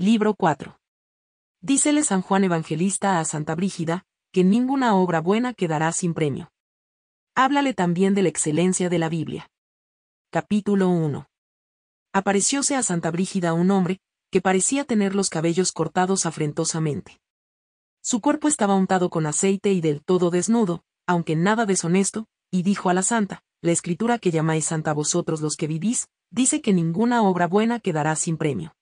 Libro 4. Dícele San Juan Evangelista a Santa Brígida, que ninguna obra buena quedará sin premio. Háblale también de la excelencia de la Biblia. Capítulo 1. Aparecióse a Santa Brígida un hombre, que parecía tener los cabellos cortados afrentosamente. Su cuerpo estaba untado con aceite y del todo desnudo, aunque nada deshonesto, y dijo a la santa, la escritura que llamáis santa vosotros los que vivís, dice que ninguna obra buena quedará sin premio.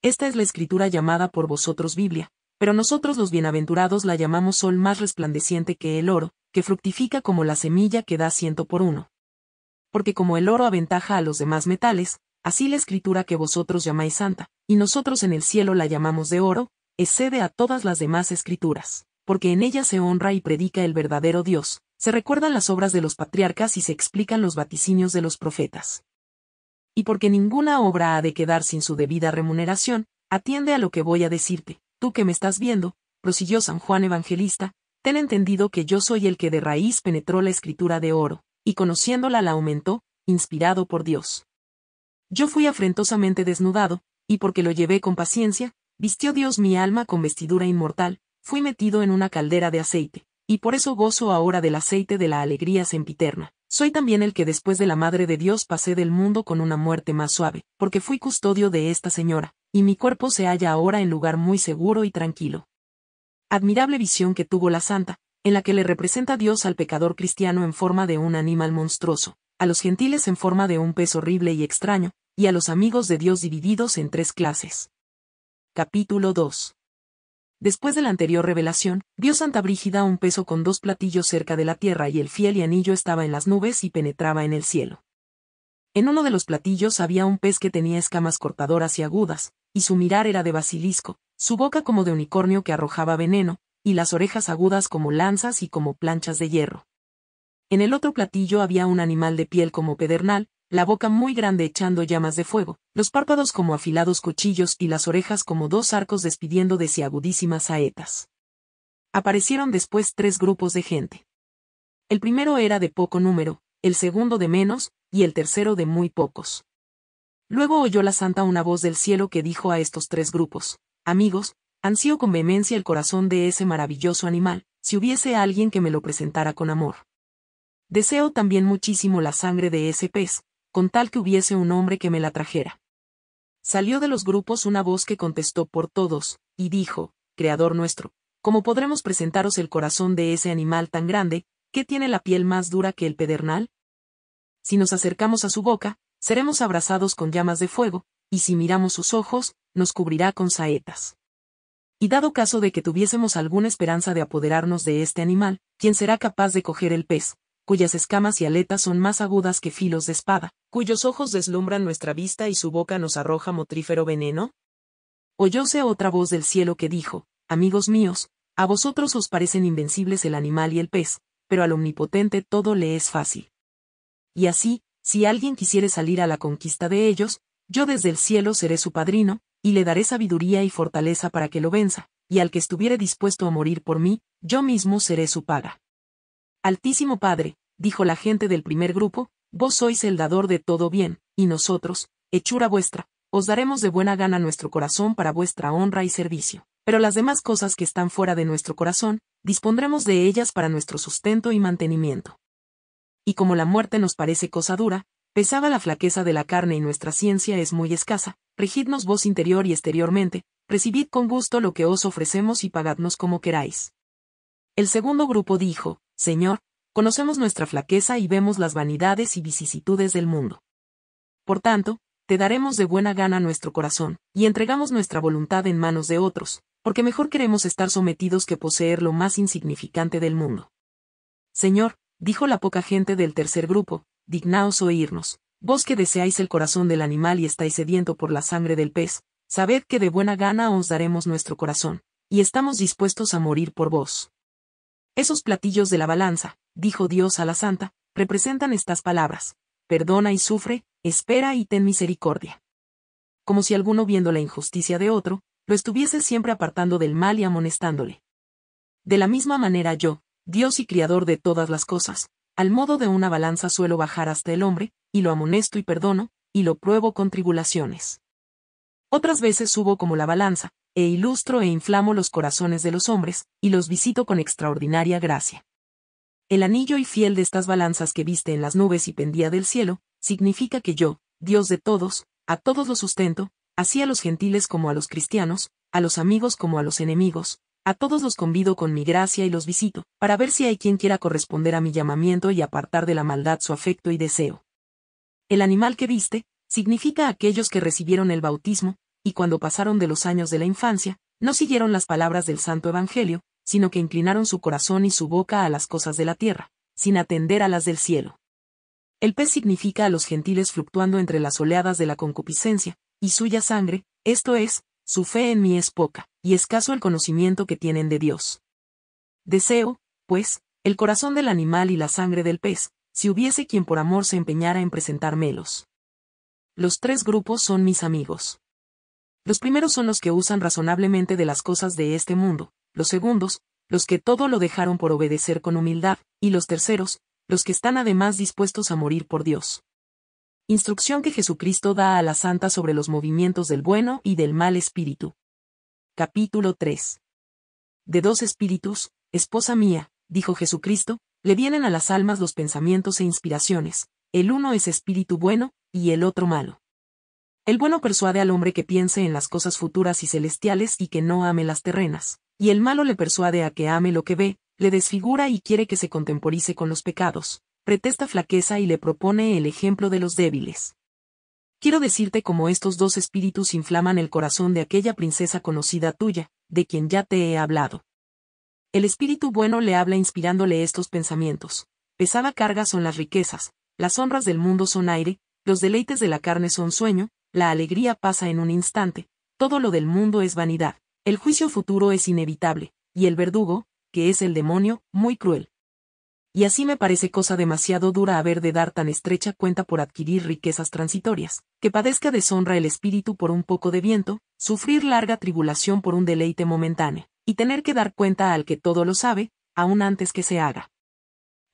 Esta es la escritura llamada por vosotros Biblia, pero nosotros los bienaventurados la llamamos sol más resplandeciente que el oro, que fructifica como la semilla que da ciento por uno. Porque como el oro aventaja a los demás metales, así la escritura que vosotros llamáis santa, y nosotros en el cielo la llamamos de oro, excede a todas las demás escrituras, porque en ella se honra y predica el verdadero Dios, se recuerdan las obras de los patriarcas y se explican los vaticinios de los profetas y porque ninguna obra ha de quedar sin su debida remuneración, atiende a lo que voy a decirte, tú que me estás viendo, prosiguió San Juan Evangelista, ten entendido que yo soy el que de raíz penetró la escritura de oro, y conociéndola la aumentó, inspirado por Dios. Yo fui afrentosamente desnudado, y porque lo llevé con paciencia, vistió Dios mi alma con vestidura inmortal, fui metido en una caldera de aceite, y por eso gozo ahora del aceite de la alegría sempiterna. Soy también el que después de la Madre de Dios pasé del mundo con una muerte más suave, porque fui custodio de esta señora, y mi cuerpo se halla ahora en lugar muy seguro y tranquilo. Admirable visión que tuvo la santa, en la que le representa Dios al pecador cristiano en forma de un animal monstruoso, a los gentiles en forma de un pez horrible y extraño, y a los amigos de Dios divididos en tres clases. Capítulo 2 Después de la anterior revelación, vio Santa Brígida un peso con dos platillos cerca de la tierra y el fiel y anillo estaba en las nubes y penetraba en el cielo. En uno de los platillos había un pez que tenía escamas cortadoras y agudas, y su mirar era de basilisco, su boca como de unicornio que arrojaba veneno, y las orejas agudas como lanzas y como planchas de hierro. En el otro platillo había un animal de piel como pedernal, la boca muy grande echando llamas de fuego, los párpados como afilados cuchillos y las orejas como dos arcos despidiendo agudísimas saetas. Aparecieron después tres grupos de gente. El primero era de poco número, el segundo de menos, y el tercero de muy pocos. Luego oyó la santa una voz del cielo que dijo a estos tres grupos, Amigos, ansío con vehemencia el corazón de ese maravilloso animal, si hubiese alguien que me lo presentara con amor. Deseo también muchísimo la sangre de ese pez, con tal que hubiese un hombre que me la trajera. Salió de los grupos una voz que contestó por todos, y dijo, Creador nuestro, ¿cómo podremos presentaros el corazón de ese animal tan grande, que tiene la piel más dura que el pedernal? Si nos acercamos a su boca, seremos abrazados con llamas de fuego, y si miramos sus ojos, nos cubrirá con saetas. Y dado caso de que tuviésemos alguna esperanza de apoderarnos de este animal, ¿quién será capaz de coger el pez, cuyas escamas y aletas son más agudas que filos de espada, cuyos ojos deslumbran nuestra vista y su boca nos arroja motrífero veneno? Oyóse otra voz del cielo que dijo, Amigos míos, a vosotros os parecen invencibles el animal y el pez, pero al omnipotente todo le es fácil. Y así, si alguien quisiere salir a la conquista de ellos, yo desde el cielo seré su padrino, y le daré sabiduría y fortaleza para que lo venza, y al que estuviere dispuesto a morir por mí, yo mismo seré su paga. Altísimo Padre, dijo la gente del primer grupo, vos sois el dador de todo bien, y nosotros, hechura vuestra, os daremos de buena gana nuestro corazón para vuestra honra y servicio. Pero las demás cosas que están fuera de nuestro corazón, dispondremos de ellas para nuestro sustento y mantenimiento. Y como la muerte nos parece cosa dura, pesada la flaqueza de la carne y nuestra ciencia es muy escasa, regidnos vos interior y exteriormente, recibid con gusto lo que os ofrecemos y pagadnos como queráis. El segundo grupo dijo, Señor, conocemos nuestra flaqueza y vemos las vanidades y vicisitudes del mundo. Por tanto, te daremos de buena gana nuestro corazón, y entregamos nuestra voluntad en manos de otros, porque mejor queremos estar sometidos que poseer lo más insignificante del mundo. Señor, dijo la poca gente del tercer grupo, dignaos oírnos, vos que deseáis el corazón del animal y estáis sediento por la sangre del pez, sabed que de buena gana os daremos nuestro corazón, y estamos dispuestos a morir por vos. Esos platillos de la balanza, dijo Dios a la santa, representan estas palabras. Perdona y sufre, espera y ten misericordia. Como si alguno viendo la injusticia de otro, lo estuviese siempre apartando del mal y amonestándole. De la misma manera yo, Dios y Criador de todas las cosas, al modo de una balanza suelo bajar hasta el hombre, y lo amonesto y perdono, y lo pruebo con tribulaciones. Otras veces subo como la balanza, e ilustro e inflamo los corazones de los hombres, y los visito con extraordinaria gracia. El anillo y fiel de estas balanzas que viste en las nubes y pendía del cielo, significa que yo, Dios de todos, a todos los sustento, así a los gentiles como a los cristianos, a los amigos como a los enemigos, a todos los convido con mi gracia y los visito, para ver si hay quien quiera corresponder a mi llamamiento y apartar de la maldad su afecto y deseo. El animal que viste, significa aquellos que recibieron el bautismo, y cuando pasaron de los años de la infancia, no siguieron las palabras del Santo Evangelio, sino que inclinaron su corazón y su boca a las cosas de la tierra, sin atender a las del cielo. El pez significa a los gentiles fluctuando entre las oleadas de la concupiscencia, y suya sangre, esto es, su fe en mí es poca, y escaso el conocimiento que tienen de Dios. Deseo, pues, el corazón del animal y la sangre del pez, si hubiese quien por amor se empeñara en presentármelos. Los tres grupos son mis amigos. Los primeros son los que usan razonablemente de las cosas de este mundo, los segundos, los que todo lo dejaron por obedecer con humildad, y los terceros, los que están además dispuestos a morir por Dios. Instrucción que Jesucristo da a la santa sobre los movimientos del bueno y del mal espíritu. Capítulo 3. De dos espíritus, esposa mía, dijo Jesucristo, le vienen a las almas los pensamientos e inspiraciones, el uno es espíritu bueno, y el otro malo. El bueno persuade al hombre que piense en las cosas futuras y celestiales y que no ame las terrenas, y el malo le persuade a que ame lo que ve, le desfigura y quiere que se contemporice con los pecados, pretesta flaqueza y le propone el ejemplo de los débiles. Quiero decirte cómo estos dos espíritus inflaman el corazón de aquella princesa conocida tuya, de quien ya te he hablado. El espíritu bueno le habla inspirándole estos pensamientos. Pesada carga son las riquezas, las honras del mundo son aire, los deleites de la carne son sueño, la alegría pasa en un instante, todo lo del mundo es vanidad, el juicio futuro es inevitable, y el verdugo, que es el demonio, muy cruel. Y así me parece cosa demasiado dura haber de dar tan estrecha cuenta por adquirir riquezas transitorias, que padezca deshonra el espíritu por un poco de viento, sufrir larga tribulación por un deleite momentáneo, y tener que dar cuenta al que todo lo sabe, aún antes que se haga.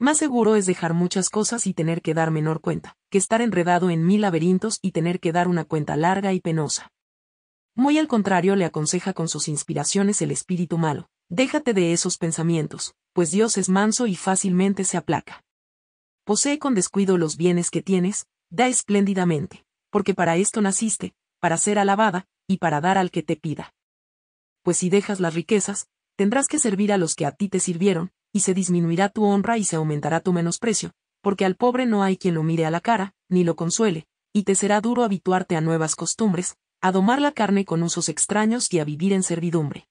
Más seguro es dejar muchas cosas y tener que dar menor cuenta, que estar enredado en mil laberintos y tener que dar una cuenta larga y penosa. Muy al contrario le aconseja con sus inspiraciones el espíritu malo, déjate de esos pensamientos, pues Dios es manso y fácilmente se aplaca. Posee con descuido los bienes que tienes, da espléndidamente, porque para esto naciste, para ser alabada, y para dar al que te pida. Pues si dejas las riquezas, tendrás que servir a los que a ti te sirvieron, y se disminuirá tu honra y se aumentará tu menosprecio, porque al pobre no hay quien lo mire a la cara, ni lo consuele, y te será duro habituarte a nuevas costumbres, a domar la carne con usos extraños y a vivir en servidumbre.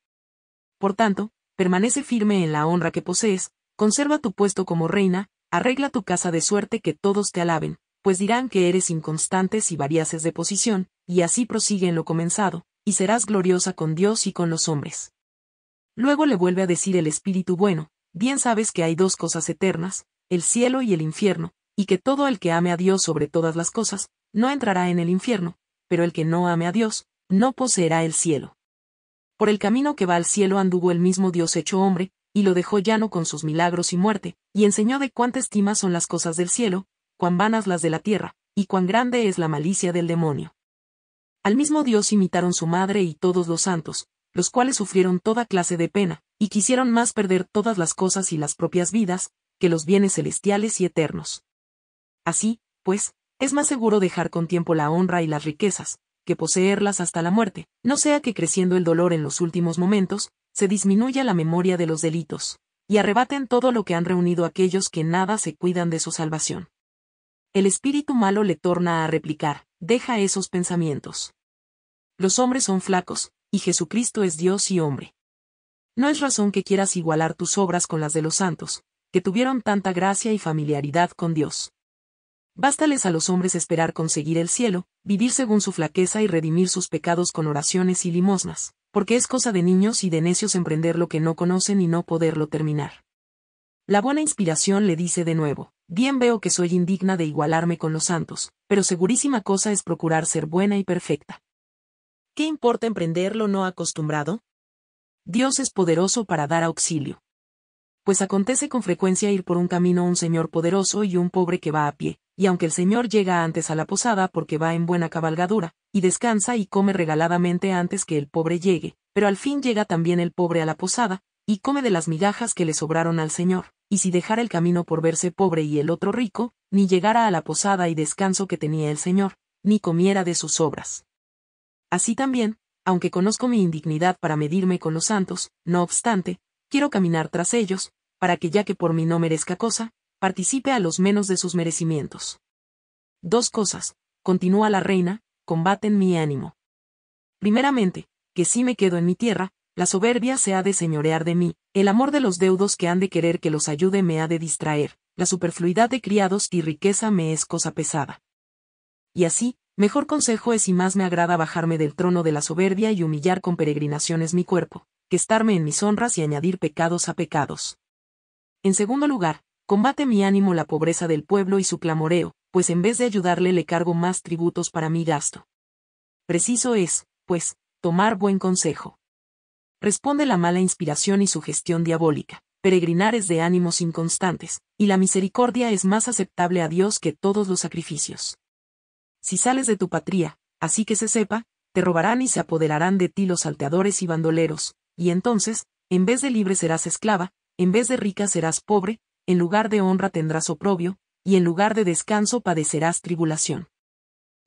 Por tanto, permanece firme en la honra que posees, conserva tu puesto como reina, arregla tu casa de suerte que todos te alaben, pues dirán que eres inconstante y variases de posición, y así prosigue en lo comenzado, y serás gloriosa con Dios y con los hombres. Luego le vuelve a decir el espíritu bueno, bien sabes que hay dos cosas eternas, el cielo y el infierno, y que todo el que ame a Dios sobre todas las cosas, no entrará en el infierno, pero el que no ame a Dios, no poseerá el cielo. Por el camino que va al cielo anduvo el mismo Dios hecho hombre, y lo dejó llano con sus milagros y muerte, y enseñó de cuánta estima son las cosas del cielo, cuán vanas las de la tierra, y cuán grande es la malicia del demonio. Al mismo Dios imitaron su madre y todos los santos, los cuales sufrieron toda clase de pena, y quisieron más perder todas las cosas y las propias vidas, que los bienes celestiales y eternos. Así, pues, es más seguro dejar con tiempo la honra y las riquezas, que poseerlas hasta la muerte, no sea que creciendo el dolor en los últimos momentos, se disminuya la memoria de los delitos, y arrebaten todo lo que han reunido aquellos que nada se cuidan de su salvación. El espíritu malo le torna a replicar, deja esos pensamientos. Los hombres son flacos, y Jesucristo es Dios y hombre. No es razón que quieras igualar tus obras con las de los santos, que tuvieron tanta gracia y familiaridad con Dios. Bástales a los hombres esperar conseguir el cielo, vivir según su flaqueza y redimir sus pecados con oraciones y limosnas, porque es cosa de niños y de necios emprender lo que no conocen y no poderlo terminar. La buena inspiración le dice de nuevo, bien veo que soy indigna de igualarme con los santos, pero segurísima cosa es procurar ser buena y perfecta. ¿Qué importa emprender lo no acostumbrado? Dios es poderoso para dar auxilio. Pues acontece con frecuencia ir por un camino un señor poderoso y un pobre que va a pie, y aunque el señor llega antes a la posada porque va en buena cabalgadura, y descansa y come regaladamente antes que el pobre llegue, pero al fin llega también el pobre a la posada, y come de las migajas que le sobraron al señor, y si dejara el camino por verse pobre y el otro rico, ni llegara a la posada y descanso que tenía el señor, ni comiera de sus obras. Así también, aunque conozco mi indignidad para medirme con los santos, no obstante, quiero caminar tras ellos, para que ya que por mí no merezca cosa, participe a los menos de sus merecimientos. Dos cosas, continúa la reina, combaten mi ánimo. Primeramente, que si me quedo en mi tierra, la soberbia se ha de señorear de mí, el amor de los deudos que han de querer que los ayude me ha de distraer, la superfluidad de criados y riqueza me es cosa pesada. Y así, Mejor consejo es si más me agrada bajarme del trono de la soberbia y humillar con peregrinaciones mi cuerpo, que estarme en mis honras y añadir pecados a pecados. En segundo lugar, combate mi ánimo la pobreza del pueblo y su clamoreo, pues en vez de ayudarle le cargo más tributos para mi gasto. Preciso es, pues, tomar buen consejo. Responde la mala inspiración y su gestión diabólica, es de ánimos inconstantes, y la misericordia es más aceptable a Dios que todos los sacrificios si sales de tu patria, así que se sepa, te robarán y se apoderarán de ti los salteadores y bandoleros, y entonces, en vez de libre serás esclava, en vez de rica serás pobre, en lugar de honra tendrás oprobio, y en lugar de descanso padecerás tribulación.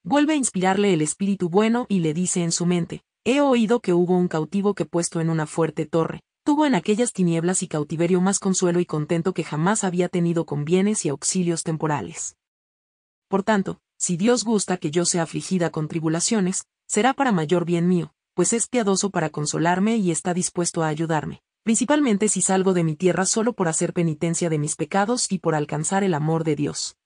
Vuelve a inspirarle el espíritu bueno y le dice en su mente, he oído que hubo un cautivo que puesto en una fuerte torre, tuvo en aquellas tinieblas y cautiverio más consuelo y contento que jamás había tenido con bienes y auxilios temporales. Por tanto, si Dios gusta que yo sea afligida con tribulaciones, será para mayor bien mío, pues es piadoso para consolarme y está dispuesto a ayudarme, principalmente si salgo de mi tierra solo por hacer penitencia de mis pecados y por alcanzar el amor de Dios.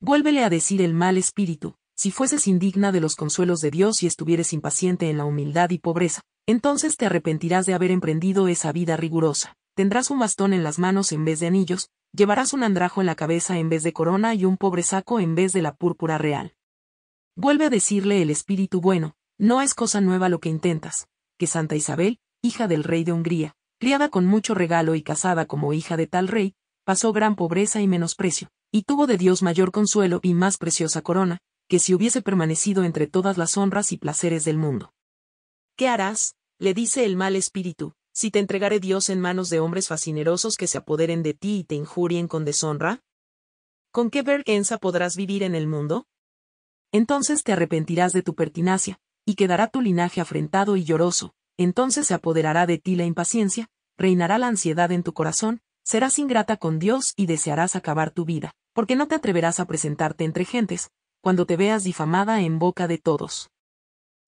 Vuélvele a decir el mal espíritu, si fueses indigna de los consuelos de Dios y estuvieres impaciente en la humildad y pobreza, entonces te arrepentirás de haber emprendido esa vida rigurosa, tendrás un bastón en las manos en vez de anillos, Llevarás un andrajo en la cabeza en vez de corona y un pobre saco en vez de la púrpura real. Vuelve a decirle el espíritu bueno, no es cosa nueva lo que intentas, que Santa Isabel, hija del rey de Hungría, criada con mucho regalo y casada como hija de tal rey, pasó gran pobreza y menosprecio, y tuvo de Dios mayor consuelo y más preciosa corona, que si hubiese permanecido entre todas las honras y placeres del mundo. ¿Qué harás? le dice el mal espíritu, si te entregaré Dios en manos de hombres fascinerosos que se apoderen de ti y te injurien con deshonra? ¿Con qué vergüenza podrás vivir en el mundo? Entonces te arrepentirás de tu pertinacia, y quedará tu linaje afrentado y lloroso, entonces se apoderará de ti la impaciencia, reinará la ansiedad en tu corazón, serás ingrata con Dios y desearás acabar tu vida, porque no te atreverás a presentarte entre gentes, cuando te veas difamada en boca de todos.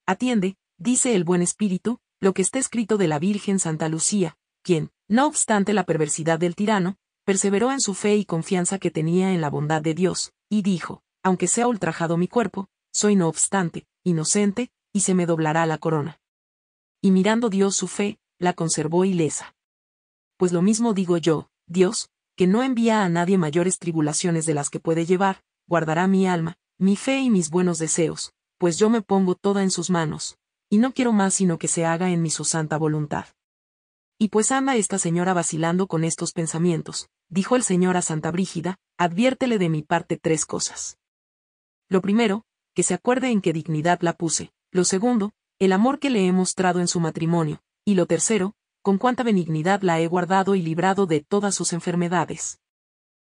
Atiende, dice el buen espíritu, lo que está escrito de la Virgen Santa Lucía, quien, no obstante la perversidad del tirano, perseveró en su fe y confianza que tenía en la bondad de Dios, y dijo, aunque sea ultrajado mi cuerpo, soy no obstante, inocente, y se me doblará la corona. Y mirando Dios su fe, la conservó ilesa. Pues lo mismo digo yo, Dios, que no envía a nadie mayores tribulaciones de las que puede llevar, guardará mi alma, mi fe y mis buenos deseos, pues yo me pongo toda en sus manos, y no quiero más sino que se haga en mi su santa voluntad. Y pues anda esta señora vacilando con estos pensamientos, dijo el señor a Santa Brígida, adviértele de mi parte tres cosas. Lo primero, que se acuerde en qué dignidad la puse, lo segundo, el amor que le he mostrado en su matrimonio, y lo tercero, con cuánta benignidad la he guardado y librado de todas sus enfermedades.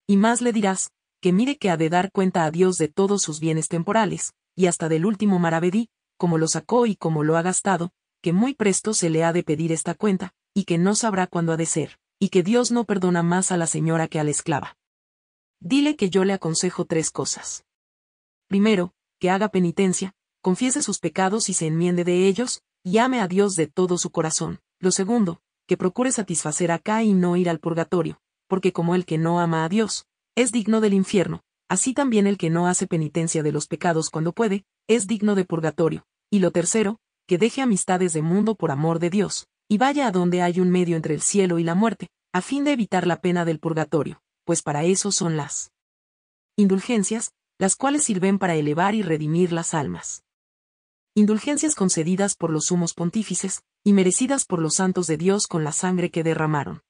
Y más le dirás, que mire que ha de dar cuenta a Dios de todos sus bienes temporales, y hasta del último maravedí, como lo sacó y como lo ha gastado, que muy presto se le ha de pedir esta cuenta, y que no sabrá cuándo ha de ser, y que Dios no perdona más a la señora que a la esclava. Dile que yo le aconsejo tres cosas. Primero, que haga penitencia, confiese sus pecados y se enmiende de ellos, y ame a Dios de todo su corazón. Lo segundo, que procure satisfacer acá y no ir al purgatorio, porque como el que no ama a Dios, es digno del infierno, Así también el que no hace penitencia de los pecados cuando puede, es digno de purgatorio. Y lo tercero, que deje amistades de mundo por amor de Dios, y vaya a donde hay un medio entre el cielo y la muerte, a fin de evitar la pena del purgatorio, pues para eso son las indulgencias, las cuales sirven para elevar y redimir las almas. Indulgencias concedidas por los sumos pontífices, y merecidas por los santos de Dios con la sangre que derramaron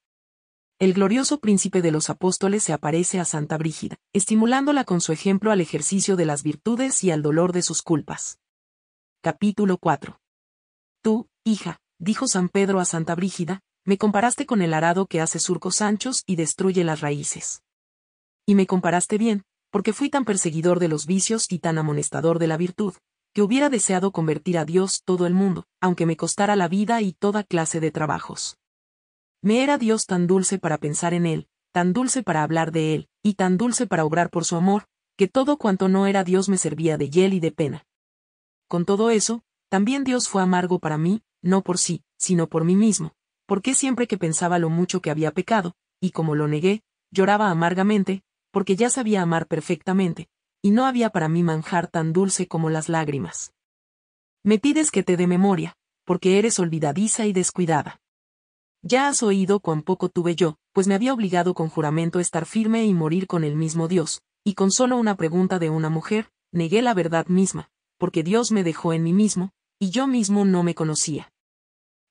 el glorioso príncipe de los apóstoles se aparece a Santa Brígida, estimulándola con su ejemplo al ejercicio de las virtudes y al dolor de sus culpas. Capítulo 4. Tú, hija, dijo San Pedro a Santa Brígida, me comparaste con el arado que hace surcos anchos y destruye las raíces. Y me comparaste bien, porque fui tan perseguidor de los vicios y tan amonestador de la virtud, que hubiera deseado convertir a Dios todo el mundo, aunque me costara la vida y toda clase de trabajos. Me era Dios tan dulce para pensar en Él, tan dulce para hablar de Él, y tan dulce para obrar por su amor, que todo cuanto no era Dios me servía de hiel y de pena. Con todo eso, también Dios fue amargo para mí, no por sí, sino por mí mismo, porque siempre que pensaba lo mucho que había pecado, y como lo negué, lloraba amargamente, porque ya sabía amar perfectamente, y no había para mí manjar tan dulce como las lágrimas. Me pides que te dé memoria, porque eres olvidadiza y descuidada. Ya has oído cuán poco tuve yo, pues me había obligado con juramento estar firme y morir con el mismo Dios, y con solo una pregunta de una mujer, negué la verdad misma, porque Dios me dejó en mí mismo, y yo mismo no me conocía.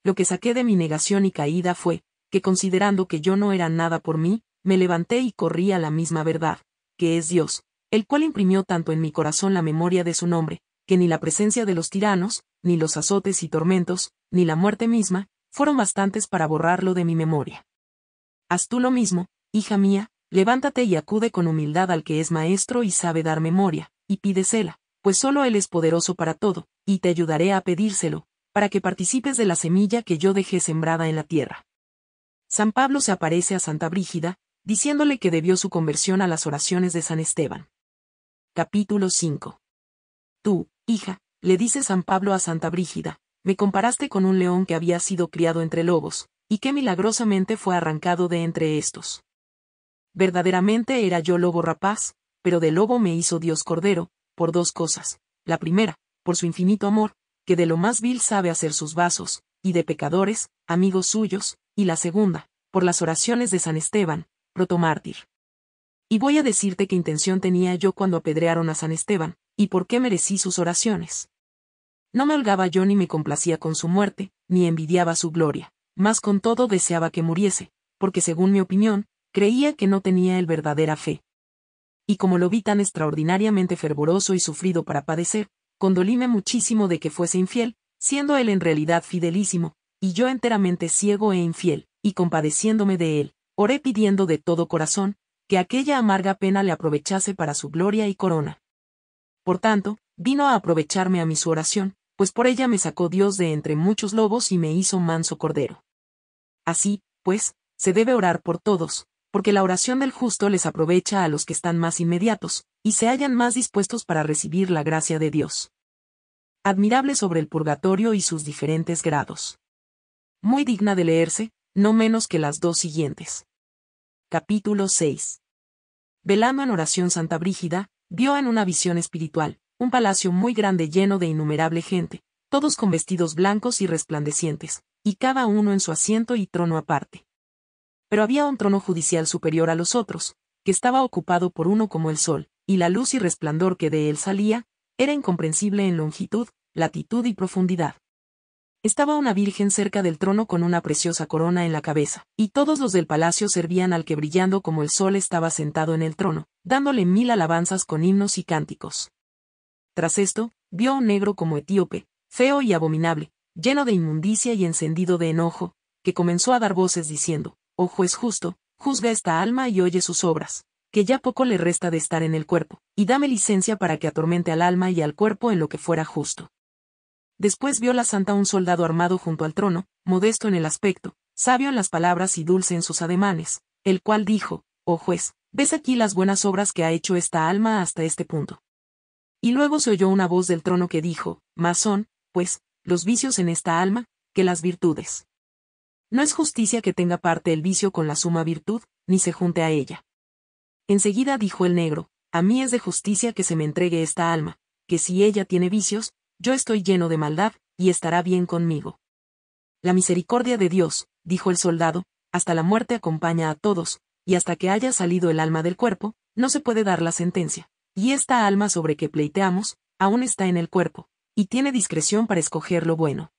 Lo que saqué de mi negación y caída fue, que considerando que yo no era nada por mí, me levanté y corrí a la misma verdad, que es Dios, el cual imprimió tanto en mi corazón la memoria de su nombre, que ni la presencia de los tiranos, ni los azotes y tormentos, ni la muerte misma, fueron bastantes para borrarlo de mi memoria. Haz tú lo mismo, hija mía, levántate y acude con humildad al que es maestro y sabe dar memoria, y pídesela, pues solo él es poderoso para todo, y te ayudaré a pedírselo, para que participes de la semilla que yo dejé sembrada en la tierra. San Pablo se aparece a Santa Brígida, diciéndole que debió su conversión a las oraciones de San Esteban. Capítulo 5. Tú, hija, le dice San Pablo a Santa Brígida, me comparaste con un león que había sido criado entre lobos, y que milagrosamente fue arrancado de entre estos. Verdaderamente era yo lobo rapaz, pero de lobo me hizo Dios Cordero, por dos cosas. La primera, por su infinito amor, que de lo más vil sabe hacer sus vasos, y de pecadores, amigos suyos, y la segunda, por las oraciones de San Esteban, protomártir. Y voy a decirte qué intención tenía yo cuando apedrearon a San Esteban, y por qué merecí sus oraciones. No me holgaba yo ni me complacía con su muerte, ni envidiaba su gloria, mas con todo deseaba que muriese, porque según mi opinión, creía que no tenía el verdadera fe. Y como lo vi tan extraordinariamente fervoroso y sufrido para padecer, condolíme muchísimo de que fuese infiel, siendo él en realidad fidelísimo, y yo enteramente ciego e infiel, y compadeciéndome de él, oré pidiendo de todo corazón, que aquella amarga pena le aprovechase para su gloria y corona. Por tanto, vino a aprovecharme a mi su oración, pues por ella me sacó Dios de entre muchos lobos y me hizo manso cordero. Así, pues, se debe orar por todos, porque la oración del justo les aprovecha a los que están más inmediatos, y se hallan más dispuestos para recibir la gracia de Dios. Admirable sobre el purgatorio y sus diferentes grados. Muy digna de leerse, no menos que las dos siguientes. Capítulo 6. Velando en oración Santa Brígida, vio en una visión espiritual, un palacio muy grande lleno de innumerable gente, todos con vestidos blancos y resplandecientes, y cada uno en su asiento y trono aparte. Pero había un trono judicial superior a los otros, que estaba ocupado por uno como el sol, y la luz y resplandor que de él salía, era incomprensible en longitud, latitud y profundidad. Estaba una virgen cerca del trono con una preciosa corona en la cabeza, y todos los del palacio servían al que brillando como el sol estaba sentado en el trono, dándole mil alabanzas con himnos y cánticos. Tras esto, vio un negro como etíope, feo y abominable, lleno de inmundicia y encendido de enojo, que comenzó a dar voces diciendo, Oh juez justo, juzga esta alma y oye sus obras, que ya poco le resta de estar en el cuerpo, y dame licencia para que atormente al alma y al cuerpo en lo que fuera justo. Después vio la santa un soldado armado junto al trono, modesto en el aspecto, sabio en las palabras y dulce en sus ademanes, el cual dijo, Oh juez, ves aquí las buenas obras que ha hecho esta alma hasta este punto, y luego se oyó una voz del trono que dijo, Más son, pues, los vicios en esta alma, que las virtudes. No es justicia que tenga parte el vicio con la suma virtud, ni se junte a ella. Enseguida dijo el negro, A mí es de justicia que se me entregue esta alma, que si ella tiene vicios, yo estoy lleno de maldad, y estará bien conmigo. La misericordia de Dios, dijo el soldado, hasta la muerte acompaña a todos, y hasta que haya salido el alma del cuerpo, no se puede dar la sentencia y esta alma sobre que pleiteamos, aún está en el cuerpo, y tiene discreción para escoger lo bueno.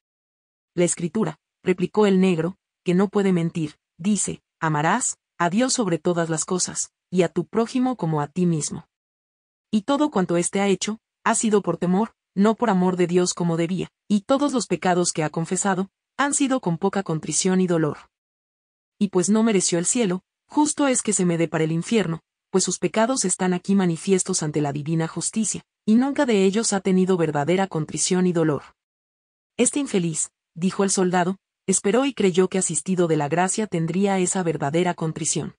La escritura, replicó el negro, que no puede mentir, dice, amarás, a Dios sobre todas las cosas, y a tu prójimo como a ti mismo. Y todo cuanto éste ha hecho, ha sido por temor, no por amor de Dios como debía, y todos los pecados que ha confesado, han sido con poca contrición y dolor. Y pues no mereció el cielo, justo es que se me dé para el infierno, pues sus pecados están aquí manifiestos ante la divina justicia, y nunca de ellos ha tenido verdadera contrición y dolor. Este infeliz, dijo el soldado, esperó y creyó que asistido de la gracia tendría esa verdadera contrición.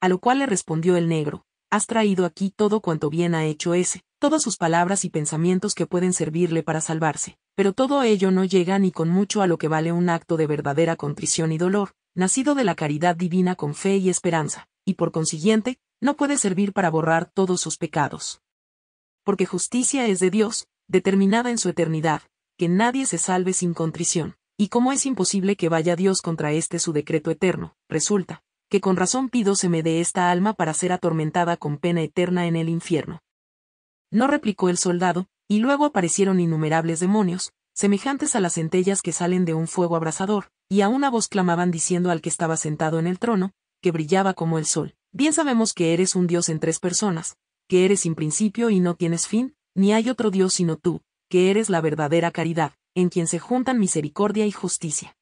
A lo cual le respondió el negro, has traído aquí todo cuanto bien ha hecho ese, todas sus palabras y pensamientos que pueden servirle para salvarse, pero todo ello no llega ni con mucho a lo que vale un acto de verdadera contrición y dolor, nacido de la caridad divina con fe y esperanza, y por consiguiente, no puede servir para borrar todos sus pecados. Porque justicia es de Dios, determinada en su eternidad, que nadie se salve sin contrición. Y como es imposible que vaya Dios contra este su decreto eterno, resulta, que con razón pido se me dé esta alma para ser atormentada con pena eterna en el infierno. No replicó el soldado, y luego aparecieron innumerables demonios, semejantes a las centellas que salen de un fuego abrasador, y a una voz clamaban diciendo al que estaba sentado en el trono, que brillaba como el sol, Bien sabemos que eres un Dios en tres personas, que eres sin principio y no tienes fin, ni hay otro Dios sino tú, que eres la verdadera caridad, en quien se juntan misericordia y justicia.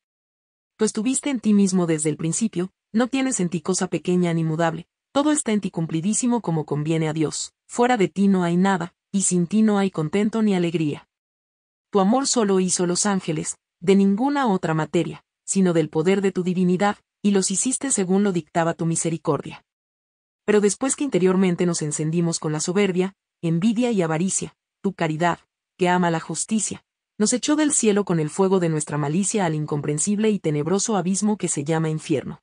Tú estuviste en ti mismo desde el principio, no tienes en ti cosa pequeña ni mudable, todo está en ti cumplidísimo como conviene a Dios, fuera de ti no hay nada, y sin ti no hay contento ni alegría. Tu amor solo hizo los ángeles, de ninguna otra materia, sino del poder de tu divinidad, y los hiciste según lo dictaba tu misericordia. Pero después que interiormente nos encendimos con la soberbia, envidia y avaricia, tu caridad, que ama la justicia, nos echó del cielo con el fuego de nuestra malicia al incomprensible y tenebroso abismo que se llama infierno.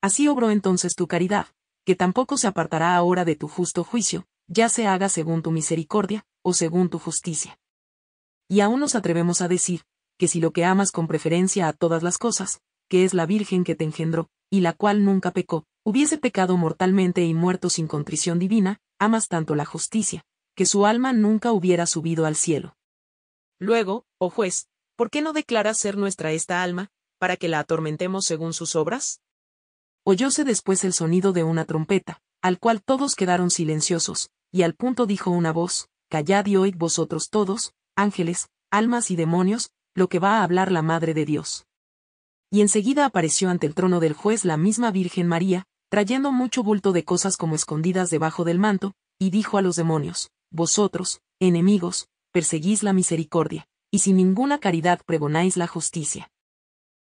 Así obró entonces tu caridad, que tampoco se apartará ahora de tu justo juicio, ya se haga según tu misericordia, o según tu justicia. Y aún nos atrevemos a decir, que si lo que amas con preferencia a todas las cosas, que es la Virgen que te engendró, y la cual nunca pecó, hubiese pecado mortalmente y muerto sin contrición divina, amas tanto la justicia, que su alma nunca hubiera subido al cielo. Luego, oh juez, ¿por qué no declara ser nuestra esta alma, para que la atormentemos según sus obras? Oyóse después el sonido de una trompeta, al cual todos quedaron silenciosos, y al punto dijo una voz, Callad y oíd vosotros todos, ángeles, almas y demonios, lo que va a hablar la Madre de Dios. Y enseguida apareció ante el trono del juez la misma Virgen María, trayendo mucho bulto de cosas como escondidas debajo del manto, y dijo a los demonios, Vosotros, enemigos, perseguís la misericordia, y sin ninguna caridad pregonáis la justicia.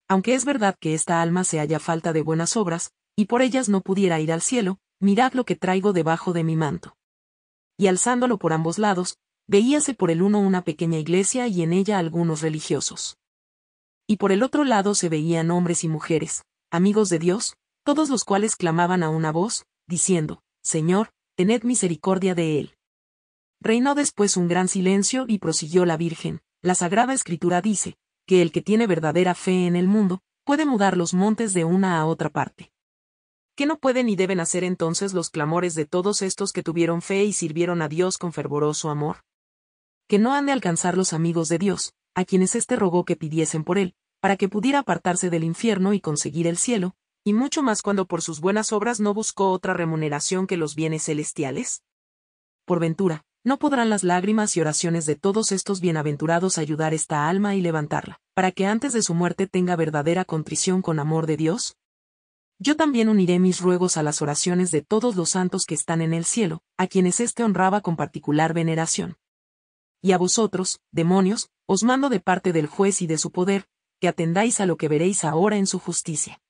Aunque es verdad que esta alma se halla falta de buenas obras, y por ellas no pudiera ir al cielo, mirad lo que traigo debajo de mi manto. Y alzándolo por ambos lados, veíase por el uno una pequeña iglesia y en ella algunos religiosos. Y por el otro lado se veían hombres y mujeres, amigos de Dios, todos los cuales clamaban a una voz, diciendo, Señor, tened misericordia de él. Reinó después un gran silencio y prosiguió la Virgen. La Sagrada Escritura dice, que el que tiene verdadera fe en el mundo, puede mudar los montes de una a otra parte. ¿Qué no pueden y deben hacer entonces los clamores de todos estos que tuvieron fe y sirvieron a Dios con fervoroso amor? Que no han de alcanzar los amigos de Dios, a quienes éste rogó que pidiesen por él, para que pudiera apartarse del infierno y conseguir el cielo, y mucho más cuando por sus buenas obras no buscó otra remuneración que los bienes celestiales? Por ventura, ¿no podrán las lágrimas y oraciones de todos estos bienaventurados ayudar esta alma y levantarla, para que antes de su muerte tenga verdadera contrición con amor de Dios? Yo también uniré mis ruegos a las oraciones de todos los santos que están en el cielo, a quienes éste honraba con particular veneración. Y a vosotros, demonios, os mando de parte del juez y de su poder, que atendáis a lo que veréis ahora en su justicia.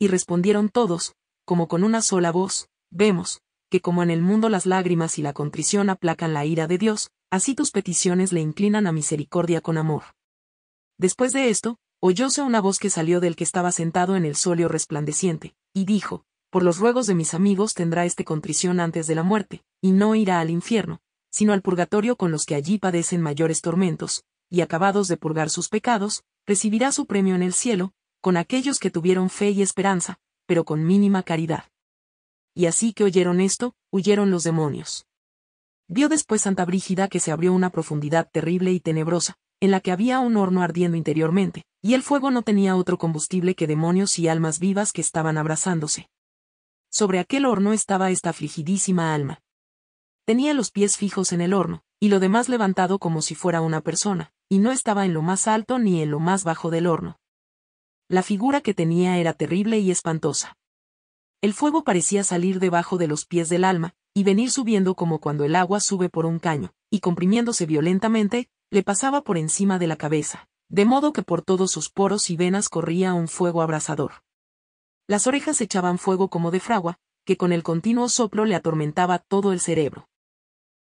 Y respondieron todos, como con una sola voz, vemos, que como en el mundo las lágrimas y la contrición aplacan la ira de Dios, así tus peticiones le inclinan a misericordia con amor. Después de esto, oyóse una voz que salió del que estaba sentado en el solio resplandeciente, y dijo, Por los ruegos de mis amigos tendrá este contrición antes de la muerte, y no irá al infierno, sino al purgatorio con los que allí padecen mayores tormentos, y acabados de purgar sus pecados, recibirá su premio en el cielo, con aquellos que tuvieron fe y esperanza, pero con mínima caridad. Y así que oyeron esto, huyeron los demonios. Vio después Santa Brígida que se abrió una profundidad terrible y tenebrosa, en la que había un horno ardiendo interiormente, y el fuego no tenía otro combustible que demonios y almas vivas que estaban abrazándose. Sobre aquel horno estaba esta afligidísima alma. Tenía los pies fijos en el horno, y lo demás levantado como si fuera una persona, y no estaba en lo más alto ni en lo más bajo del horno, la figura que tenía era terrible y espantosa. El fuego parecía salir debajo de los pies del alma, y venir subiendo como cuando el agua sube por un caño, y comprimiéndose violentamente, le pasaba por encima de la cabeza, de modo que por todos sus poros y venas corría un fuego abrasador. Las orejas echaban fuego como de fragua, que con el continuo soplo le atormentaba todo el cerebro.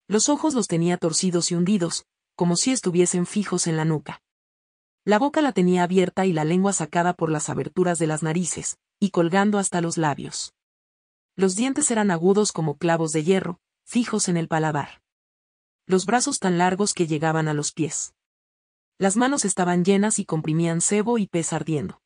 Los ojos los tenía torcidos y hundidos, como si estuviesen fijos en la nuca. La boca la tenía abierta y la lengua sacada por las aberturas de las narices, y colgando hasta los labios. Los dientes eran agudos como clavos de hierro, fijos en el paladar. Los brazos tan largos que llegaban a los pies. Las manos estaban llenas y comprimían cebo y pez ardiendo.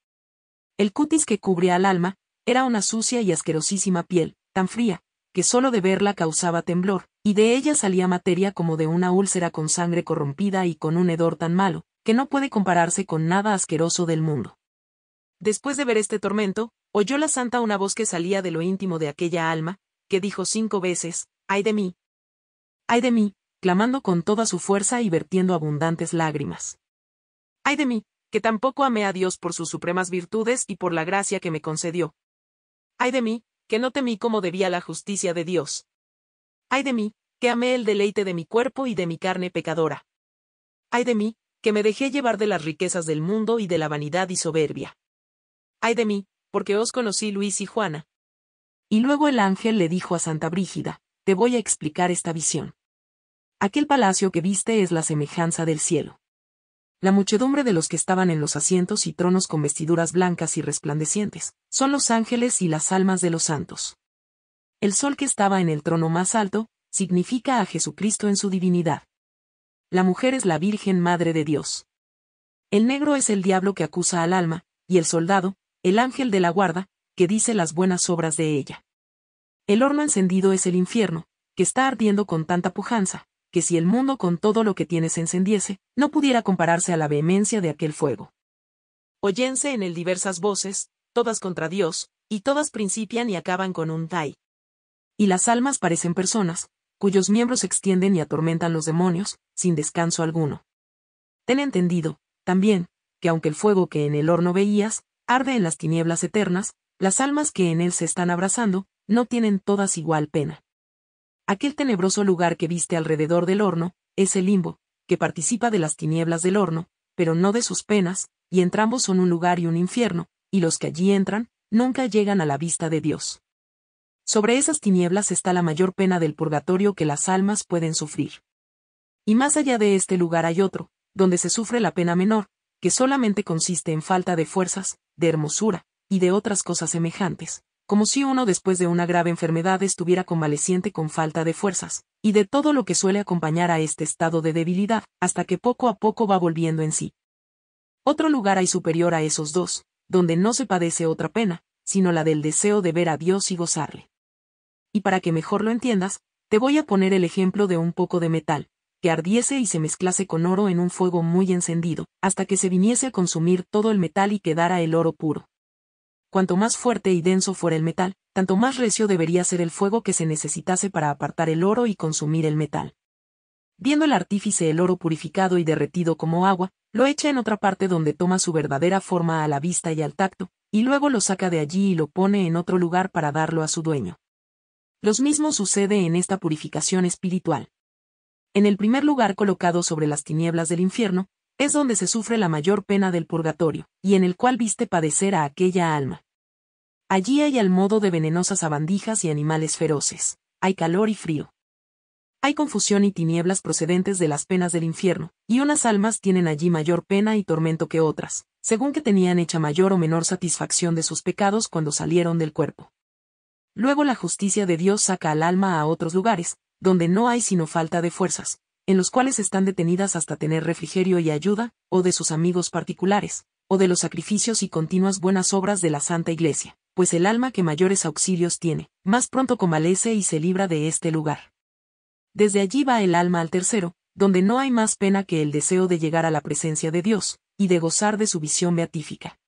El cutis que cubría al alma, era una sucia y asquerosísima piel, tan fría, que solo de verla causaba temblor, y de ella salía materia como de una úlcera con sangre corrompida y con un hedor tan malo, que no puede compararse con nada asqueroso del mundo. Después de ver este tormento, oyó la santa una voz que salía de lo íntimo de aquella alma, que dijo cinco veces, ¡ay de mí! ¡ay de mí! clamando con toda su fuerza y vertiendo abundantes lágrimas. ¡ay de mí! que tampoco amé a Dios por sus supremas virtudes y por la gracia que me concedió. ¡ay de mí! que no temí como debía la justicia de Dios. ¡ay de mí! que amé el deleite de mi cuerpo y de mi carne pecadora. ¡ay de mí! que me dejé llevar de las riquezas del mundo y de la vanidad y soberbia. Ay de mí, porque os conocí Luis y Juana. Y luego el ángel le dijo a Santa Brígida, te voy a explicar esta visión. Aquel palacio que viste es la semejanza del cielo. La muchedumbre de los que estaban en los asientos y tronos con vestiduras blancas y resplandecientes, son los ángeles y las almas de los santos. El sol que estaba en el trono más alto, significa a Jesucristo en su divinidad. La mujer es la Virgen Madre de Dios. El negro es el diablo que acusa al alma, y el soldado, el ángel de la guarda, que dice las buenas obras de ella. El horno encendido es el infierno, que está ardiendo con tanta pujanza, que si el mundo con todo lo que tiene se encendiese, no pudiera compararse a la vehemencia de aquel fuego. Oyense en él diversas voces, todas contra Dios, y todas principian y acaban con un tai. Y las almas parecen personas, cuyos miembros extienden y atormentan los demonios, sin descanso alguno. Ten entendido, también, que aunque el fuego que en el horno veías, arde en las tinieblas eternas, las almas que en él se están abrazando, no tienen todas igual pena. Aquel tenebroso lugar que viste alrededor del horno, es el limbo, que participa de las tinieblas del horno, pero no de sus penas, y entrambos son un lugar y un infierno, y los que allí entran, nunca llegan a la vista de Dios. Sobre esas tinieblas está la mayor pena del purgatorio que las almas pueden sufrir. Y más allá de este lugar hay otro, donde se sufre la pena menor, que solamente consiste en falta de fuerzas, de hermosura, y de otras cosas semejantes, como si uno después de una grave enfermedad estuviera convaleciente con falta de fuerzas, y de todo lo que suele acompañar a este estado de debilidad, hasta que poco a poco va volviendo en sí. Otro lugar hay superior a esos dos, donde no se padece otra pena, sino la del deseo de ver a Dios y gozarle y para que mejor lo entiendas, te voy a poner el ejemplo de un poco de metal, que ardiese y se mezclase con oro en un fuego muy encendido, hasta que se viniese a consumir todo el metal y quedara el oro puro. Cuanto más fuerte y denso fuera el metal, tanto más recio debería ser el fuego que se necesitase para apartar el oro y consumir el metal. Viendo el artífice el oro purificado y derretido como agua, lo echa en otra parte donde toma su verdadera forma a la vista y al tacto, y luego lo saca de allí y lo pone en otro lugar para darlo a su dueño. Los mismos sucede en esta purificación espiritual. En el primer lugar colocado sobre las tinieblas del infierno, es donde se sufre la mayor pena del purgatorio, y en el cual viste padecer a aquella alma. Allí hay al modo de venenosas abandijas y animales feroces, hay calor y frío. Hay confusión y tinieblas procedentes de las penas del infierno, y unas almas tienen allí mayor pena y tormento que otras, según que tenían hecha mayor o menor satisfacción de sus pecados cuando salieron del cuerpo. Luego la justicia de Dios saca al alma a otros lugares, donde no hay sino falta de fuerzas, en los cuales están detenidas hasta tener refrigerio y ayuda, o de sus amigos particulares, o de los sacrificios y continuas buenas obras de la Santa Iglesia, pues el alma que mayores auxilios tiene, más pronto comalece y se libra de este lugar. Desde allí va el alma al tercero, donde no hay más pena que el deseo de llegar a la presencia de Dios, y de gozar de su visión beatífica.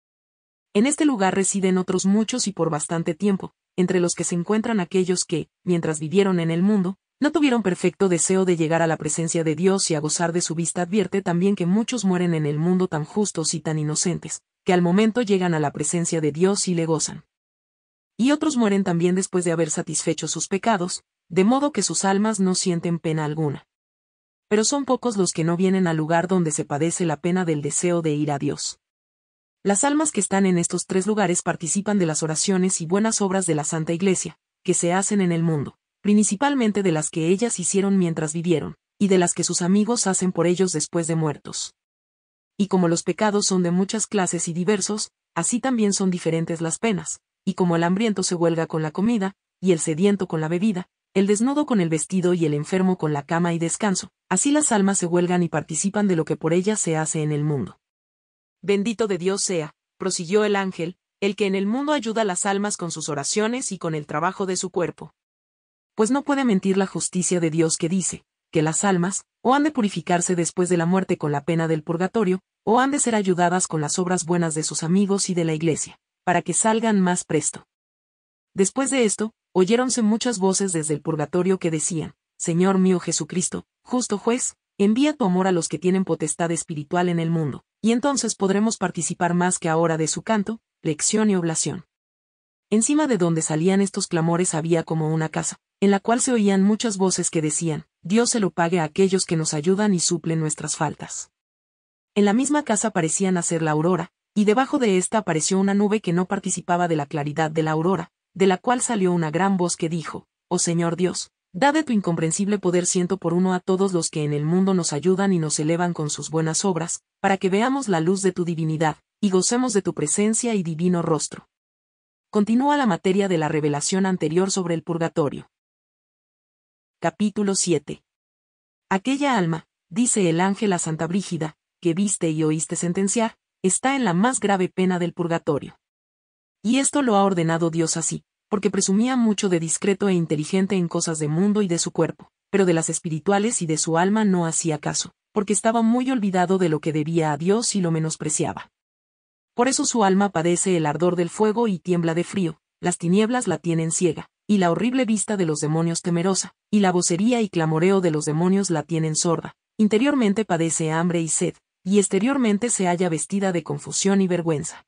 En este lugar residen otros muchos y por bastante tiempo, entre los que se encuentran aquellos que, mientras vivieron en el mundo, no tuvieron perfecto deseo de llegar a la presencia de Dios y a gozar de su vista advierte también que muchos mueren en el mundo tan justos y tan inocentes, que al momento llegan a la presencia de Dios y le gozan. Y otros mueren también después de haber satisfecho sus pecados, de modo que sus almas no sienten pena alguna. Pero son pocos los que no vienen al lugar donde se padece la pena del deseo de ir a Dios. Las almas que están en estos tres lugares participan de las oraciones y buenas obras de la Santa Iglesia, que se hacen en el mundo, principalmente de las que ellas hicieron mientras vivieron, y de las que sus amigos hacen por ellos después de muertos. Y como los pecados son de muchas clases y diversos, así también son diferentes las penas, y como el hambriento se huelga con la comida, y el sediento con la bebida, el desnudo con el vestido y el enfermo con la cama y descanso, así las almas se huelgan y participan de lo que por ellas se hace en el mundo. Bendito de Dios sea, prosiguió el ángel, el que en el mundo ayuda a las almas con sus oraciones y con el trabajo de su cuerpo. Pues no puede mentir la justicia de Dios que dice, que las almas, o han de purificarse después de la muerte con la pena del purgatorio, o han de ser ayudadas con las obras buenas de sus amigos y de la iglesia, para que salgan más presto. Después de esto, oyéronse muchas voces desde el purgatorio que decían, Señor mío Jesucristo, justo juez, envía tu amor a los que tienen potestad espiritual en el mundo, y entonces podremos participar más que ahora de su canto, lección y oblación. Encima de donde salían estos clamores había como una casa, en la cual se oían muchas voces que decían, Dios se lo pague a aquellos que nos ayudan y suplen nuestras faltas. En la misma casa parecía nacer la aurora, y debajo de ésta apareció una nube que no participaba de la claridad de la aurora, de la cual salió una gran voz que dijo, Oh Señor Dios, Da tu incomprensible poder ciento por uno a todos los que en el mundo nos ayudan y nos elevan con sus buenas obras, para que veamos la luz de tu divinidad, y gocemos de tu presencia y divino rostro. Continúa la materia de la revelación anterior sobre el purgatorio. Capítulo 7. Aquella alma, dice el ángel a Santa Brígida, que viste y oíste sentenciar, está en la más grave pena del purgatorio. Y esto lo ha ordenado Dios así, porque presumía mucho de discreto e inteligente en cosas de mundo y de su cuerpo, pero de las espirituales y de su alma no hacía caso, porque estaba muy olvidado de lo que debía a Dios y lo menospreciaba. Por eso su alma padece el ardor del fuego y tiembla de frío, las tinieblas la tienen ciega, y la horrible vista de los demonios temerosa, y la vocería y clamoreo de los demonios la tienen sorda, interiormente padece hambre y sed, y exteriormente se halla vestida de confusión y vergüenza.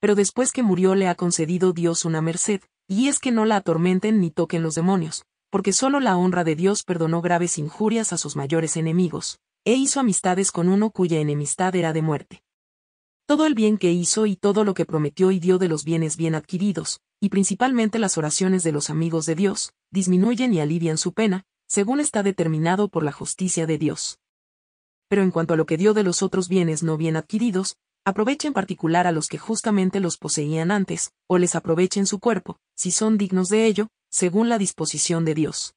Pero después que murió le ha concedido Dios una merced, y es que no la atormenten ni toquen los demonios, porque solo la honra de Dios perdonó graves injurias a sus mayores enemigos, e hizo amistades con uno cuya enemistad era de muerte. Todo el bien que hizo y todo lo que prometió y dio de los bienes bien adquiridos, y principalmente las oraciones de los amigos de Dios, disminuyen y alivian su pena, según está determinado por la justicia de Dios. Pero en cuanto a lo que dio de los otros bienes no bien adquiridos, aprovechen en particular a los que justamente los poseían antes, o les aprovechen su cuerpo, si son dignos de ello, según la disposición de Dios.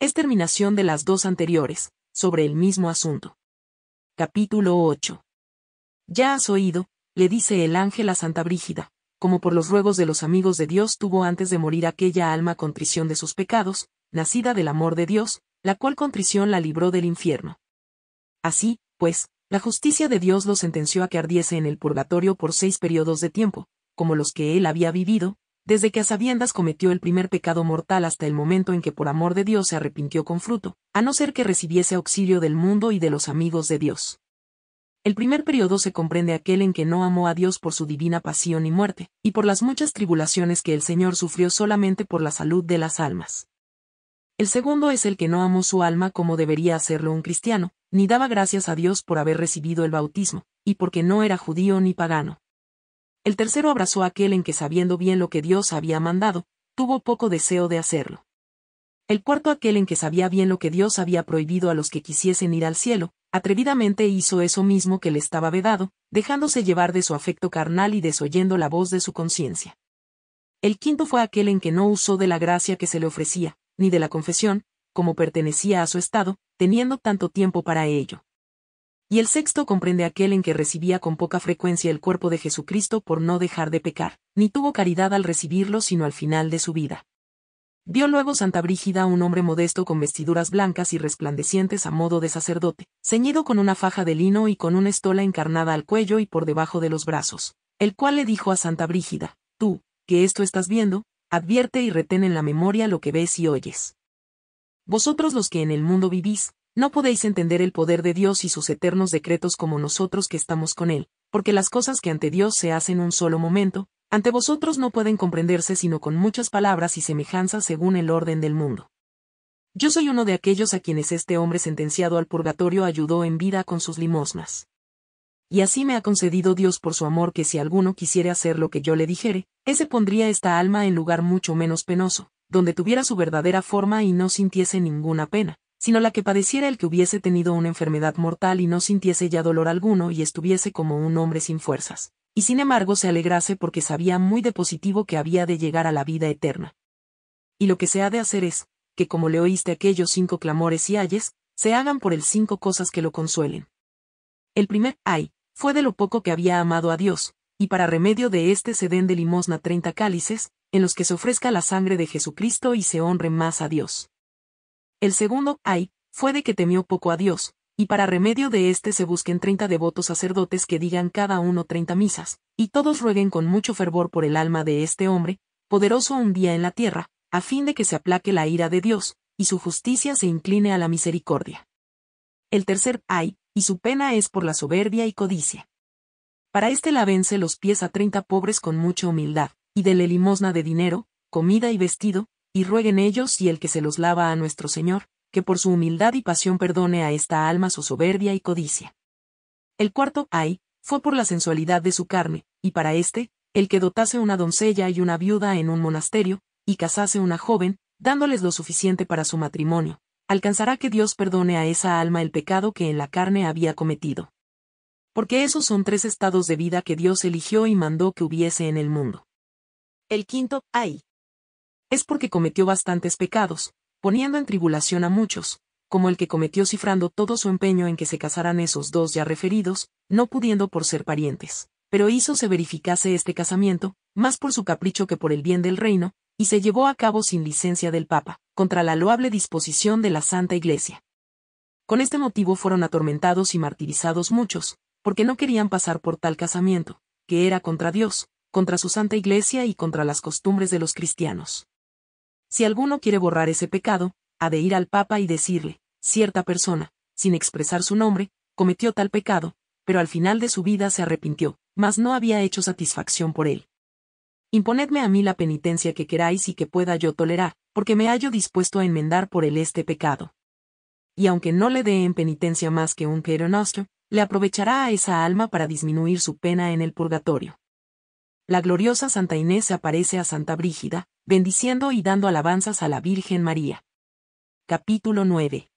Es terminación de las dos anteriores, sobre el mismo asunto. Capítulo 8. Ya has oído, le dice el ángel a Santa Brígida, como por los ruegos de los amigos de Dios tuvo antes de morir aquella alma contrición de sus pecados, nacida del amor de Dios, la cual contrición la libró del infierno. Así, pues, la justicia de Dios lo sentenció a que ardiese en el purgatorio por seis periodos de tiempo, como los que él había vivido, desde que a sabiendas cometió el primer pecado mortal hasta el momento en que por amor de Dios se arrepintió con fruto, a no ser que recibiese auxilio del mundo y de los amigos de Dios. El primer periodo se comprende aquel en que no amó a Dios por su divina pasión y muerte, y por las muchas tribulaciones que el Señor sufrió solamente por la salud de las almas. El segundo es el que no amó su alma como debería hacerlo un cristiano, ni daba gracias a Dios por haber recibido el bautismo, y porque no era judío ni pagano. El tercero abrazó aquel en que sabiendo bien lo que Dios había mandado, tuvo poco deseo de hacerlo. El cuarto aquel en que sabía bien lo que Dios había prohibido a los que quisiesen ir al cielo, atrevidamente hizo eso mismo que le estaba vedado, dejándose llevar de su afecto carnal y desoyendo la voz de su conciencia. El quinto fue aquel en que no usó de la gracia que se le ofrecía, ni de la confesión, como pertenecía a su estado, teniendo tanto tiempo para ello. Y el sexto comprende aquel en que recibía con poca frecuencia el cuerpo de Jesucristo por no dejar de pecar, ni tuvo caridad al recibirlo sino al final de su vida. Vio luego Santa Brígida a un hombre modesto con vestiduras blancas y resplandecientes a modo de sacerdote, ceñido con una faja de lino y con una estola encarnada al cuello y por debajo de los brazos, el cual le dijo a Santa Brígida, Tú, que esto estás viendo, advierte y retén en la memoria lo que ves y oyes. Vosotros los que en el mundo vivís, no podéis entender el poder de Dios y sus eternos decretos como nosotros que estamos con Él, porque las cosas que ante Dios se hacen un solo momento, ante vosotros no pueden comprenderse sino con muchas palabras y semejanzas según el orden del mundo. Yo soy uno de aquellos a quienes este hombre sentenciado al purgatorio ayudó en vida con sus limosnas y así me ha concedido Dios por su amor que si alguno quisiera hacer lo que yo le dijere, ese pondría esta alma en lugar mucho menos penoso, donde tuviera su verdadera forma y no sintiese ninguna pena, sino la que padeciera el que hubiese tenido una enfermedad mortal y no sintiese ya dolor alguno y estuviese como un hombre sin fuerzas, y sin embargo se alegrase porque sabía muy de positivo que había de llegar a la vida eterna. Y lo que se ha de hacer es, que como le oíste aquellos cinco clamores y ayes, se hagan por el cinco cosas que lo consuelen. El primer ay, fue de lo poco que había amado a Dios, y para remedio de éste se den de limosna treinta cálices, en los que se ofrezca la sangre de Jesucristo y se honre más a Dios. El segundo, ay, fue de que temió poco a Dios, y para remedio de éste se busquen treinta devotos sacerdotes que digan cada uno treinta misas, y todos rueguen con mucho fervor por el alma de este hombre, poderoso un día en la tierra, a fin de que se aplaque la ira de Dios, y su justicia se incline a la misericordia. El tercer ay, y su pena es por la soberbia y codicia. Para este la vence los pies a treinta pobres con mucha humildad, y dele limosna de dinero, comida y vestido, y rueguen ellos y el que se los lava a nuestro Señor, que por su humildad y pasión perdone a esta alma su soberbia y codicia. El cuarto, ay, fue por la sensualidad de su carne, y para éste, el que dotase una doncella y una viuda en un monasterio, y casase una joven, dándoles lo suficiente para su matrimonio, alcanzará que Dios perdone a esa alma el pecado que en la carne había cometido. Porque esos son tres estados de vida que Dios eligió y mandó que hubiese en el mundo. El quinto, ay. Es porque cometió bastantes pecados, poniendo en tribulación a muchos, como el que cometió cifrando todo su empeño en que se casaran esos dos ya referidos, no pudiendo por ser parientes pero hizo se verificase este casamiento, más por su capricho que por el bien del reino, y se llevó a cabo sin licencia del Papa, contra la loable disposición de la Santa Iglesia. Con este motivo fueron atormentados y martirizados muchos, porque no querían pasar por tal casamiento, que era contra Dios, contra su Santa Iglesia y contra las costumbres de los cristianos. Si alguno quiere borrar ese pecado, ha de ir al Papa y decirle, cierta persona, sin expresar su nombre, cometió tal pecado, pero al final de su vida se arrepintió, mas no había hecho satisfacción por él. Imponedme a mí la penitencia que queráis y que pueda yo tolerar, porque me hallo dispuesto a enmendar por él este pecado. Y aunque no le dé en penitencia más que un nuestro le aprovechará a esa alma para disminuir su pena en el purgatorio. La gloriosa Santa Inés aparece a Santa Brígida, bendiciendo y dando alabanzas a la Virgen María. Capítulo 9.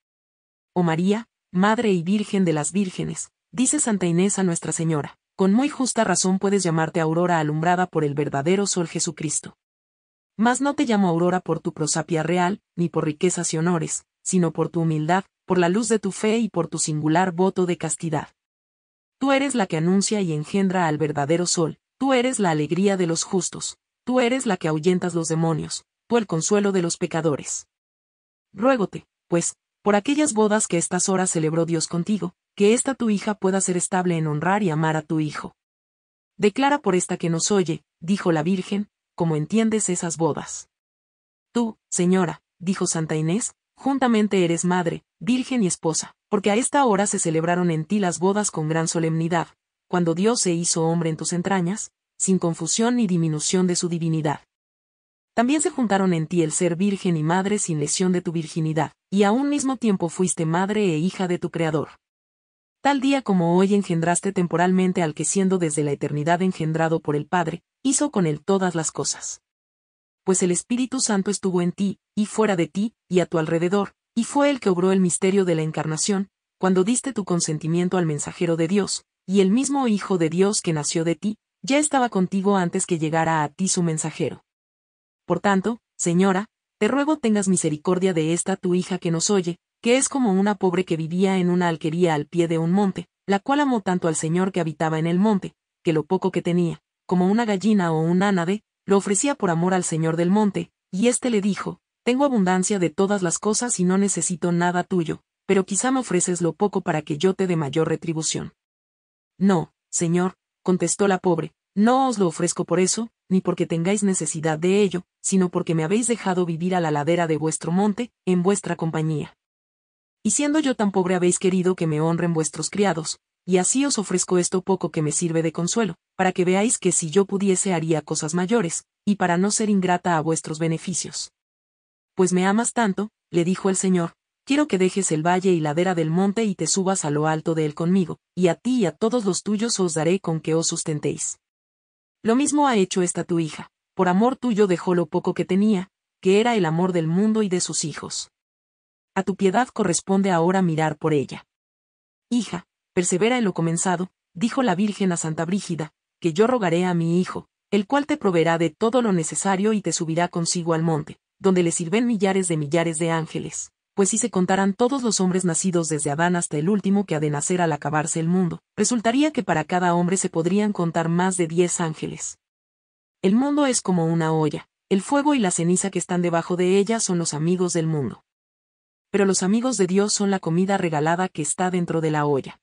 Oh María, Madre y Virgen de las Vírgenes, dice Santa Inés a Nuestra Señora, con muy justa razón puedes llamarte aurora alumbrada por el verdadero sol Jesucristo. Mas no te llamo aurora por tu prosapia real, ni por riquezas y honores, sino por tu humildad, por la luz de tu fe y por tu singular voto de castidad. Tú eres la que anuncia y engendra al verdadero sol, tú eres la alegría de los justos, tú eres la que ahuyentas los demonios, tú el consuelo de los pecadores. Ruégote, pues, por aquellas bodas que estas horas celebró Dios contigo, que esta tu hija pueda ser estable en honrar y amar a tu hijo. Declara por esta que nos oye, dijo la Virgen, como entiendes esas bodas. Tú, señora, dijo Santa Inés, juntamente eres madre, virgen y esposa, porque a esta hora se celebraron en ti las bodas con gran solemnidad, cuando Dios se hizo hombre en tus entrañas, sin confusión ni disminución de su divinidad. También se juntaron en ti el ser virgen y madre sin lesión de tu virginidad, y a un mismo tiempo fuiste madre e hija de tu Creador. Tal día como hoy engendraste temporalmente al que siendo desde la eternidad engendrado por el Padre, hizo con él todas las cosas. Pues el Espíritu Santo estuvo en ti, y fuera de ti, y a tu alrededor, y fue el que obró el misterio de la encarnación, cuando diste tu consentimiento al mensajero de Dios, y el mismo Hijo de Dios que nació de ti, ya estaba contigo antes que llegara a ti su mensajero. Por tanto, Señora, te ruego tengas misericordia de esta tu hija que nos oye, que es como una pobre que vivía en una alquería al pie de un monte, la cual amó tanto al señor que habitaba en el monte, que lo poco que tenía, como una gallina o un ánade, lo ofrecía por amor al señor del monte, y éste le dijo, tengo abundancia de todas las cosas y no necesito nada tuyo, pero quizá me ofreces lo poco para que yo te dé mayor retribución. No, señor, contestó la pobre, no os lo ofrezco por eso, ni porque tengáis necesidad de ello, sino porque me habéis dejado vivir a la ladera de vuestro monte, en vuestra compañía. Y siendo yo tan pobre habéis querido que me honren vuestros criados, y así os ofrezco esto poco que me sirve de consuelo, para que veáis que si yo pudiese haría cosas mayores, y para no ser ingrata a vuestros beneficios. Pues me amas tanto, le dijo el Señor, quiero que dejes el valle y ladera del monte y te subas a lo alto de él conmigo, y a ti y a todos los tuyos os daré con que os sustentéis. Lo mismo ha hecho esta tu hija, por amor tuyo dejó lo poco que tenía, que era el amor del mundo y de sus hijos a tu piedad corresponde ahora mirar por ella. Hija, persevera en lo comenzado, dijo la Virgen a Santa Brígida, que yo rogaré a mi hijo, el cual te proveerá de todo lo necesario y te subirá consigo al monte, donde le sirven millares de millares de ángeles, pues si se contaran todos los hombres nacidos desde Adán hasta el último que ha de nacer al acabarse el mundo, resultaría que para cada hombre se podrían contar más de diez ángeles. El mundo es como una olla, el fuego y la ceniza que están debajo de ella son los amigos del mundo pero los amigos de Dios son la comida regalada que está dentro de la olla.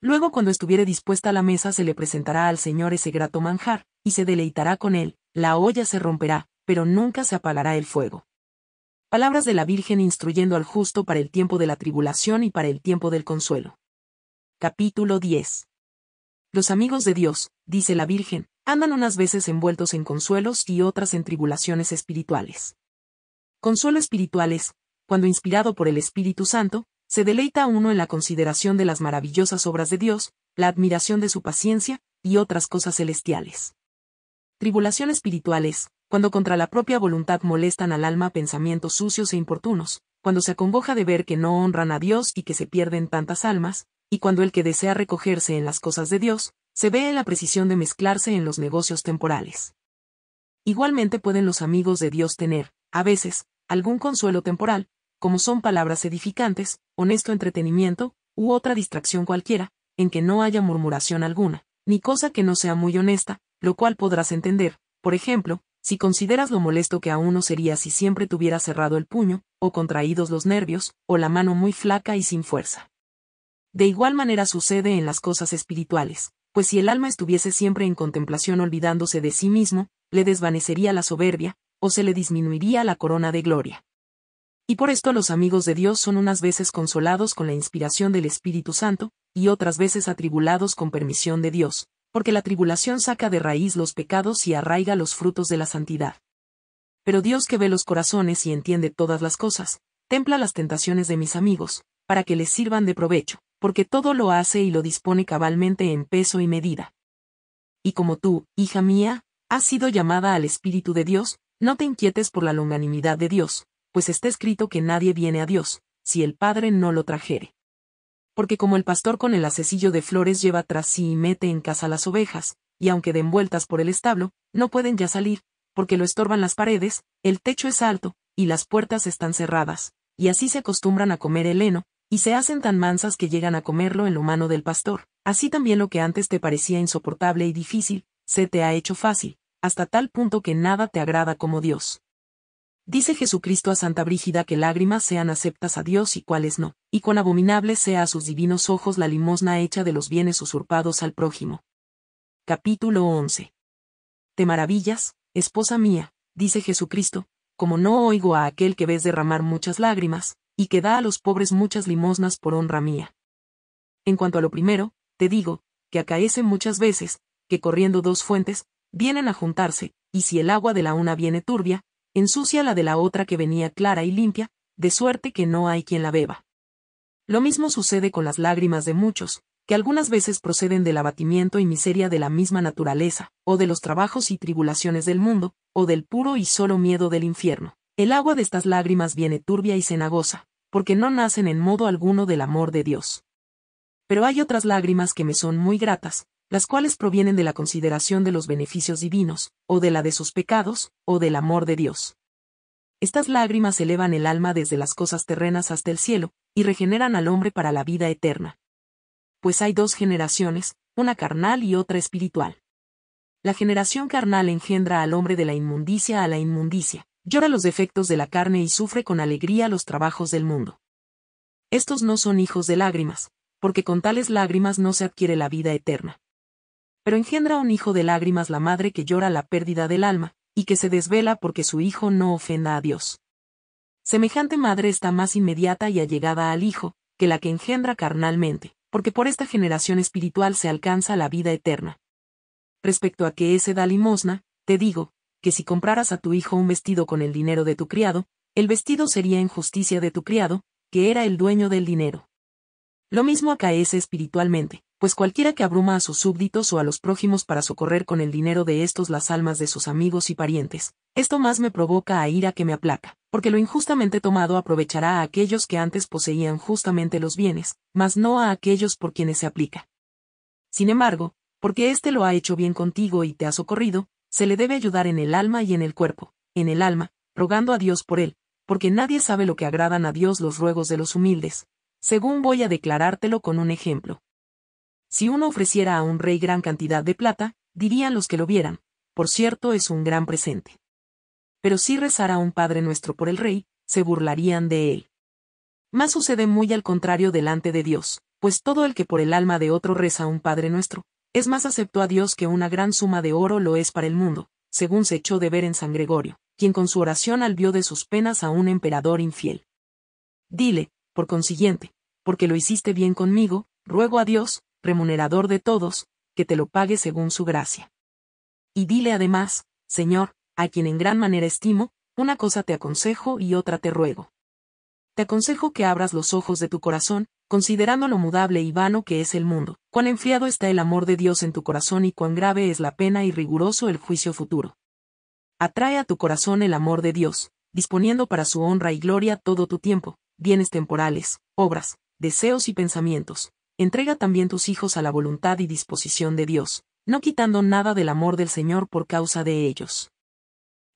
Luego cuando estuviere dispuesta la mesa se le presentará al Señor ese grato manjar, y se deleitará con él, la olla se romperá, pero nunca se apagará el fuego. Palabras de la Virgen instruyendo al justo para el tiempo de la tribulación y para el tiempo del consuelo. Capítulo 10. Los amigos de Dios, dice la Virgen, andan unas veces envueltos en consuelos y otras en tribulaciones espirituales. Consuelo espirituales, cuando inspirado por el Espíritu Santo, se deleita uno en la consideración de las maravillosas obras de Dios, la admiración de su paciencia, y otras cosas celestiales. Tribulaciones espirituales, cuando contra la propia voluntad molestan al alma pensamientos sucios e importunos, cuando se acongoja de ver que no honran a Dios y que se pierden tantas almas, y cuando el que desea recogerse en las cosas de Dios, se ve en la precisión de mezclarse en los negocios temporales. Igualmente pueden los amigos de Dios tener, a veces, algún consuelo temporal, como son palabras edificantes, honesto entretenimiento, u otra distracción cualquiera, en que no haya murmuración alguna, ni cosa que no sea muy honesta, lo cual podrás entender, por ejemplo, si consideras lo molesto que a uno sería si siempre tuviera cerrado el puño, o contraídos los nervios, o la mano muy flaca y sin fuerza. De igual manera sucede en las cosas espirituales, pues si el alma estuviese siempre en contemplación olvidándose de sí mismo, le desvanecería la soberbia, o se le disminuiría la corona de gloria. Y por esto los amigos de Dios son unas veces consolados con la inspiración del Espíritu Santo, y otras veces atribulados con permisión de Dios, porque la tribulación saca de raíz los pecados y arraiga los frutos de la santidad. Pero Dios que ve los corazones y entiende todas las cosas, templa las tentaciones de mis amigos, para que les sirvan de provecho, porque todo lo hace y lo dispone cabalmente en peso y medida. Y como tú, hija mía, has sido llamada al Espíritu de Dios, no te inquietes por la longanimidad de Dios, pues está escrito que nadie viene a Dios, si el Padre no lo trajere. Porque como el pastor con el acecillo de flores lleva tras sí y mete en casa las ovejas, y aunque den vueltas por el establo, no pueden ya salir, porque lo estorban las paredes, el techo es alto, y las puertas están cerradas, y así se acostumbran a comer el heno, y se hacen tan mansas que llegan a comerlo en lo mano del pastor. Así también lo que antes te parecía insoportable y difícil, se te ha hecho fácil, hasta tal punto que nada te agrada como Dios. Dice Jesucristo a Santa Brígida que lágrimas sean aceptas a Dios y cuáles no, y cuán abominable sea a sus divinos ojos la limosna hecha de los bienes usurpados al prójimo. Capítulo 11. Te maravillas, esposa mía, dice Jesucristo, como no oigo a aquel que ves derramar muchas lágrimas, y que da a los pobres muchas limosnas por honra mía. En cuanto a lo primero, te digo, que acaece muchas veces, que corriendo dos fuentes, vienen a juntarse, y si el agua de la una viene turbia, ensucia la de la otra que venía clara y limpia, de suerte que no hay quien la beba. Lo mismo sucede con las lágrimas de muchos, que algunas veces proceden del abatimiento y miseria de la misma naturaleza, o de los trabajos y tribulaciones del mundo, o del puro y solo miedo del infierno. El agua de estas lágrimas viene turbia y cenagosa, porque no nacen en modo alguno del amor de Dios. Pero hay otras lágrimas que me son muy gratas, las cuales provienen de la consideración de los beneficios divinos, o de la de sus pecados, o del amor de Dios. Estas lágrimas elevan el alma desde las cosas terrenas hasta el cielo, y regeneran al hombre para la vida eterna. Pues hay dos generaciones, una carnal y otra espiritual. La generación carnal engendra al hombre de la inmundicia a la inmundicia, llora los defectos de la carne y sufre con alegría los trabajos del mundo. Estos no son hijos de lágrimas, porque con tales lágrimas no se adquiere la vida eterna pero engendra un hijo de lágrimas la madre que llora la pérdida del alma, y que se desvela porque su hijo no ofenda a Dios. Semejante madre está más inmediata y allegada al hijo, que la que engendra carnalmente, porque por esta generación espiritual se alcanza la vida eterna. Respecto a que ese da limosna, te digo, que si compraras a tu hijo un vestido con el dinero de tu criado, el vestido sería en justicia de tu criado, que era el dueño del dinero. Lo mismo acaece espiritualmente, pues cualquiera que abruma a sus súbditos o a los prójimos para socorrer con el dinero de estos las almas de sus amigos y parientes, esto más me provoca a ira que me aplaca, porque lo injustamente tomado aprovechará a aquellos que antes poseían justamente los bienes, mas no a aquellos por quienes se aplica. Sin embargo, porque éste lo ha hecho bien contigo y te ha socorrido, se le debe ayudar en el alma y en el cuerpo, en el alma, rogando a Dios por él, porque nadie sabe lo que agradan a Dios los ruegos de los humildes, según voy a declarártelo con un ejemplo. Si uno ofreciera a un rey gran cantidad de plata, dirían los que lo vieran, por cierto es un gran presente. Pero si rezara un Padre nuestro por el rey, se burlarían de él. Más sucede muy al contrario delante de Dios, pues todo el que por el alma de otro reza un Padre nuestro, es más acepto a Dios que una gran suma de oro lo es para el mundo, según se echó de ver en San Gregorio, quien con su oración alvió de sus penas a un emperador infiel. Dile, por consiguiente, porque lo hiciste bien conmigo, ruego a Dios, remunerador de todos, que te lo pague según su gracia. Y dile además, Señor, a quien en gran manera estimo, una cosa te aconsejo y otra te ruego. Te aconsejo que abras los ojos de tu corazón, considerando lo mudable y vano que es el mundo, cuán enfriado está el amor de Dios en tu corazón y cuán grave es la pena y riguroso el juicio futuro. Atrae a tu corazón el amor de Dios, disponiendo para su honra y gloria todo tu tiempo, bienes temporales, obras, deseos y pensamientos. Entrega también tus hijos a la voluntad y disposición de Dios, no quitando nada del amor del Señor por causa de ellos.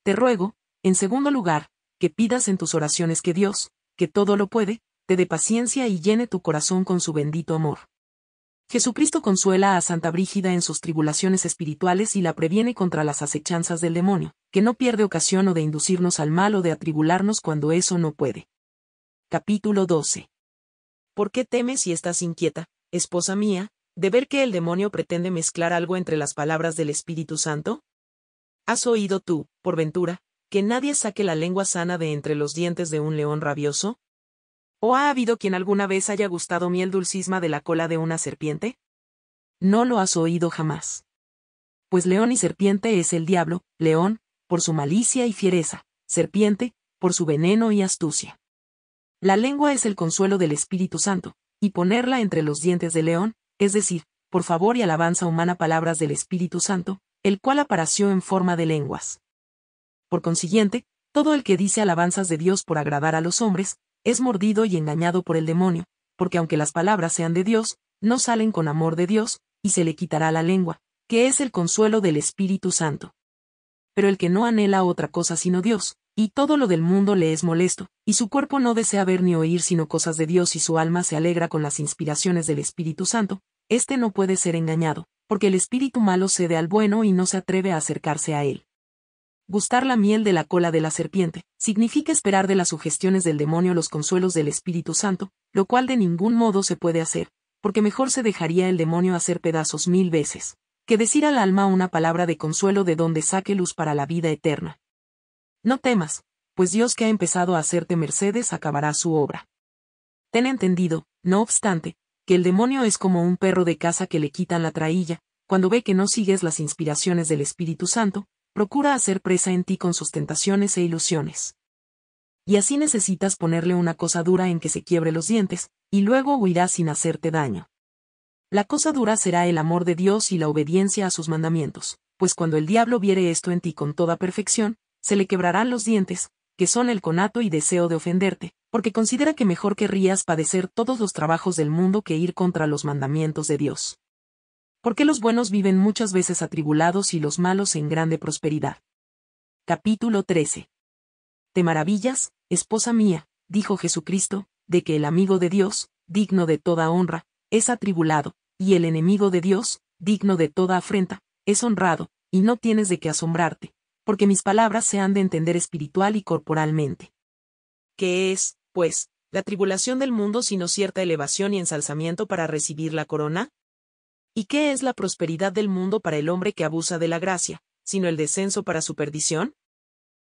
Te ruego, en segundo lugar, que pidas en tus oraciones que Dios, que todo lo puede, te dé paciencia y llene tu corazón con su bendito amor. Jesucristo consuela a Santa Brígida en sus tribulaciones espirituales y la previene contra las acechanzas del demonio, que no pierde ocasión o de inducirnos al mal o de atribularnos cuando eso no puede. Capítulo 12. ¿Por qué temes y estás inquieta, esposa mía, de ver que el demonio pretende mezclar algo entre las palabras del Espíritu Santo? ¿Has oído tú, por ventura, que nadie saque la lengua sana de entre los dientes de un león rabioso? ¿O ha habido quien alguna vez haya gustado miel dulcisma de la cola de una serpiente? No lo has oído jamás. Pues león y serpiente es el diablo, león, por su malicia y fiereza, serpiente, por su veneno y astucia. La lengua es el consuelo del Espíritu Santo, y ponerla entre los dientes de león, es decir, por favor y alabanza humana palabras del Espíritu Santo, el cual apareció en forma de lenguas. Por consiguiente, todo el que dice alabanzas de Dios por agradar a los hombres, es mordido y engañado por el demonio, porque aunque las palabras sean de Dios, no salen con amor de Dios, y se le quitará la lengua, que es el consuelo del Espíritu Santo. Pero el que no anhela otra cosa sino Dios, y todo lo del mundo le es molesto, y su cuerpo no desea ver ni oír sino cosas de Dios y su alma se alegra con las inspiraciones del Espíritu Santo, éste no puede ser engañado, porque el espíritu malo cede al bueno y no se atreve a acercarse a él. Gustar la miel de la cola de la serpiente, significa esperar de las sugestiones del demonio los consuelos del Espíritu Santo, lo cual de ningún modo se puede hacer, porque mejor se dejaría el demonio hacer pedazos mil veces, que decir al alma una palabra de consuelo de donde saque luz para la vida eterna. No temas, pues Dios que ha empezado a hacerte mercedes acabará su obra. Ten entendido, no obstante, que el demonio es como un perro de caza que le quitan la trailla, cuando ve que no sigues las inspiraciones del Espíritu Santo, procura hacer presa en ti con sus tentaciones e ilusiones. Y así necesitas ponerle una cosa dura en que se quiebre los dientes, y luego huirá sin hacerte daño. La cosa dura será el amor de Dios y la obediencia a sus mandamientos, pues cuando el diablo viere esto en ti con toda perfección, se le quebrarán los dientes, que son el conato y deseo de ofenderte, porque considera que mejor querrías padecer todos los trabajos del mundo que ir contra los mandamientos de Dios. Porque los buenos viven muchas veces atribulados y los malos en grande prosperidad? Capítulo 13. Te maravillas, esposa mía, dijo Jesucristo, de que el amigo de Dios, digno de toda honra, es atribulado, y el enemigo de Dios, digno de toda afrenta, es honrado, y no tienes de qué asombrarte, porque mis palabras se han de entender espiritual y corporalmente. ¿Qué es, pues, la tribulación del mundo sino cierta elevación y ensalzamiento para recibir la corona? ¿Y qué es la prosperidad del mundo para el hombre que abusa de la gracia, sino el descenso para su perdición?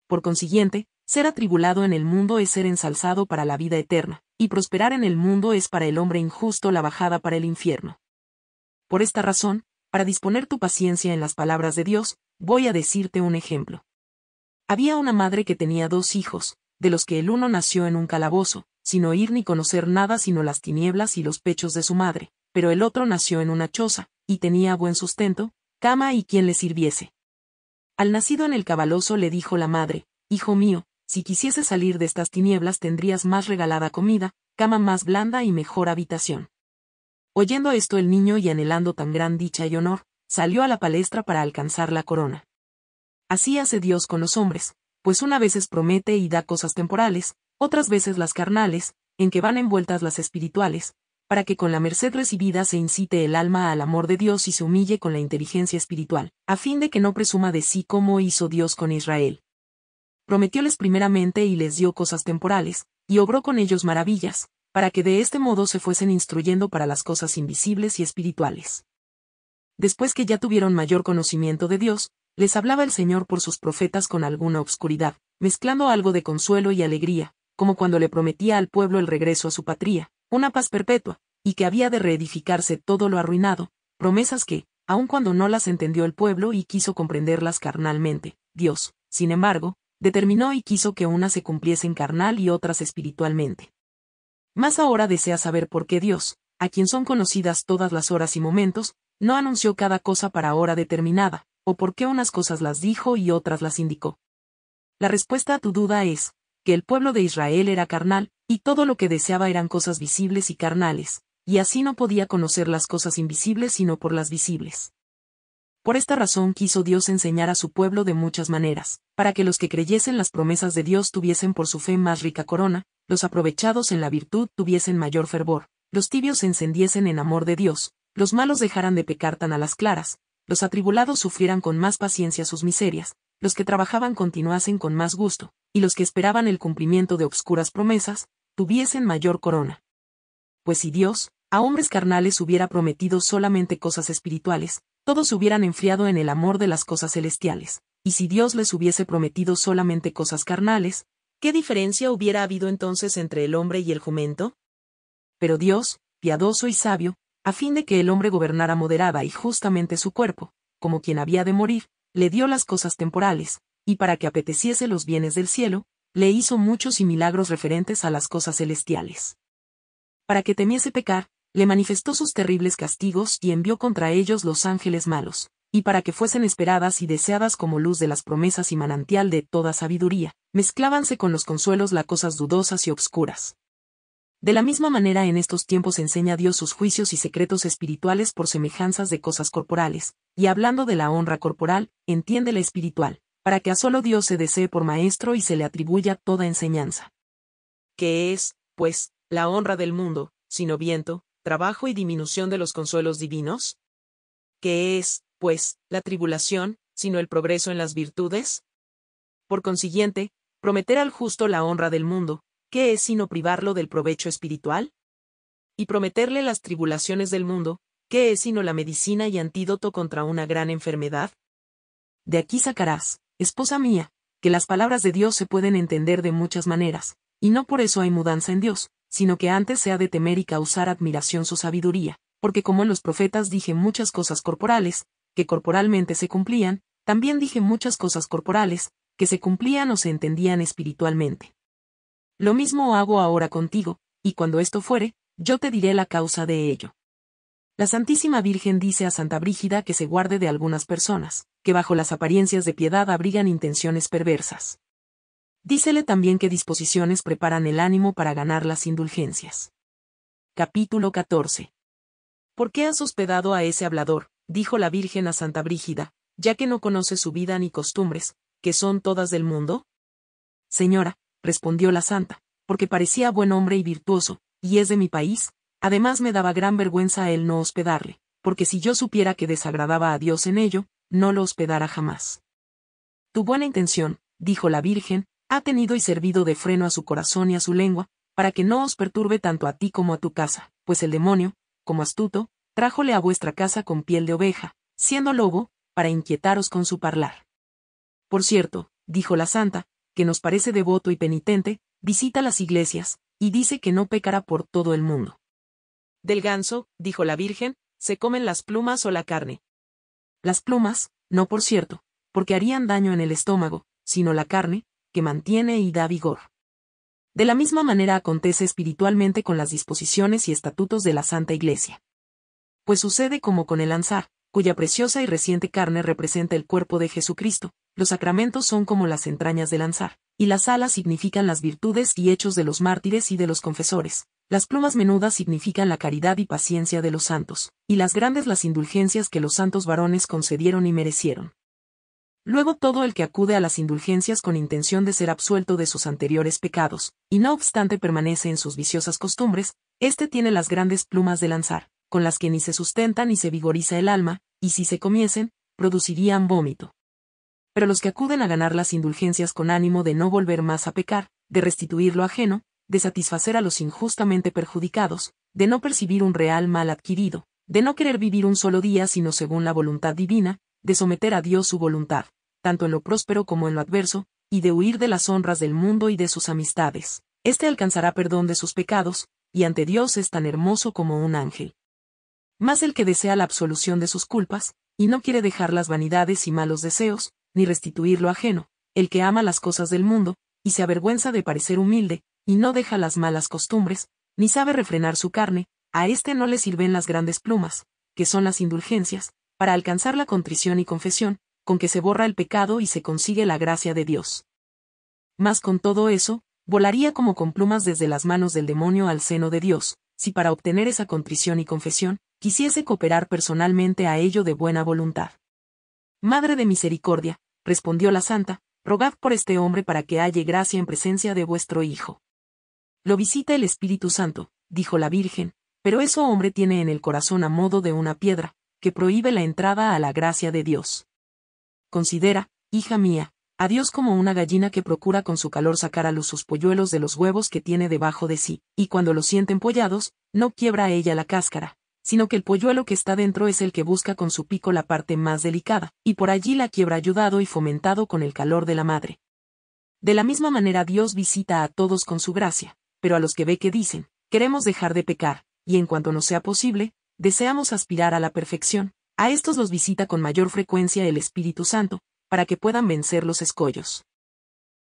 Por consiguiente, ser atribulado en el mundo es ser ensalzado para la vida eterna, y prosperar en el mundo es para el hombre injusto la bajada para el infierno. Por esta razón, para disponer tu paciencia en las palabras de Dios, Voy a decirte un ejemplo. Había una madre que tenía dos hijos, de los que el uno nació en un calabozo, sin oír ni conocer nada sino las tinieblas y los pechos de su madre, pero el otro nació en una choza, y tenía buen sustento, cama y quien le sirviese. Al nacido en el cabaloso le dijo la madre, Hijo mío, si quisiese salir de estas tinieblas tendrías más regalada comida, cama más blanda y mejor habitación. Oyendo esto el niño y anhelando tan gran dicha y honor, salió a la palestra para alcanzar la corona. Así hace Dios con los hombres, pues una veces promete y da cosas temporales, otras veces las carnales, en que van envueltas las espirituales, para que con la merced recibida se incite el alma al amor de Dios y se humille con la inteligencia espiritual, a fin de que no presuma de sí como hizo Dios con Israel. Prometióles primeramente y les dio cosas temporales, y obró con ellos maravillas, para que de este modo se fuesen instruyendo para las cosas invisibles y espirituales después que ya tuvieron mayor conocimiento de Dios, les hablaba el Señor por sus profetas con alguna obscuridad, mezclando algo de consuelo y alegría, como cuando le prometía al pueblo el regreso a su patria, una paz perpetua, y que había de reedificarse todo lo arruinado, promesas que, aun cuando no las entendió el pueblo y quiso comprenderlas carnalmente, Dios, sin embargo, determinó y quiso que unas se cumpliesen carnal y otras espiritualmente. Más ahora desea saber por qué Dios, a quien son conocidas todas las horas y momentos, no anunció cada cosa para hora determinada, o por qué unas cosas las dijo y otras las indicó. La respuesta a tu duda es, que el pueblo de Israel era carnal, y todo lo que deseaba eran cosas visibles y carnales, y así no podía conocer las cosas invisibles sino por las visibles. Por esta razón quiso Dios enseñar a su pueblo de muchas maneras, para que los que creyesen las promesas de Dios tuviesen por su fe más rica corona, los aprovechados en la virtud tuviesen mayor fervor, los tibios se encendiesen en amor de Dios, los malos dejaran de pecar tan a las claras, los atribulados sufrieran con más paciencia sus miserias, los que trabajaban continuasen con más gusto, y los que esperaban el cumplimiento de obscuras promesas, tuviesen mayor corona. Pues si Dios, a hombres carnales hubiera prometido solamente cosas espirituales, todos hubieran enfriado en el amor de las cosas celestiales, y si Dios les hubiese prometido solamente cosas carnales, ¿qué diferencia hubiera habido entonces entre el hombre y el jumento? Pero Dios, piadoso y sabio, a fin de que el hombre gobernara moderada y justamente su cuerpo, como quien había de morir, le dio las cosas temporales, y para que apeteciese los bienes del cielo, le hizo muchos y milagros referentes a las cosas celestiales. Para que temiese pecar, le manifestó sus terribles castigos y envió contra ellos los ángeles malos, y para que fuesen esperadas y deseadas como luz de las promesas y manantial de toda sabiduría, mezclábanse con los consuelos las cosas dudosas y obscuras, de la misma manera en estos tiempos enseña Dios sus juicios y secretos espirituales por semejanzas de cosas corporales, y hablando de la honra corporal, entiende la espiritual, para que a solo Dios se desee por maestro y se le atribuya toda enseñanza. ¿Qué es, pues, la honra del mundo, sino viento, trabajo y disminución de los consuelos divinos? ¿Qué es, pues, la tribulación, sino el progreso en las virtudes? Por consiguiente, prometer al justo la honra del mundo, ¿qué es sino privarlo del provecho espiritual? Y prometerle las tribulaciones del mundo, ¿qué es sino la medicina y antídoto contra una gran enfermedad? De aquí sacarás, esposa mía, que las palabras de Dios se pueden entender de muchas maneras, y no por eso hay mudanza en Dios, sino que antes se ha de temer y causar admiración su sabiduría, porque como en los profetas dije muchas cosas corporales, que corporalmente se cumplían, también dije muchas cosas corporales, que se cumplían o se entendían espiritualmente. Lo mismo hago ahora contigo, y cuando esto fuere, yo te diré la causa de ello. La Santísima Virgen dice a Santa Brígida que se guarde de algunas personas, que bajo las apariencias de piedad abrigan intenciones perversas. Dícele también que disposiciones preparan el ánimo para ganar las indulgencias. Capítulo 14. ¿Por qué has hospedado a ese hablador? dijo la Virgen a Santa Brígida, ya que no conoce su vida ni costumbres, que son todas del mundo? Señora, respondió la santa, porque parecía buen hombre y virtuoso, y es de mi país, además me daba gran vergüenza a él no hospedarle, porque si yo supiera que desagradaba a Dios en ello, no lo hospedara jamás. Tu buena intención, dijo la Virgen, ha tenido y servido de freno a su corazón y a su lengua, para que no os perturbe tanto a ti como a tu casa, pues el demonio, como astuto, trájole a vuestra casa con piel de oveja, siendo lobo, para inquietaros con su parlar. Por cierto, dijo la santa, que nos parece devoto y penitente, visita las iglesias, y dice que no pecará por todo el mundo. Del ganso, dijo la Virgen, se comen las plumas o la carne. Las plumas, no por cierto, porque harían daño en el estómago, sino la carne, que mantiene y da vigor. De la misma manera acontece espiritualmente con las disposiciones y estatutos de la Santa Iglesia. Pues sucede como con el ansar, cuya preciosa y reciente carne representa el cuerpo de Jesucristo, los sacramentos son como las entrañas de lanzar, y las alas significan las virtudes y hechos de los mártires y de los confesores. Las plumas menudas significan la caridad y paciencia de los santos, y las grandes las indulgencias que los santos varones concedieron y merecieron. Luego todo el que acude a las indulgencias con intención de ser absuelto de sus anteriores pecados, y no obstante permanece en sus viciosas costumbres, éste tiene las grandes plumas de lanzar, con las que ni se sustenta ni se vigoriza el alma, y si se comiesen, producirían vómito pero los que acuden a ganar las indulgencias con ánimo de no volver más a pecar, de restituir lo ajeno, de satisfacer a los injustamente perjudicados, de no percibir un real mal adquirido, de no querer vivir un solo día sino según la voluntad divina, de someter a Dios su voluntad, tanto en lo próspero como en lo adverso, y de huir de las honras del mundo y de sus amistades. Este alcanzará perdón de sus pecados, y ante Dios es tan hermoso como un ángel. Más el que desea la absolución de sus culpas, y no quiere dejar las vanidades y malos deseos, ni restituir lo ajeno, el que ama las cosas del mundo, y se avergüenza de parecer humilde, y no deja las malas costumbres, ni sabe refrenar su carne, a éste no le sirven las grandes plumas, que son las indulgencias, para alcanzar la contrición y confesión, con que se borra el pecado y se consigue la gracia de Dios. Mas con todo eso, volaría como con plumas desde las manos del demonio al seno de Dios, si para obtener esa contrición y confesión, quisiese cooperar personalmente a ello de buena voluntad. Madre de Misericordia, respondió la santa, rogad por este hombre para que halle gracia en presencia de vuestro Hijo. Lo visita el Espíritu Santo, dijo la Virgen, pero eso hombre tiene en el corazón a modo de una piedra, que prohíbe la entrada a la gracia de Dios. Considera, hija mía, a Dios como una gallina que procura con su calor sacar a luz sus polluelos de los huevos que tiene debajo de sí, y cuando los sienten pollados, no quiebra a ella la cáscara, sino que el polluelo que está dentro es el que busca con su pico la parte más delicada, y por allí la quiebra ayudado y fomentado con el calor de la madre. De la misma manera Dios visita a todos con su gracia, pero a los que ve que dicen, queremos dejar de pecar, y en cuanto no sea posible, deseamos aspirar a la perfección, a estos los visita con mayor frecuencia el Espíritu Santo, para que puedan vencer los escollos.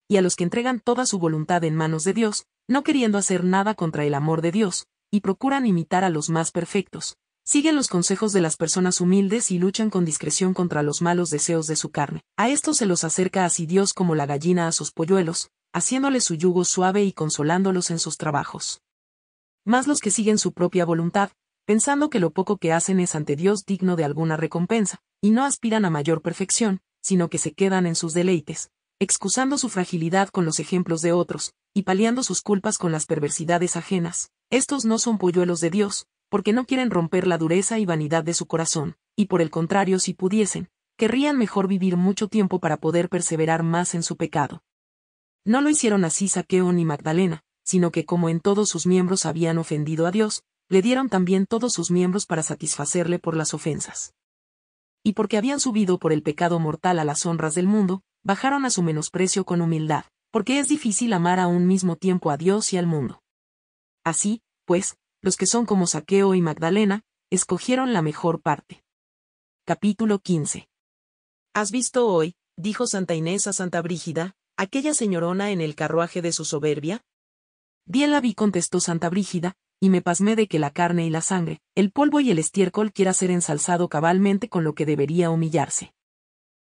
Y a los que entregan toda su voluntad en manos de Dios, no queriendo hacer nada contra el amor de Dios, y procuran imitar a los más perfectos, siguen los consejos de las personas humildes y luchan con discreción contra los malos deseos de su carne. A estos se los acerca así Dios como la gallina a sus polluelos, haciéndoles su yugo suave y consolándolos en sus trabajos. Más los que siguen su propia voluntad, pensando que lo poco que hacen es ante Dios digno de alguna recompensa, y no aspiran a mayor perfección, sino que se quedan en sus deleites, excusando su fragilidad con los ejemplos de otros, y paliando sus culpas con las perversidades ajenas. Estos no son polluelos de Dios, porque no quieren romper la dureza y vanidad de su corazón, y por el contrario si pudiesen, querrían mejor vivir mucho tiempo para poder perseverar más en su pecado. No lo hicieron así Saqueo ni Magdalena, sino que como en todos sus miembros habían ofendido a Dios, le dieron también todos sus miembros para satisfacerle por las ofensas. Y porque habían subido por el pecado mortal a las honras del mundo, bajaron a su menosprecio con humildad, porque es difícil amar a un mismo tiempo a Dios y al mundo. Así, pues, los que son como Saqueo y Magdalena, escogieron la mejor parte. Capítulo 15. Has visto hoy, dijo Santa Inés a Santa Brígida, aquella señorona en el carruaje de su soberbia? Bien la vi, contestó Santa Brígida, y me pasmé de que la carne y la sangre, el polvo y el estiércol quiera ser ensalzado cabalmente con lo que debería humillarse.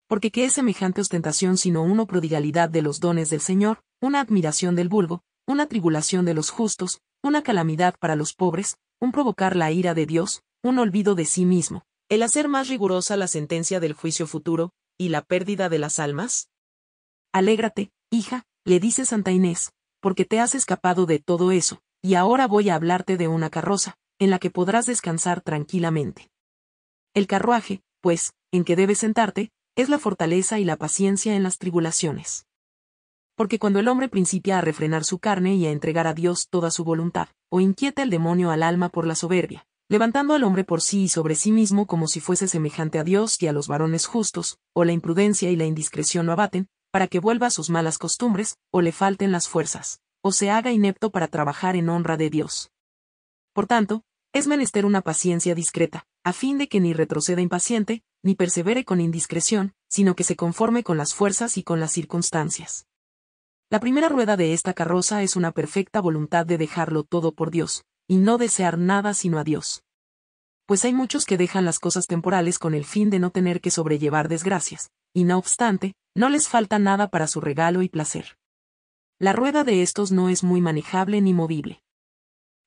Porque qué es semejante ostentación sino una prodigalidad de los dones del Señor, una admiración del vulgo, una tribulación de los justos, una calamidad para los pobres, un provocar la ira de Dios, un olvido de sí mismo, el hacer más rigurosa la sentencia del juicio futuro, y la pérdida de las almas? Alégrate, hija, le dice Santa Inés, porque te has escapado de todo eso, y ahora voy a hablarte de una carroza, en la que podrás descansar tranquilamente. El carruaje, pues, en que debes sentarte, es la fortaleza y la paciencia en las tribulaciones. Porque cuando el hombre principia a refrenar su carne y a entregar a Dios toda su voluntad, o inquieta el demonio al alma por la soberbia, levantando al hombre por sí y sobre sí mismo como si fuese semejante a Dios y a los varones justos, o la imprudencia y la indiscreción lo abaten, para que vuelva a sus malas costumbres, o le falten las fuerzas, o se haga inepto para trabajar en honra de Dios. Por tanto, es menester una paciencia discreta, a fin de que ni retroceda impaciente, ni persevere con indiscreción, sino que se conforme con las fuerzas y con las circunstancias. La primera rueda de esta carroza es una perfecta voluntad de dejarlo todo por Dios, y no desear nada sino a Dios. Pues hay muchos que dejan las cosas temporales con el fin de no tener que sobrellevar desgracias, y no obstante, no les falta nada para su regalo y placer. La rueda de estos no es muy manejable ni movible.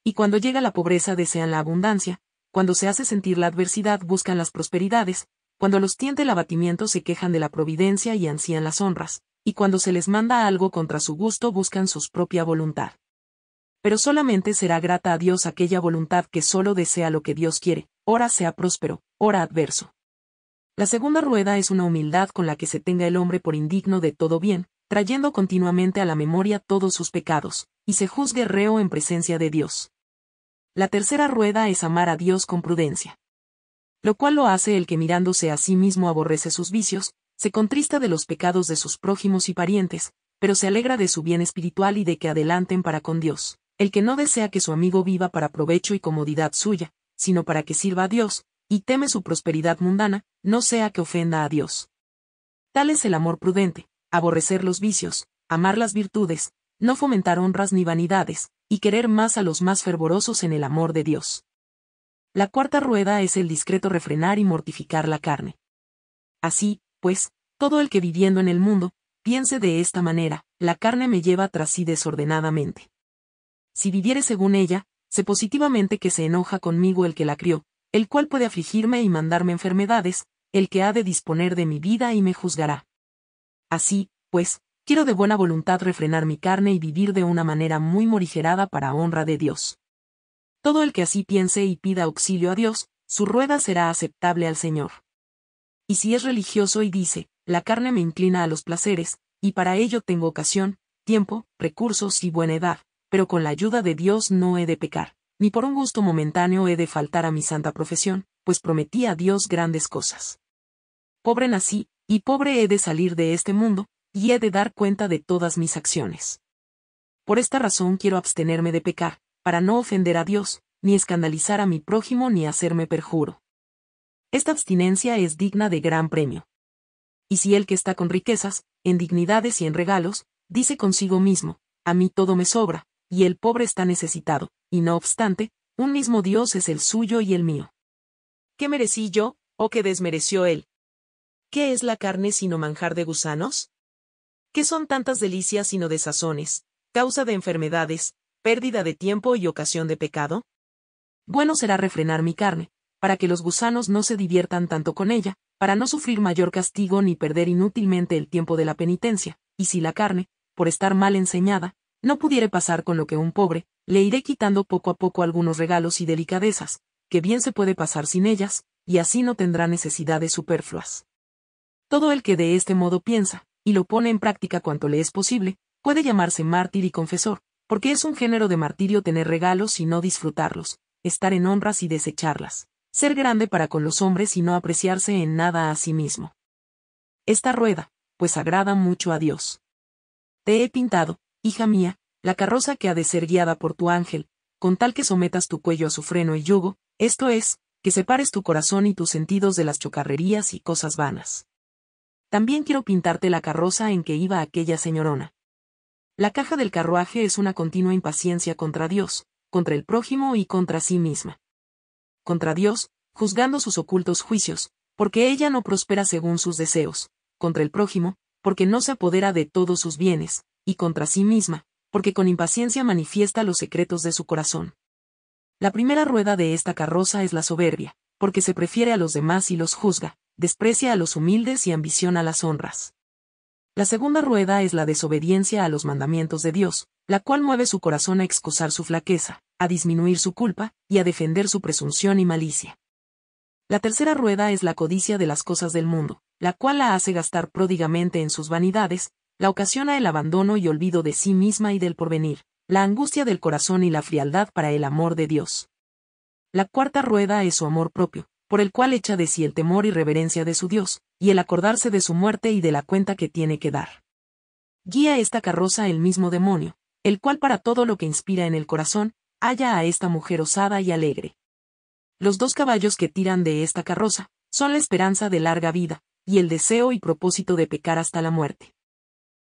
Y cuando llega la pobreza desean la abundancia, cuando se hace sentir la adversidad buscan las prosperidades, cuando los tiende el abatimiento se quejan de la providencia y ansían las honras, y cuando se les manda algo contra su gusto buscan su propia voluntad. Pero solamente será grata a Dios aquella voluntad que solo desea lo que Dios quiere, ora sea próspero, ora adverso. La segunda rueda es una humildad con la que se tenga el hombre por indigno de todo bien, trayendo continuamente a la memoria todos sus pecados, y se juzgue reo en presencia de Dios. La tercera rueda es amar a Dios con prudencia. Lo cual lo hace el que mirándose a sí mismo aborrece sus vicios, se contrista de los pecados de sus prójimos y parientes, pero se alegra de su bien espiritual y de que adelanten para con Dios. El que no desea que su amigo viva para provecho y comodidad suya, sino para que sirva a Dios, y teme su prosperidad mundana, no sea que ofenda a Dios. Tal es el amor prudente, aborrecer los vicios, amar las virtudes, no fomentar honras ni vanidades, y querer más a los más fervorosos en el amor de Dios. La cuarta rueda es el discreto refrenar y mortificar la carne. Así, pues, todo el que viviendo en el mundo, piense de esta manera, la carne me lleva tras sí desordenadamente. Si viviere según ella, sé positivamente que se enoja conmigo el que la crió, el cual puede afligirme y mandarme enfermedades, el que ha de disponer de mi vida y me juzgará. Así, pues, quiero de buena voluntad refrenar mi carne y vivir de una manera muy morigerada para honra de Dios. Todo el que así piense y pida auxilio a Dios, su rueda será aceptable al Señor. Y si es religioso y dice, la carne me inclina a los placeres, y para ello tengo ocasión, tiempo, recursos y buena edad, pero con la ayuda de Dios no he de pecar, ni por un gusto momentáneo he de faltar a mi santa profesión, pues prometí a Dios grandes cosas. Pobre nací, y pobre he de salir de este mundo, y he de dar cuenta de todas mis acciones. Por esta razón quiero abstenerme de pecar, para no ofender a Dios, ni escandalizar a mi prójimo ni hacerme perjuro. Esta abstinencia es digna de gran premio. Y si el que está con riquezas, en dignidades y en regalos, dice consigo mismo, a mí todo me sobra, y el pobre está necesitado, y no obstante, un mismo Dios es el suyo y el mío. ¿Qué merecí yo, o qué desmereció él? ¿Qué es la carne sino manjar de gusanos? ¿Qué son tantas delicias sino desazones, causa de enfermedades, pérdida de tiempo y ocasión de pecado? Bueno será refrenar mi carne, para que los gusanos no se diviertan tanto con ella, para no sufrir mayor castigo ni perder inútilmente el tiempo de la penitencia, y si la carne, por estar mal enseñada, no pudiere pasar con lo que un pobre, le iré quitando poco a poco algunos regalos y delicadezas, que bien se puede pasar sin ellas, y así no tendrá necesidades superfluas. Todo el que de este modo piensa, y lo pone en práctica cuanto le es posible, puede llamarse mártir y confesor, porque es un género de martirio tener regalos y no disfrutarlos, estar en honras y desecharlas ser grande para con los hombres y no apreciarse en nada a sí mismo. Esta rueda, pues agrada mucho a Dios. Te he pintado, hija mía, la carroza que ha de ser guiada por tu ángel, con tal que sometas tu cuello a su freno y yugo, esto es, que separes tu corazón y tus sentidos de las chocarrerías y cosas vanas. También quiero pintarte la carroza en que iba aquella señorona. La caja del carruaje es una continua impaciencia contra Dios, contra el prójimo y contra sí misma contra Dios, juzgando sus ocultos juicios, porque ella no prospera según sus deseos, contra el prójimo, porque no se apodera de todos sus bienes, y contra sí misma, porque con impaciencia manifiesta los secretos de su corazón. La primera rueda de esta carroza es la soberbia, porque se prefiere a los demás y los juzga, desprecia a los humildes y ambiciona las honras. La segunda rueda es la desobediencia a los mandamientos de Dios, la cual mueve su corazón a excusar su flaqueza, a disminuir su culpa, y a defender su presunción y malicia. La tercera rueda es la codicia de las cosas del mundo, la cual la hace gastar pródigamente en sus vanidades, la ocasiona el abandono y olvido de sí misma y del porvenir, la angustia del corazón y la frialdad para el amor de Dios. La cuarta rueda es su amor propio, por el cual echa de sí el temor y reverencia de su Dios, y el acordarse de su muerte y de la cuenta que tiene que dar. Guía esta carroza el mismo demonio, el cual para todo lo que inspira en el corazón, halla a esta mujer osada y alegre. Los dos caballos que tiran de esta carroza, son la esperanza de larga vida, y el deseo y propósito de pecar hasta la muerte.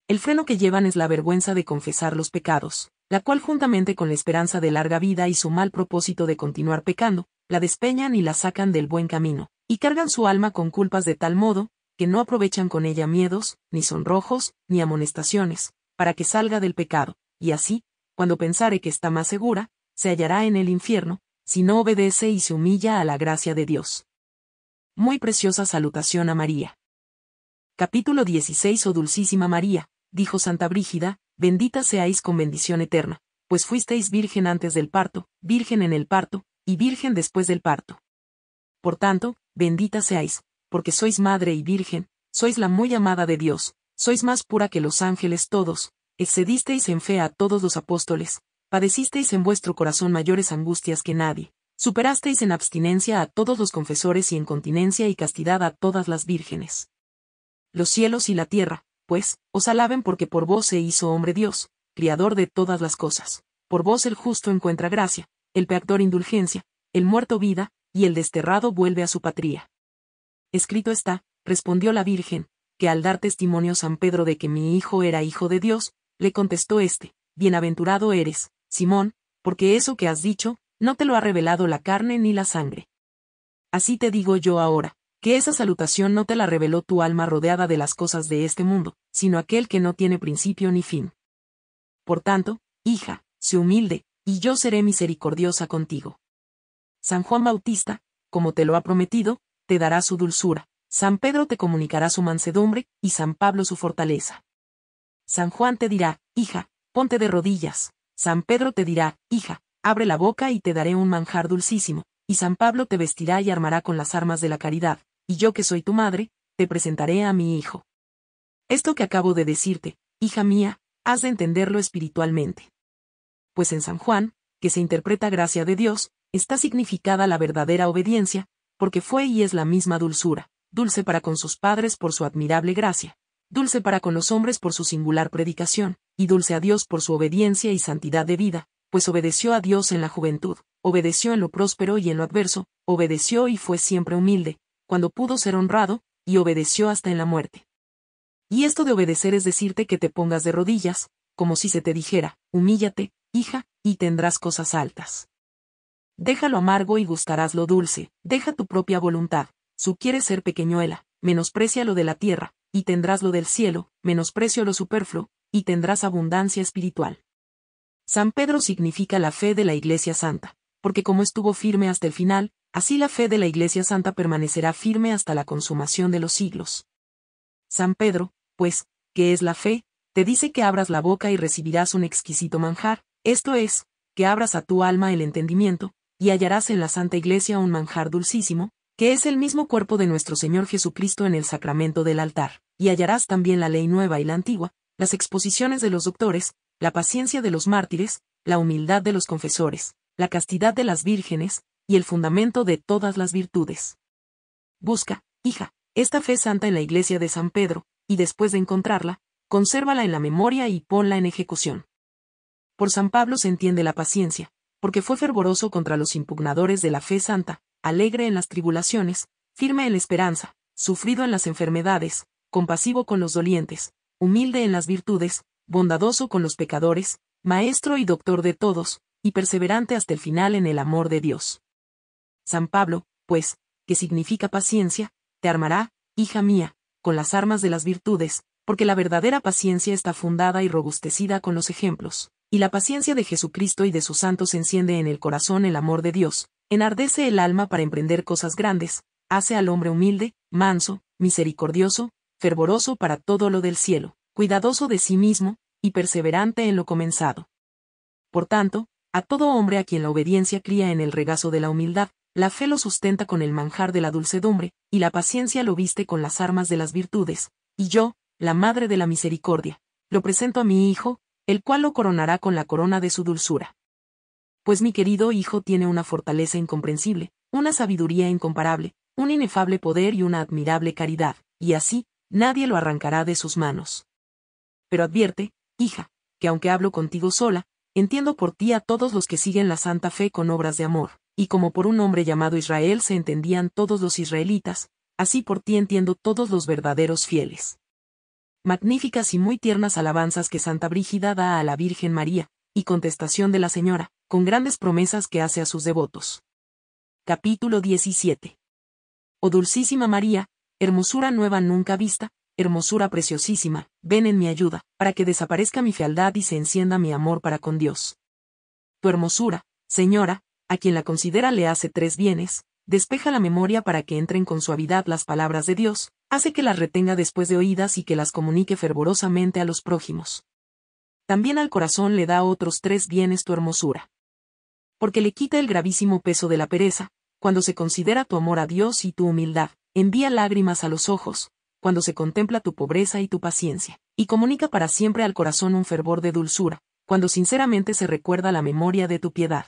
El freno que llevan es la vergüenza de confesar los pecados, la cual juntamente con la esperanza de larga vida y su mal propósito de continuar pecando, la despeñan y la sacan del buen camino, y cargan su alma con culpas de tal modo, que no aprovechan con ella miedos, ni sonrojos, ni amonestaciones, para que salga del pecado, y así, cuando pensare que está más segura, se hallará en el infierno, si no obedece y se humilla a la gracia de Dios. Muy preciosa salutación a María. Capítulo 16 Oh Dulcísima María, dijo Santa Brígida, bendita seáis con bendición eterna, pues fuisteis virgen antes del parto, virgen en el parto, y virgen después del parto. Por tanto, bendita seáis, porque sois madre y virgen, sois la muy amada de Dios, sois más pura que los ángeles todos, excedisteis en fe a todos los apóstoles, padecisteis en vuestro corazón mayores angustias que nadie, superasteis en abstinencia a todos los confesores y en continencia y castidad a todas las vírgenes. Los cielos y la tierra, pues, os alaben porque por vos se hizo hombre Dios, criador de todas las cosas. Por vos el justo encuentra gracia, el peactor indulgencia, el muerto vida, y el desterrado vuelve a su patria. Escrito está, respondió la Virgen, que al dar testimonio San Pedro de que mi hijo era hijo de Dios, le contestó éste, Bienaventurado eres, Simón, porque eso que has dicho, no te lo ha revelado la carne ni la sangre. Así te digo yo ahora, que esa salutación no te la reveló tu alma rodeada de las cosas de este mundo, sino aquel que no tiene principio ni fin. Por tanto, hija, sé humilde, y yo seré misericordiosa contigo. San Juan Bautista, como te lo ha prometido, te dará su dulzura, San Pedro te comunicará su mansedumbre, y San Pablo su fortaleza. San Juan te dirá, hija, ponte de rodillas, San Pedro te dirá, hija, abre la boca y te daré un manjar dulcísimo, y San Pablo te vestirá y armará con las armas de la caridad, y yo que soy tu madre, te presentaré a mi hijo. Esto que acabo de decirte, hija mía, has de entenderlo espiritualmente pues en San Juan, que se interpreta gracia de Dios, está significada la verdadera obediencia, porque fue y es la misma dulzura, dulce para con sus padres por su admirable gracia, dulce para con los hombres por su singular predicación, y dulce a Dios por su obediencia y santidad de vida, pues obedeció a Dios en la juventud, obedeció en lo próspero y en lo adverso, obedeció y fue siempre humilde, cuando pudo ser honrado, y obedeció hasta en la muerte. Y esto de obedecer es decirte que te pongas de rodillas, como si se te dijera, humíllate, hija, y tendrás cosas altas. Deja lo amargo y gustarás lo dulce, deja tu propia voluntad, su quieres ser pequeñuela, menosprecia lo de la tierra, y tendrás lo del cielo, menosprecio lo superfluo, y tendrás abundancia espiritual. San Pedro significa la fe de la Iglesia Santa, porque como estuvo firme hasta el final, así la fe de la Iglesia Santa permanecerá firme hasta la consumación de los siglos. San Pedro, pues, que es la fe, te dice que abras la boca y recibirás un exquisito manjar, esto es, que abras a tu alma el entendimiento, y hallarás en la Santa Iglesia un manjar dulcísimo, que es el mismo cuerpo de nuestro Señor Jesucristo en el sacramento del altar, y hallarás también la ley nueva y la antigua, las exposiciones de los doctores, la paciencia de los mártires, la humildad de los confesores, la castidad de las vírgenes, y el fundamento de todas las virtudes. Busca, hija, esta fe santa en la iglesia de San Pedro, y después de encontrarla, consérvala en la memoria y ponla en ejecución. Por San Pablo se entiende la paciencia, porque fue fervoroso contra los impugnadores de la fe santa, alegre en las tribulaciones, firme en la esperanza, sufrido en las enfermedades, compasivo con los dolientes, humilde en las virtudes, bondadoso con los pecadores, maestro y doctor de todos, y perseverante hasta el final en el amor de Dios. San Pablo, pues, que significa paciencia, te armará, hija mía, con las armas de las virtudes, porque la verdadera paciencia está fundada y robustecida con los ejemplos y la paciencia de Jesucristo y de sus santos enciende en el corazón el amor de Dios, enardece el alma para emprender cosas grandes, hace al hombre humilde, manso, misericordioso, fervoroso para todo lo del cielo, cuidadoso de sí mismo, y perseverante en lo comenzado. Por tanto, a todo hombre a quien la obediencia cría en el regazo de la humildad, la fe lo sustenta con el manjar de la dulcedumbre, y la paciencia lo viste con las armas de las virtudes, y yo, la Madre de la Misericordia, lo presento a mi Hijo, el cual lo coronará con la corona de su dulzura. Pues mi querido hijo tiene una fortaleza incomprensible, una sabiduría incomparable, un inefable poder y una admirable caridad, y así, nadie lo arrancará de sus manos. Pero advierte, hija, que aunque hablo contigo sola, entiendo por ti a todos los que siguen la santa fe con obras de amor, y como por un hombre llamado Israel se entendían todos los israelitas, así por ti entiendo todos los verdaderos fieles magníficas y muy tiernas alabanzas que Santa Brígida da a la Virgen María, y contestación de la Señora, con grandes promesas que hace a sus devotos. Capítulo 17. Oh Dulcísima María, hermosura nueva nunca vista, hermosura preciosísima, ven en mi ayuda, para que desaparezca mi fealdad y se encienda mi amor para con Dios. Tu hermosura, Señora, a quien la considera le hace tres bienes, despeja la memoria para que entren con suavidad las palabras de Dios, hace que las retenga después de oídas y que las comunique fervorosamente a los prójimos. También al corazón le da otros tres bienes tu hermosura. Porque le quita el gravísimo peso de la pereza, cuando se considera tu amor a Dios y tu humildad, envía lágrimas a los ojos, cuando se contempla tu pobreza y tu paciencia, y comunica para siempre al corazón un fervor de dulzura, cuando sinceramente se recuerda la memoria de tu piedad.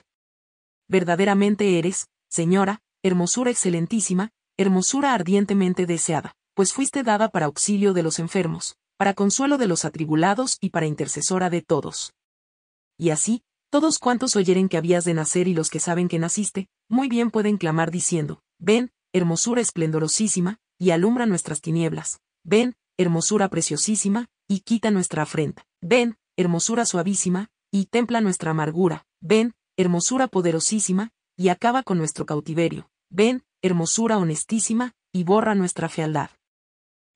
Verdaderamente eres, Señora, hermosura excelentísima, hermosura ardientemente deseada pues fuiste dada para auxilio de los enfermos, para consuelo de los atribulados y para intercesora de todos. Y así, todos cuantos oyeren que habías de nacer y los que saben que naciste, muy bien pueden clamar diciendo, ven, hermosura esplendorosísima, y alumbra nuestras tinieblas, ven, hermosura preciosísima, y quita nuestra afrenta, ven, hermosura suavísima, y templa nuestra amargura, ven, hermosura poderosísima, y acaba con nuestro cautiverio, ven, hermosura honestísima, y borra nuestra fealdad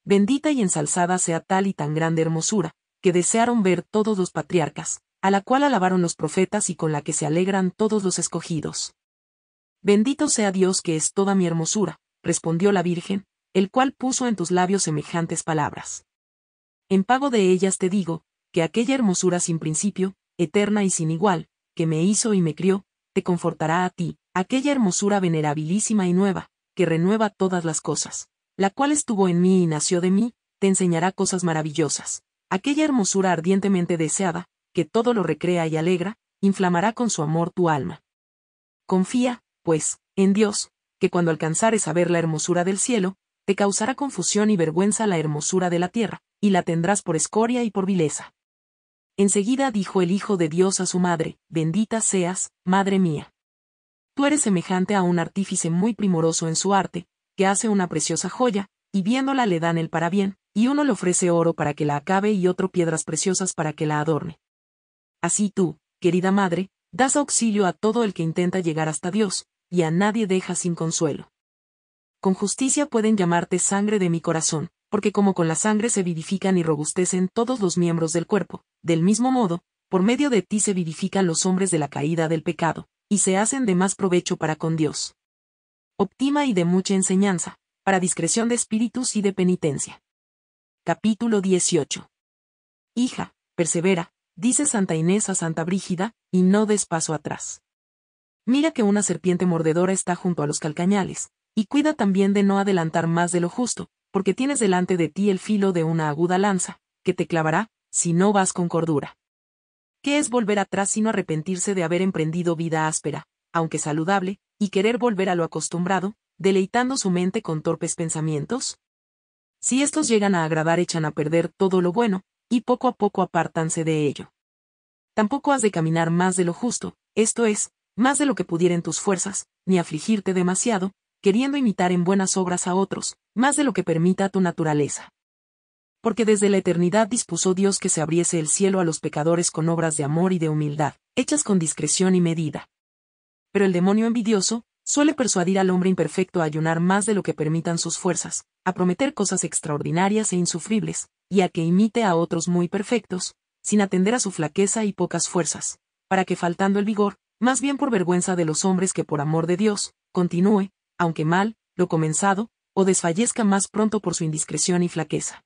bendita y ensalzada sea tal y tan grande hermosura, que desearon ver todos los patriarcas, a la cual alabaron los profetas y con la que se alegran todos los escogidos. Bendito sea Dios que es toda mi hermosura, respondió la Virgen, el cual puso en tus labios semejantes palabras. En pago de ellas te digo, que aquella hermosura sin principio, eterna y sin igual, que me hizo y me crió, te confortará a ti, aquella hermosura venerabilísima y nueva, que renueva todas las cosas la cual estuvo en mí y nació de mí, te enseñará cosas maravillosas. Aquella hermosura ardientemente deseada, que todo lo recrea y alegra, inflamará con su amor tu alma. Confía, pues, en Dios, que cuando alcanzares a ver la hermosura del cielo, te causará confusión y vergüenza la hermosura de la tierra, y la tendrás por escoria y por vileza. Enseguida dijo el Hijo de Dios a su madre, bendita seas, madre mía. Tú eres semejante a un artífice muy primoroso en su arte, que hace una preciosa joya, y viéndola le dan el parabién, y uno le ofrece oro para que la acabe y otro piedras preciosas para que la adorne. Así tú, querida madre, das auxilio a todo el que intenta llegar hasta Dios, y a nadie deja sin consuelo. Con justicia pueden llamarte sangre de mi corazón, porque como con la sangre se vivifican y robustecen todos los miembros del cuerpo, del mismo modo, por medio de ti se vivifican los hombres de la caída del pecado, y se hacen de más provecho para con Dios. Optima y de mucha enseñanza, para discreción de espíritus y de penitencia. Capítulo 18. Hija, persevera, dice Santa Inés a Santa Brígida, y no des paso atrás. Mira que una serpiente mordedora está junto a los calcañales, y cuida también de no adelantar más de lo justo, porque tienes delante de ti el filo de una aguda lanza, que te clavará, si no vas con cordura. ¿Qué es volver atrás sino arrepentirse de haber emprendido vida áspera, aunque saludable, y querer volver a lo acostumbrado, deleitando su mente con torpes pensamientos? Si estos llegan a agradar echan a perder todo lo bueno, y poco a poco apártanse de ello. Tampoco has de caminar más de lo justo, esto es, más de lo que pudieren tus fuerzas, ni afligirte demasiado, queriendo imitar en buenas obras a otros, más de lo que permita tu naturaleza. Porque desde la eternidad dispuso Dios que se abriese el cielo a los pecadores con obras de amor y de humildad, hechas con discreción y medida pero el demonio envidioso suele persuadir al hombre imperfecto a ayunar más de lo que permitan sus fuerzas, a prometer cosas extraordinarias e insufribles, y a que imite a otros muy perfectos, sin atender a su flaqueza y pocas fuerzas, para que faltando el vigor, más bien por vergüenza de los hombres que por amor de Dios, continúe, aunque mal, lo comenzado, o desfallezca más pronto por su indiscreción y flaqueza.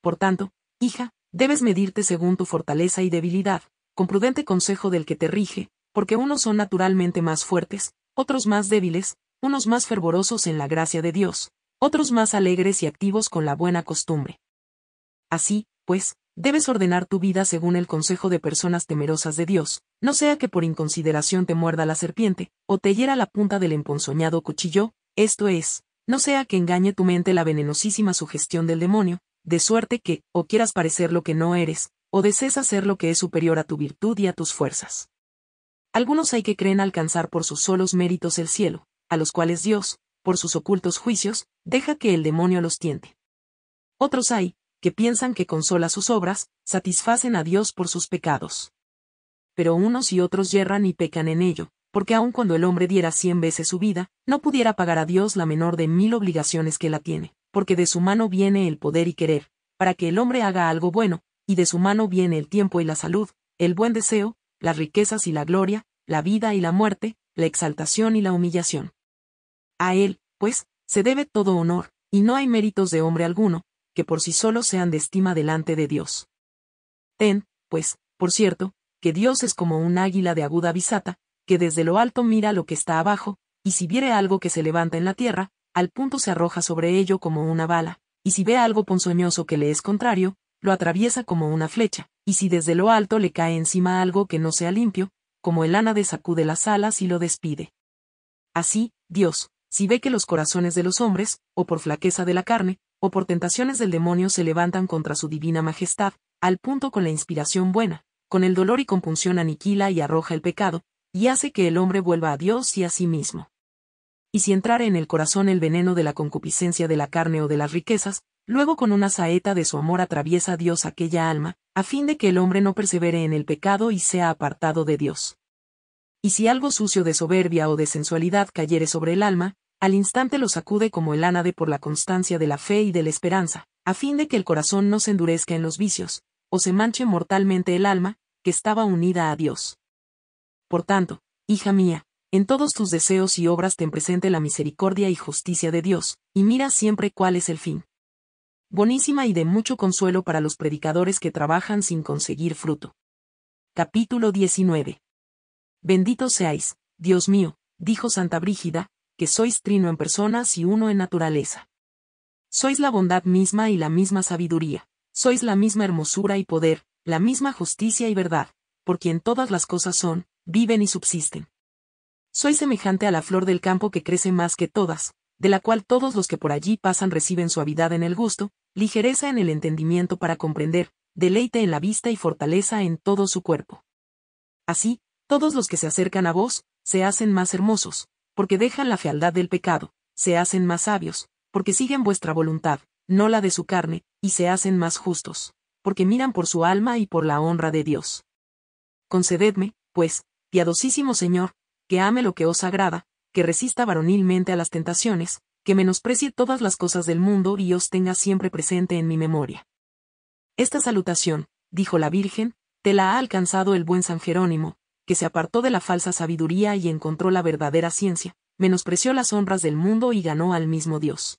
Por tanto, hija, debes medirte según tu fortaleza y debilidad, con prudente consejo del que te rige, porque unos son naturalmente más fuertes, otros más débiles, unos más fervorosos en la gracia de Dios, otros más alegres y activos con la buena costumbre. Así, pues, debes ordenar tu vida según el consejo de personas temerosas de Dios, no sea que por inconsideración te muerda la serpiente, o te hiera la punta del emponzoñado cuchillo, esto es, no sea que engañe tu mente la venenosísima sugestión del demonio, de suerte que, o quieras parecer lo que no eres, o desees hacer lo que es superior a tu virtud y a tus fuerzas. Algunos hay que creen alcanzar por sus solos méritos el cielo, a los cuales Dios, por sus ocultos juicios, deja que el demonio los tiente. Otros hay, que piensan que con solas sus obras, satisfacen a Dios por sus pecados. Pero unos y otros yerran y pecan en ello, porque aun cuando el hombre diera cien veces su vida, no pudiera pagar a Dios la menor de mil obligaciones que la tiene, porque de su mano viene el poder y querer, para que el hombre haga algo bueno, y de su mano viene el tiempo y la salud, el buen deseo, las riquezas y la gloria, la vida y la muerte, la exaltación y la humillación. A él, pues, se debe todo honor, y no hay méritos de hombre alguno, que por sí solo sean de estima delante de Dios. Ten, pues, por cierto, que Dios es como un águila de aguda bisata, que desde lo alto mira lo que está abajo, y si viere algo que se levanta en la tierra, al punto se arroja sobre ello como una bala, y si ve algo ponzoñoso que le es contrario, lo atraviesa como una flecha, y si desde lo alto le cae encima algo que no sea limpio, como el ánade sacude las alas y lo despide. Así, Dios, si ve que los corazones de los hombres, o por flaqueza de la carne, o por tentaciones del demonio se levantan contra su divina majestad, al punto con la inspiración buena, con el dolor y compunción aniquila y arroja el pecado, y hace que el hombre vuelva a Dios y a sí mismo. Y si entrare en el corazón el veneno de la concupiscencia de la carne o de las riquezas, Luego con una saeta de su amor atraviesa Dios aquella alma, a fin de que el hombre no persevere en el pecado y sea apartado de Dios. Y si algo sucio de soberbia o de sensualidad cayere sobre el alma, al instante lo sacude como el ánade por la constancia de la fe y de la esperanza, a fin de que el corazón no se endurezca en los vicios, o se manche mortalmente el alma, que estaba unida a Dios. Por tanto, hija mía, en todos tus deseos y obras ten presente la misericordia y justicia de Dios, y mira siempre cuál es el fin, bonísima y de mucho consuelo para los predicadores que trabajan sin conseguir fruto. Capítulo 19. Bendito seáis, Dios mío, dijo Santa Brígida, que sois trino en personas y uno en naturaleza. Sois la bondad misma y la misma sabiduría, sois la misma hermosura y poder, la misma justicia y verdad, por quien todas las cosas son, viven y subsisten. Sois semejante a la flor del campo que crece más que todas, de la cual todos los que por allí pasan reciben suavidad en el gusto, ligereza en el entendimiento para comprender, deleite en la vista y fortaleza en todo su cuerpo. Así, todos los que se acercan a vos, se hacen más hermosos, porque dejan la fealdad del pecado, se hacen más sabios, porque siguen vuestra voluntad, no la de su carne, y se hacen más justos, porque miran por su alma y por la honra de Dios. Concededme, pues, piadosísimo Señor, que ame lo que os agrada, que resista varonilmente a las tentaciones, que menosprecie todas las cosas del mundo y os tenga siempre presente en mi memoria. Esta salutación, dijo la Virgen, te la ha alcanzado el buen San Jerónimo, que se apartó de la falsa sabiduría y encontró la verdadera ciencia, menospreció las honras del mundo y ganó al mismo Dios.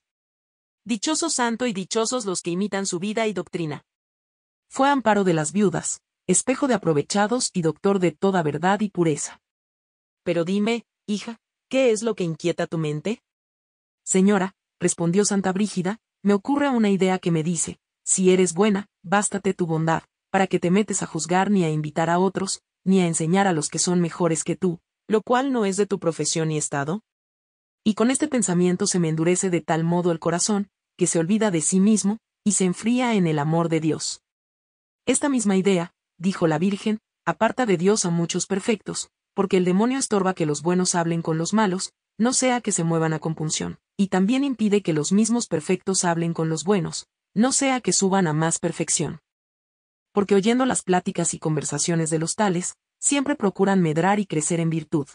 Dichoso santo y dichosos los que imitan su vida y doctrina. Fue amparo de las viudas, espejo de aprovechados y doctor de toda verdad y pureza. Pero dime, hija, ¿Qué es lo que inquieta tu mente? Señora, respondió Santa Brígida, me ocurre una idea que me dice, si eres buena, bástate tu bondad, para que te metes a juzgar ni a invitar a otros, ni a enseñar a los que son mejores que tú, lo cual no es de tu profesión y estado. Y con este pensamiento se me endurece de tal modo el corazón, que se olvida de sí mismo, y se enfría en el amor de Dios. Esta misma idea, dijo la Virgen, aparta de Dios a muchos perfectos, porque el demonio estorba que los buenos hablen con los malos, no sea que se muevan a compunción, y también impide que los mismos perfectos hablen con los buenos, no sea que suban a más perfección. Porque oyendo las pláticas y conversaciones de los tales, siempre procuran medrar y crecer en virtud.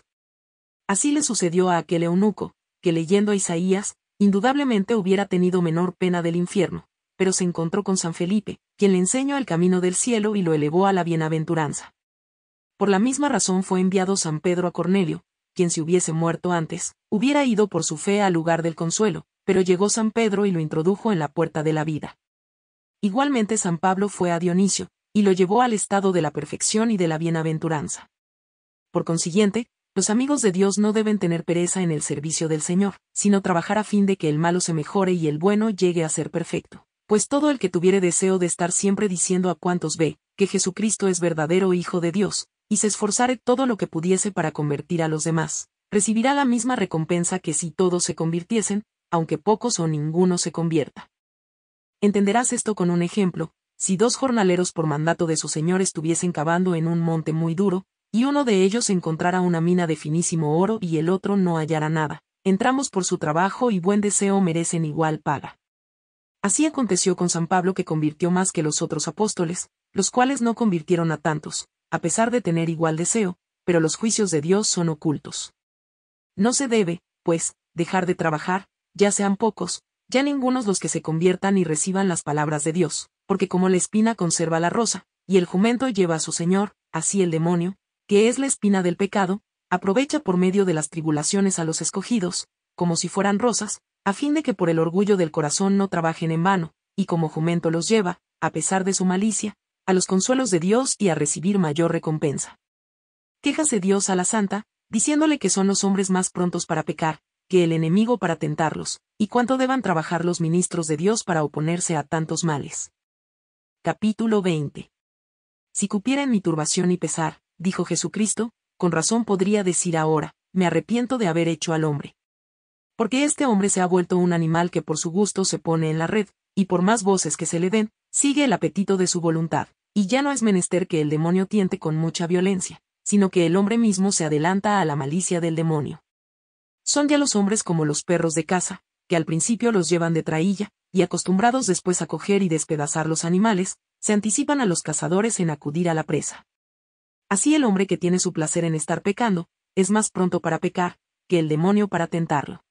Así le sucedió a aquel eunuco, que leyendo a Isaías, indudablemente hubiera tenido menor pena del infierno, pero se encontró con San Felipe, quien le enseñó el camino del cielo y lo elevó a la bienaventuranza. Por la misma razón fue enviado San Pedro a Cornelio, quien si hubiese muerto antes, hubiera ido por su fe al lugar del consuelo, pero llegó San Pedro y lo introdujo en la puerta de la vida. Igualmente San Pablo fue a Dionisio, y lo llevó al estado de la perfección y de la bienaventuranza. Por consiguiente, los amigos de Dios no deben tener pereza en el servicio del Señor, sino trabajar a fin de que el malo se mejore y el bueno llegue a ser perfecto. Pues todo el que tuviere deseo de estar siempre diciendo a cuantos ve, que Jesucristo es verdadero Hijo de Dios, y se esforzare todo lo que pudiese para convertir a los demás, recibirá la misma recompensa que si todos se convirtiesen, aunque pocos o ninguno se convierta. Entenderás esto con un ejemplo, si dos jornaleros por mandato de su señor estuviesen cavando en un monte muy duro, y uno de ellos encontrara una mina de finísimo oro y el otro no hallara nada, entramos por su trabajo y buen deseo merecen igual paga. Así aconteció con San Pablo que convirtió más que los otros apóstoles, los cuales no convirtieron a tantos, a pesar de tener igual deseo, pero los juicios de Dios son ocultos. No se debe, pues, dejar de trabajar, ya sean pocos, ya ningunos los que se conviertan y reciban las palabras de Dios, porque como la espina conserva la rosa, y el jumento lleva a su Señor, así el demonio, que es la espina del pecado, aprovecha por medio de las tribulaciones a los escogidos, como si fueran rosas, a fin de que por el orgullo del corazón no trabajen en vano, y como jumento los lleva, a pesar de su malicia, a los consuelos de Dios y a recibir mayor recompensa. Quéjase Dios a la santa, diciéndole que son los hombres más prontos para pecar, que el enemigo para tentarlos, y cuánto deban trabajar los ministros de Dios para oponerse a tantos males. Capítulo 20. Si cupiera en mi turbación y pesar, dijo Jesucristo, con razón podría decir ahora, me arrepiento de haber hecho al hombre. Porque este hombre se ha vuelto un animal que por su gusto se pone en la red, y por más voces que se le den, sigue el apetito de su voluntad y ya no es menester que el demonio tiente con mucha violencia, sino que el hombre mismo se adelanta a la malicia del demonio. Son ya los hombres como los perros de caza, que al principio los llevan de trailla, y acostumbrados después a coger y despedazar los animales, se anticipan a los cazadores en acudir a la presa. Así el hombre que tiene su placer en estar pecando, es más pronto para pecar, que el demonio para tentarlo.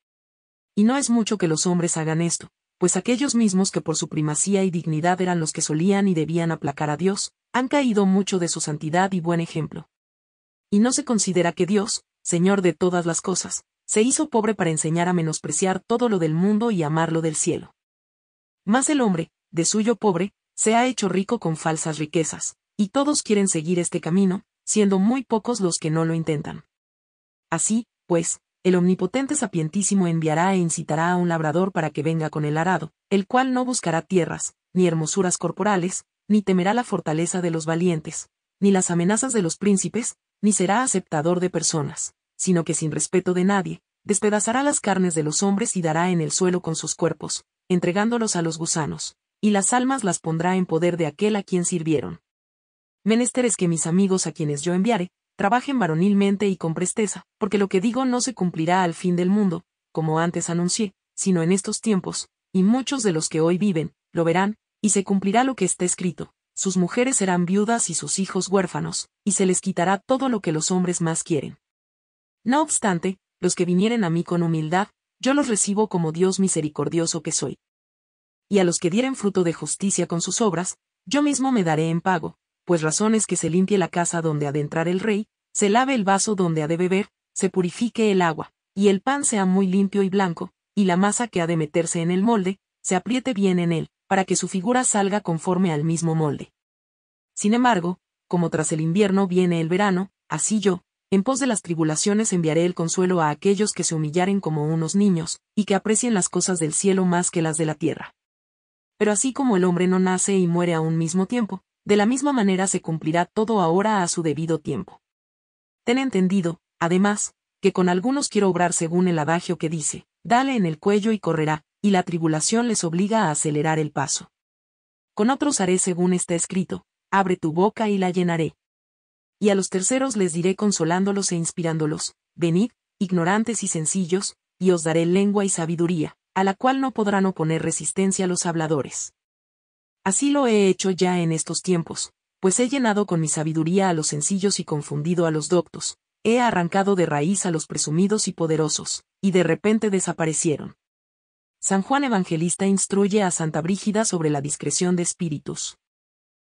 Y no es mucho que los hombres hagan esto, pues aquellos mismos que por su primacía y dignidad eran los que solían y debían aplacar a Dios, han caído mucho de su santidad y buen ejemplo. Y no se considera que Dios, Señor de todas las cosas, se hizo pobre para enseñar a menospreciar todo lo del mundo y amar lo del cielo. Mas el hombre, de suyo pobre, se ha hecho rico con falsas riquezas, y todos quieren seguir este camino, siendo muy pocos los que no lo intentan. Así, pues, el omnipotente sapientísimo enviará e incitará a un labrador para que venga con el arado, el cual no buscará tierras, ni hermosuras corporales, ni temerá la fortaleza de los valientes, ni las amenazas de los príncipes, ni será aceptador de personas, sino que sin respeto de nadie, despedazará las carnes de los hombres y dará en el suelo con sus cuerpos, entregándolos a los gusanos, y las almas las pondrá en poder de aquel a quien sirvieron. Menester es que mis amigos a quienes yo enviare, Trabajen varonilmente y con presteza, porque lo que digo no se cumplirá al fin del mundo, como antes anuncié, sino en estos tiempos, y muchos de los que hoy viven, lo verán, y se cumplirá lo que está escrito. Sus mujeres serán viudas y sus hijos huérfanos, y se les quitará todo lo que los hombres más quieren. No obstante, los que vinieren a mí con humildad, yo los recibo como Dios misericordioso que soy. Y a los que dieren fruto de justicia con sus obras, yo mismo me daré en pago, pues razón es que se limpie la casa donde ha de entrar el rey, se lave el vaso donde ha de beber, se purifique el agua, y el pan sea muy limpio y blanco, y la masa que ha de meterse en el molde, se apriete bien en él, para que su figura salga conforme al mismo molde. Sin embargo, como tras el invierno viene el verano, así yo, en pos de las tribulaciones enviaré el consuelo a aquellos que se humillaren como unos niños, y que aprecien las cosas del cielo más que las de la tierra. Pero así como el hombre no nace y muere a un mismo tiempo, de la misma manera se cumplirá todo ahora a su debido tiempo. Ten entendido, además, que con algunos quiero obrar según el adagio que dice, dale en el cuello y correrá, y la tribulación les obliga a acelerar el paso. Con otros haré según está escrito, abre tu boca y la llenaré. Y a los terceros les diré consolándolos e inspirándolos, venid, ignorantes y sencillos, y os daré lengua y sabiduría, a la cual no podrán oponer resistencia los habladores. Así lo he hecho ya en estos tiempos, pues he llenado con mi sabiduría a los sencillos y confundido a los doctos, he arrancado de raíz a los presumidos y poderosos, y de repente desaparecieron. San Juan Evangelista instruye a Santa Brígida sobre la discreción de espíritus.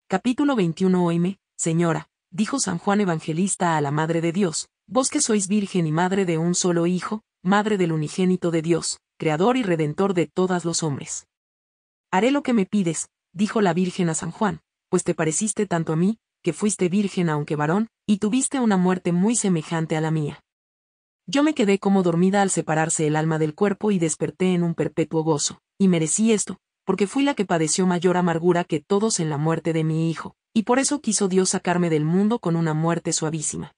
Capítulo 21 Oime, Señora, dijo San Juan Evangelista a la Madre de Dios, vos que sois virgen y madre de un solo hijo, madre del unigénito de Dios, creador y redentor de todos los hombres. Haré lo que me pides, dijo la Virgen a San Juan, pues te pareciste tanto a mí, que fuiste virgen aunque varón, y tuviste una muerte muy semejante a la mía. Yo me quedé como dormida al separarse el alma del cuerpo y desperté en un perpetuo gozo, y merecí esto, porque fui la que padeció mayor amargura que todos en la muerte de mi hijo, y por eso quiso Dios sacarme del mundo con una muerte suavísima.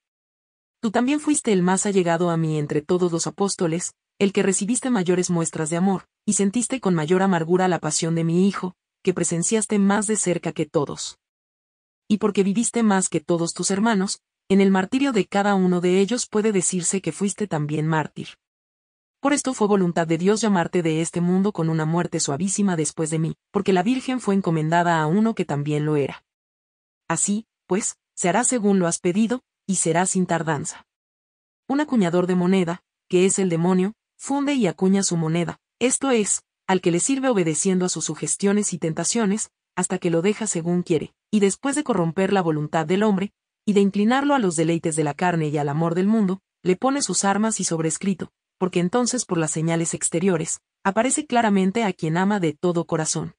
Tú también fuiste el más allegado a mí entre todos los apóstoles, el que recibiste mayores muestras de amor, y sentiste con mayor amargura la pasión de mi hijo, que presenciaste más de cerca que todos. Y porque viviste más que todos tus hermanos, en el martirio de cada uno de ellos puede decirse que fuiste también mártir. Por esto fue voluntad de Dios llamarte de este mundo con una muerte suavísima después de mí, porque la Virgen fue encomendada a uno que también lo era. Así, pues, se hará según lo has pedido, y será sin tardanza. Un acuñador de moneda, que es el demonio, funde y acuña su moneda, esto es, al que le sirve obedeciendo a sus sugestiones y tentaciones, hasta que lo deja según quiere, y después de corromper la voluntad del hombre, y de inclinarlo a los deleites de la carne y al amor del mundo, le pone sus armas y sobrescrito, porque entonces por las señales exteriores, aparece claramente a quien ama de todo corazón.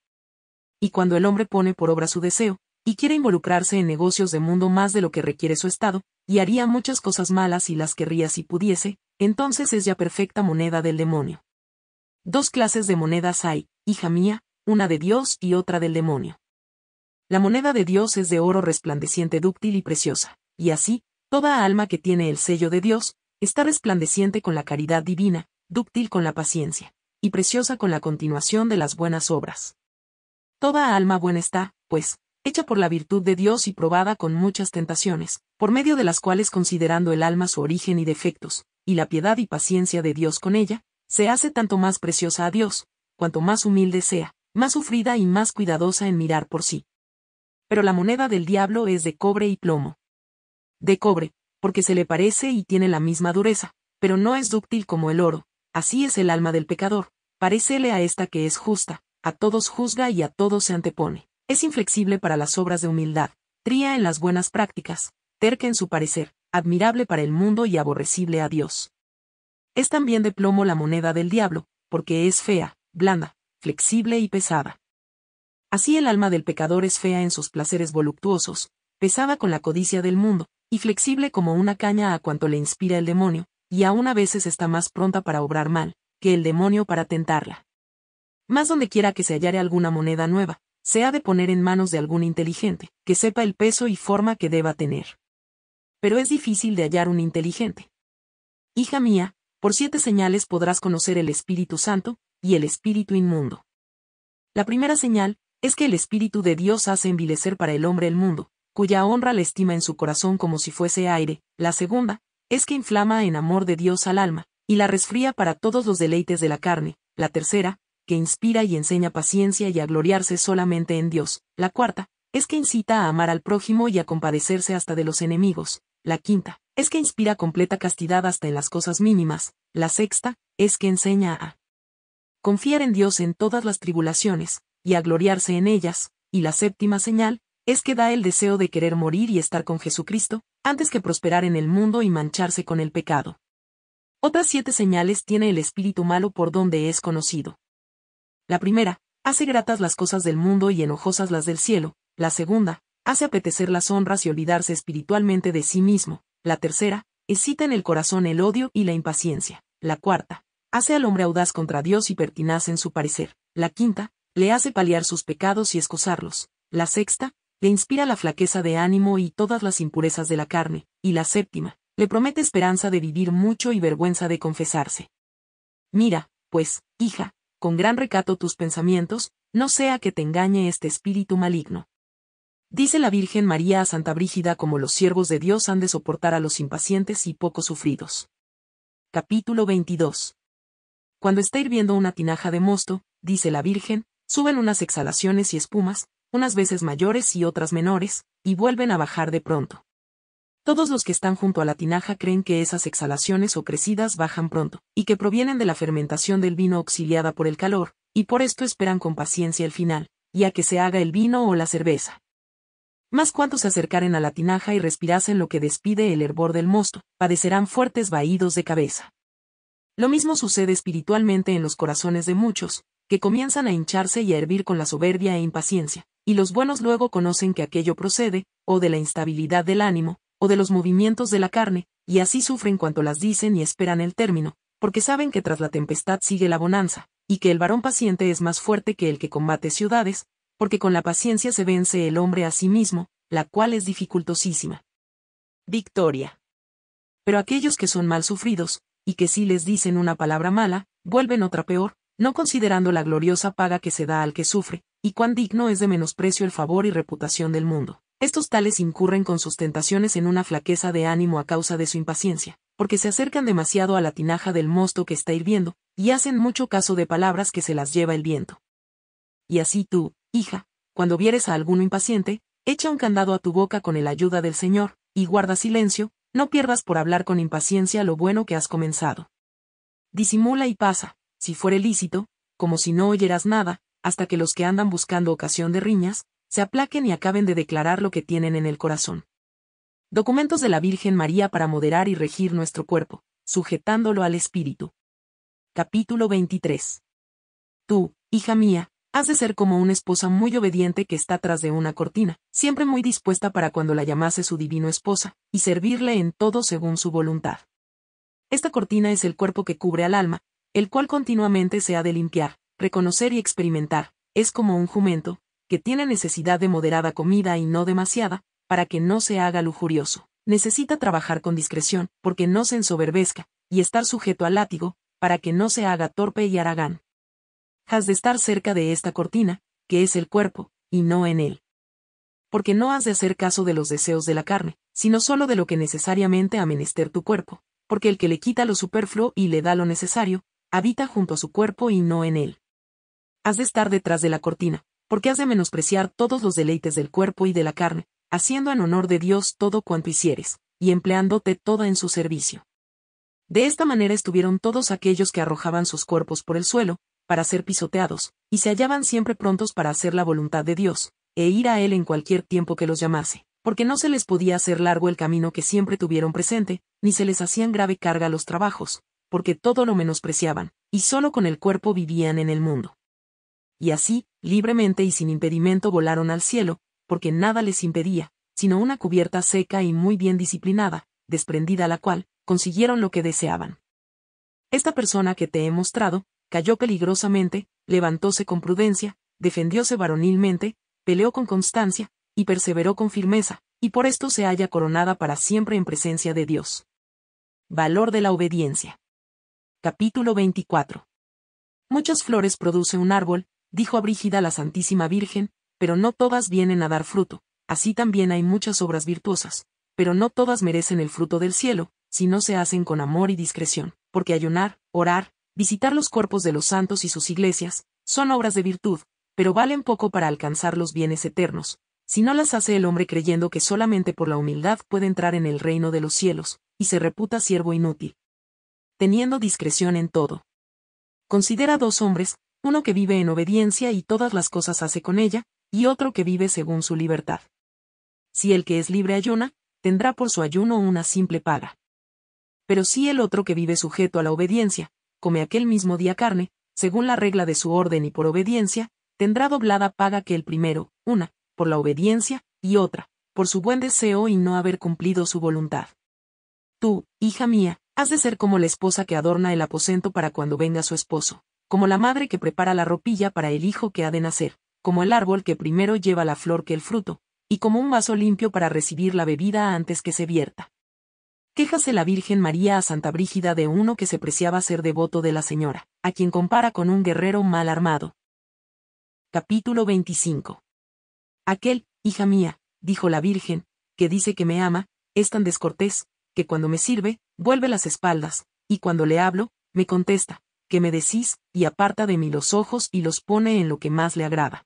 Y cuando el hombre pone por obra su deseo, y quiere involucrarse en negocios de mundo más de lo que requiere su estado, y haría muchas cosas malas y las querría si pudiese, entonces es ya perfecta moneda del demonio. Dos clases de monedas hay, hija mía, una de Dios y otra del demonio. La moneda de Dios es de oro resplandeciente dúctil y preciosa, y así, toda alma que tiene el sello de Dios, está resplandeciente con la caridad divina, dúctil con la paciencia, y preciosa con la continuación de las buenas obras. Toda alma buena está, pues, hecha por la virtud de Dios y probada con muchas tentaciones, por medio de las cuales considerando el alma su origen y defectos, y la piedad y paciencia de Dios con ella, se hace tanto más preciosa a Dios, cuanto más humilde sea, más sufrida y más cuidadosa en mirar por sí. Pero la moneda del diablo es de cobre y plomo. De cobre, porque se le parece y tiene la misma dureza, pero no es dúctil como el oro, así es el alma del pecador, parécele a esta que es justa, a todos juzga y a todos se antepone, es inflexible para las obras de humildad, tría en las buenas prácticas, terca en su parecer, admirable para el mundo y aborrecible a Dios. Es también de plomo la moneda del diablo, porque es fea, blanda, flexible y pesada. Así el alma del pecador es fea en sus placeres voluptuosos, pesada con la codicia del mundo, y flexible como una caña a cuanto le inspira el demonio, y aún a veces está más pronta para obrar mal, que el demonio para tentarla. Más donde quiera que se hallare alguna moneda nueva, se ha de poner en manos de algún inteligente, que sepa el peso y forma que deba tener. Pero es difícil de hallar un inteligente. Hija mía, por siete señales podrás conocer el Espíritu Santo y el Espíritu inmundo. La primera señal es que el Espíritu de Dios hace envilecer para el hombre el mundo, cuya honra le estima en su corazón como si fuese aire. La segunda es que inflama en amor de Dios al alma, y la resfría para todos los deleites de la carne. La tercera, que inspira y enseña paciencia y a gloriarse solamente en Dios. La cuarta, es que incita a amar al prójimo y a compadecerse hasta de los enemigos. La quinta, es que inspira completa castidad hasta en las cosas mínimas, la sexta, es que enseña a confiar en Dios en todas las tribulaciones, y a gloriarse en ellas, y la séptima señal, es que da el deseo de querer morir y estar con Jesucristo, antes que prosperar en el mundo y mancharse con el pecado. Otras siete señales tiene el espíritu malo por donde es conocido. La primera, hace gratas las cosas del mundo y enojosas las del cielo, la segunda, hace apetecer las honras y olvidarse espiritualmente de sí mismo, la tercera, excita en el corazón el odio y la impaciencia. La cuarta, hace al hombre audaz contra Dios y pertinaz en su parecer. La quinta, le hace paliar sus pecados y escosarlos. La sexta, le inspira la flaqueza de ánimo y todas las impurezas de la carne. Y la séptima, le promete esperanza de vivir mucho y vergüenza de confesarse. Mira, pues, hija, con gran recato tus pensamientos, no sea que te engañe este espíritu maligno. Dice la Virgen María a Santa Brígida como los siervos de Dios han de soportar a los impacientes y poco sufridos. Capítulo 22. Cuando está hirviendo una tinaja de mosto, dice la Virgen, suben unas exhalaciones y espumas, unas veces mayores y otras menores, y vuelven a bajar de pronto. Todos los que están junto a la tinaja creen que esas exhalaciones o crecidas bajan pronto, y que provienen de la fermentación del vino auxiliada por el calor, y por esto esperan con paciencia el final, y a que se haga el vino o la cerveza más cuantos se acercaren a la tinaja y respirasen lo que despide el hervor del mosto, padecerán fuertes vaídos de cabeza. Lo mismo sucede espiritualmente en los corazones de muchos, que comienzan a hincharse y a hervir con la soberbia e impaciencia, y los buenos luego conocen que aquello procede, o de la instabilidad del ánimo, o de los movimientos de la carne, y así sufren cuanto las dicen y esperan el término, porque saben que tras la tempestad sigue la bonanza, y que el varón paciente es más fuerte que el que combate ciudades, porque con la paciencia se vence el hombre a sí mismo, la cual es dificultosísima. Victoria. Pero aquellos que son mal sufridos, y que si les dicen una palabra mala, vuelven otra peor, no considerando la gloriosa paga que se da al que sufre, y cuán digno es de menosprecio el favor y reputación del mundo. Estos tales incurren con sus tentaciones en una flaqueza de ánimo a causa de su impaciencia, porque se acercan demasiado a la tinaja del mosto que está hirviendo, y hacen mucho caso de palabras que se las lleva el viento. Y así tú, Hija, cuando vieres a alguno impaciente, echa un candado a tu boca con el ayuda del Señor, y guarda silencio, no pierdas por hablar con impaciencia lo bueno que has comenzado. Disimula y pasa, si fuere lícito, como si no oyeras nada, hasta que los que andan buscando ocasión de riñas, se aplaquen y acaben de declarar lo que tienen en el corazón. Documentos de la Virgen María para moderar y regir nuestro cuerpo, sujetándolo al Espíritu. Capítulo 23. Tú, hija mía, Has de ser como una esposa muy obediente que está tras de una cortina, siempre muy dispuesta para cuando la llamase su divino esposa, y servirle en todo según su voluntad. Esta cortina es el cuerpo que cubre al alma, el cual continuamente se ha de limpiar, reconocer y experimentar, es como un jumento, que tiene necesidad de moderada comida y no demasiada, para que no se haga lujurioso. Necesita trabajar con discreción, porque no se ensoberbezca, y estar sujeto al látigo, para que no se haga torpe y haragán has de estar cerca de esta cortina, que es el cuerpo, y no en él. Porque no has de hacer caso de los deseos de la carne, sino solo de lo que necesariamente ha menester tu cuerpo, porque el que le quita lo superfluo y le da lo necesario, habita junto a su cuerpo y no en él. Has de estar detrás de la cortina, porque has de menospreciar todos los deleites del cuerpo y de la carne, haciendo en honor de Dios todo cuanto hicieres, y empleándote toda en su servicio. De esta manera estuvieron todos aquellos que arrojaban sus cuerpos por el suelo, para ser pisoteados, y se hallaban siempre prontos para hacer la voluntad de Dios, e ir a Él en cualquier tiempo que los llamase, porque no se les podía hacer largo el camino que siempre tuvieron presente, ni se les hacían grave carga los trabajos, porque todo lo menospreciaban, y solo con el cuerpo vivían en el mundo. Y así, libremente y sin impedimento volaron al cielo, porque nada les impedía, sino una cubierta seca y muy bien disciplinada, desprendida la cual, consiguieron lo que deseaban. Esta persona que te he mostrado, cayó peligrosamente, levantóse con prudencia, defendióse varonilmente, peleó con constancia, y perseveró con firmeza, y por esto se halla coronada para siempre en presencia de Dios. Valor de la obediencia. Capítulo 24. Muchas flores produce un árbol, dijo a Brígida la Santísima Virgen, pero no todas vienen a dar fruto, así también hay muchas obras virtuosas, pero no todas merecen el fruto del cielo, si no se hacen con amor y discreción, porque ayunar, orar, Visitar los cuerpos de los santos y sus iglesias, son obras de virtud, pero valen poco para alcanzar los bienes eternos, si no las hace el hombre creyendo que solamente por la humildad puede entrar en el reino de los cielos, y se reputa siervo inútil. Teniendo discreción en todo. Considera dos hombres, uno que vive en obediencia y todas las cosas hace con ella, y otro que vive según su libertad. Si el que es libre ayuna, tendrá por su ayuno una simple paga. Pero si el otro que vive sujeto a la obediencia, come aquel mismo día carne, según la regla de su orden y por obediencia, tendrá doblada paga que el primero, una, por la obediencia, y otra, por su buen deseo y no haber cumplido su voluntad. Tú, hija mía, has de ser como la esposa que adorna el aposento para cuando venga su esposo, como la madre que prepara la ropilla para el hijo que ha de nacer, como el árbol que primero lleva la flor que el fruto, y como un vaso limpio para recibir la bebida antes que se vierta. Quéjase la Virgen María a Santa Brígida de uno que se preciaba ser devoto de la Señora, a quien compara con un guerrero mal armado. Capítulo 25. Aquel, hija mía, dijo la Virgen, que dice que me ama, es tan descortés, que cuando me sirve, vuelve las espaldas, y cuando le hablo, me contesta, que me decís, y aparta de mí los ojos y los pone en lo que más le agrada.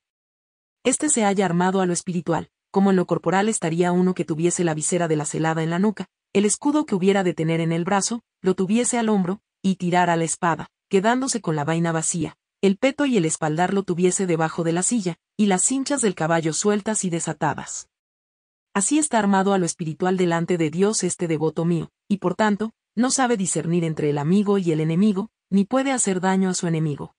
Este se halla armado a lo espiritual, como en lo corporal estaría uno que tuviese la visera de la celada en la nuca, el escudo que hubiera de tener en el brazo, lo tuviese al hombro, y tirara la espada, quedándose con la vaina vacía, el peto y el espaldar lo tuviese debajo de la silla, y las cinchas del caballo sueltas y desatadas. Así está armado a lo espiritual delante de Dios este devoto mío, y por tanto, no sabe discernir entre el amigo y el enemigo, ni puede hacer daño a su enemigo.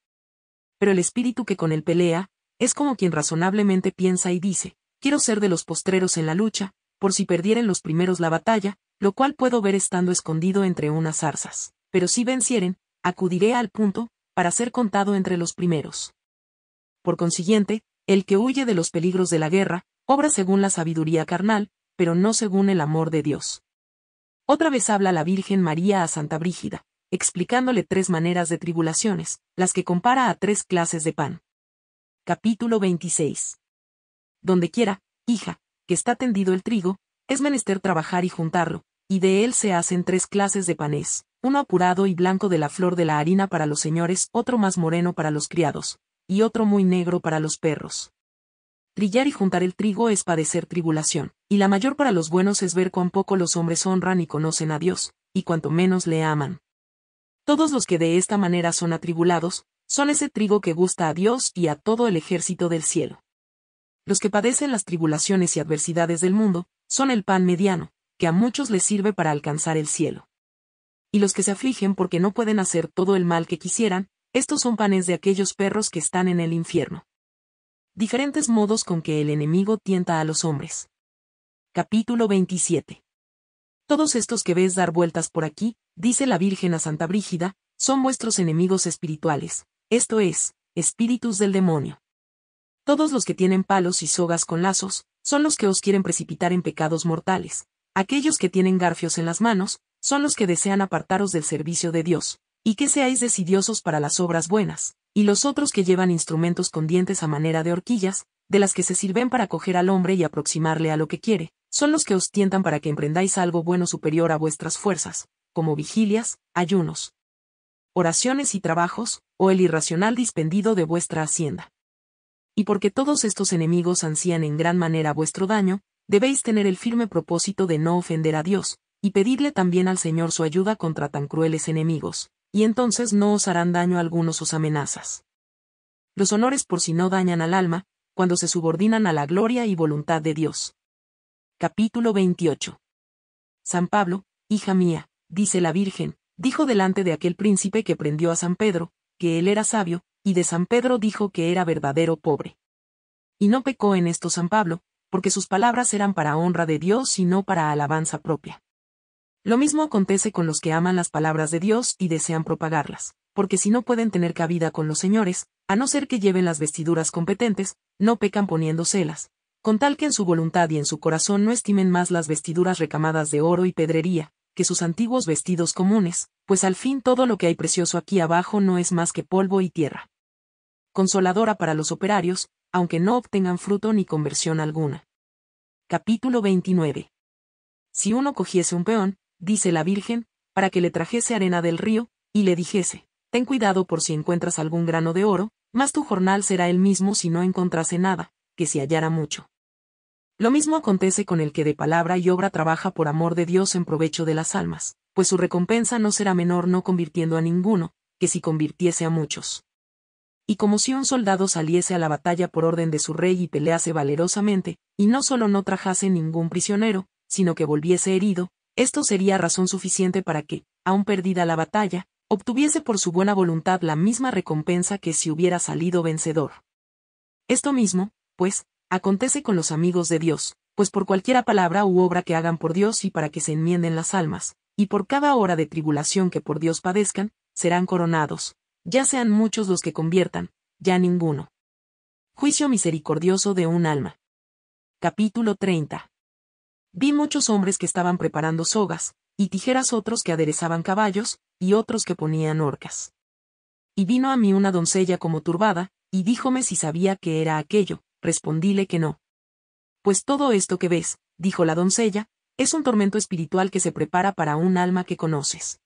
Pero el espíritu que con él pelea, es como quien razonablemente piensa y dice, quiero ser de los postreros en la lucha, por si perdieren los primeros la batalla, lo cual puedo ver estando escondido entre unas zarzas. Pero si vencieren, acudiré al punto, para ser contado entre los primeros. Por consiguiente, el que huye de los peligros de la guerra, obra según la sabiduría carnal, pero no según el amor de Dios. Otra vez habla la Virgen María a Santa Brígida, explicándole tres maneras de tribulaciones, las que compara a tres clases de pan. Capítulo 26. Donde quiera, hija, que está tendido el trigo, es menester trabajar y juntarlo, y de él se hacen tres clases de panes, uno apurado y blanco de la flor de la harina para los señores, otro más moreno para los criados, y otro muy negro para los perros. Trillar y juntar el trigo es padecer tribulación, y la mayor para los buenos es ver cuán poco los hombres honran y conocen a Dios, y cuanto menos le aman. Todos los que de esta manera son atribulados, son ese trigo que gusta a Dios y a todo el ejército del cielo. Los que padecen las tribulaciones y adversidades del mundo, son el pan mediano, que a muchos les sirve para alcanzar el cielo. Y los que se afligen porque no pueden hacer todo el mal que quisieran, estos son panes de aquellos perros que están en el infierno. Diferentes modos con que el enemigo tienta a los hombres. Capítulo 27. Todos estos que ves dar vueltas por aquí, dice la Virgen a Santa Brígida, son vuestros enemigos espirituales, esto es, espíritus del demonio. Todos los que tienen palos y sogas con lazos, son los que os quieren precipitar en pecados mortales, aquellos que tienen garfios en las manos, son los que desean apartaros del servicio de Dios, y que seáis decidiosos para las obras buenas, y los otros que llevan instrumentos con dientes a manera de horquillas, de las que se sirven para coger al hombre y aproximarle a lo que quiere, son los que os tientan para que emprendáis algo bueno superior a vuestras fuerzas, como vigilias, ayunos, oraciones y trabajos, o el irracional dispendido de vuestra hacienda. Y porque todos estos enemigos ansían en gran manera vuestro daño, debéis tener el firme propósito de no ofender a Dios, y pedirle también al Señor su ayuda contra tan crueles enemigos, y entonces no os harán daño algunos sus amenazas. Los honores por si no dañan al alma, cuando se subordinan a la gloria y voluntad de Dios. Capítulo 28. San Pablo, hija mía, dice la Virgen, dijo delante de aquel príncipe que prendió a San Pedro, que él era sabio, y de San Pedro dijo que era verdadero pobre. Y no pecó en esto San Pablo, porque sus palabras eran para honra de Dios y no para alabanza propia. Lo mismo acontece con los que aman las palabras de Dios y desean propagarlas, porque si no pueden tener cabida con los señores, a no ser que lleven las vestiduras competentes, no pecan poniéndoselas, con tal que en su voluntad y en su corazón no estimen más las vestiduras recamadas de oro y pedrería, que sus antiguos vestidos comunes, pues al fin todo lo que hay precioso aquí abajo no es más que polvo y tierra. Consoladora para los operarios, aunque no obtengan fruto ni conversión alguna. Capítulo 29. Si uno cogiese un peón, dice la Virgen, para que le trajese arena del río, y le dijese, ten cuidado por si encuentras algún grano de oro, mas tu jornal será el mismo si no encontrase nada, que si hallara mucho. Lo mismo acontece con el que de palabra y obra trabaja por amor de Dios en provecho de las almas, pues su recompensa no será menor no convirtiendo a ninguno, que si convirtiese a muchos y como si un soldado saliese a la batalla por orden de su rey y pelease valerosamente, y no solo no trajase ningún prisionero, sino que volviese herido, esto sería razón suficiente para que, aun perdida la batalla, obtuviese por su buena voluntad la misma recompensa que si hubiera salido vencedor. Esto mismo, pues, acontece con los amigos de Dios, pues por cualquiera palabra u obra que hagan por Dios y para que se enmienden las almas, y por cada hora de tribulación que por Dios padezcan, serán coronados, ya sean muchos los que conviertan, ya ninguno. Juicio misericordioso de un alma. Capítulo 30. Vi muchos hombres que estaban preparando sogas, y tijeras otros que aderezaban caballos, y otros que ponían orcas. Y vino a mí una doncella como turbada, y díjome si sabía qué era aquello, respondíle que no. Pues todo esto que ves, dijo la doncella, es un tormento espiritual que se prepara para un alma que conoces.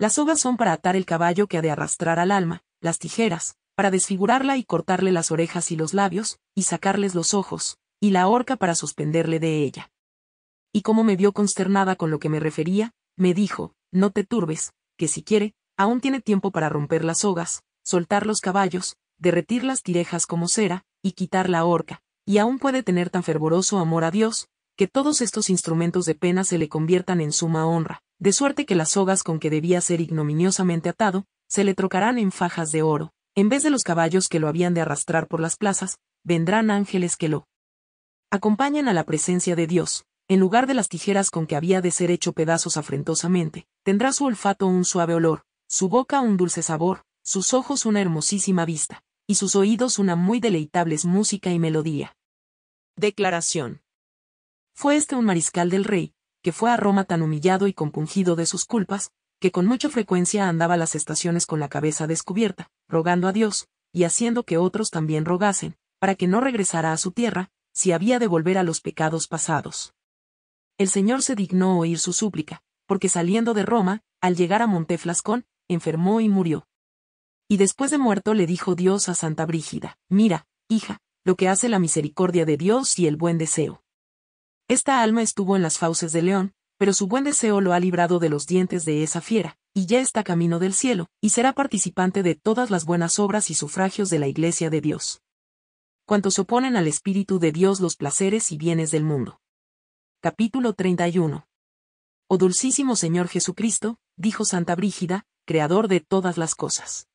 Las sogas son para atar el caballo que ha de arrastrar al alma, las tijeras, para desfigurarla y cortarle las orejas y los labios, y sacarles los ojos, y la horca para suspenderle de ella. Y como me vio consternada con lo que me refería, me dijo, no te turbes, que si quiere, aún tiene tiempo para romper las sogas, soltar los caballos, derretir las tirejas como cera, y quitar la horca, y aún puede tener tan fervoroso amor a Dios, que todos estos instrumentos de pena se le conviertan en suma honra, de suerte que las sogas con que debía ser ignominiosamente atado, se le trocarán en fajas de oro, en vez de los caballos que lo habían de arrastrar por las plazas, vendrán ángeles que lo acompañan a la presencia de Dios, en lugar de las tijeras con que había de ser hecho pedazos afrentosamente, tendrá su olfato un suave olor, su boca un dulce sabor, sus ojos una hermosísima vista, y sus oídos una muy deleitables música y melodía. Declaración. Fue este un mariscal del rey, que fue a Roma tan humillado y compungido de sus culpas, que con mucha frecuencia andaba a las estaciones con la cabeza descubierta, rogando a Dios, y haciendo que otros también rogasen, para que no regresara a su tierra, si había de volver a los pecados pasados. El Señor se dignó oír su súplica, porque saliendo de Roma, al llegar a Monteflascón, enfermó y murió. Y después de muerto le dijo Dios a Santa Brígida, mira, hija, lo que hace la misericordia de Dios y el buen deseo. Esta alma estuvo en las fauces de león, pero su buen deseo lo ha librado de los dientes de esa fiera, y ya está camino del cielo, y será participante de todas las buenas obras y sufragios de la Iglesia de Dios. Cuantos oponen al Espíritu de Dios los placeres y bienes del mundo. Capítulo 31. Oh dulcísimo Señor Jesucristo, dijo Santa Brígida, Creador de todas las cosas.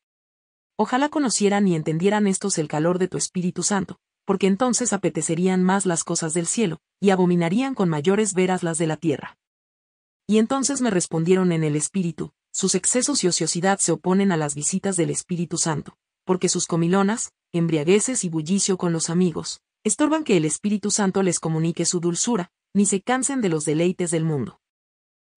Ojalá conocieran y entendieran estos el calor de tu Espíritu Santo, porque entonces apetecerían más las cosas del cielo, y abominarían con mayores veras las de la tierra. Y entonces me respondieron en el Espíritu, sus excesos y ociosidad se oponen a las visitas del Espíritu Santo, porque sus comilonas, embriagueces y bullicio con los amigos, estorban que el Espíritu Santo les comunique su dulzura, ni se cansen de los deleites del mundo.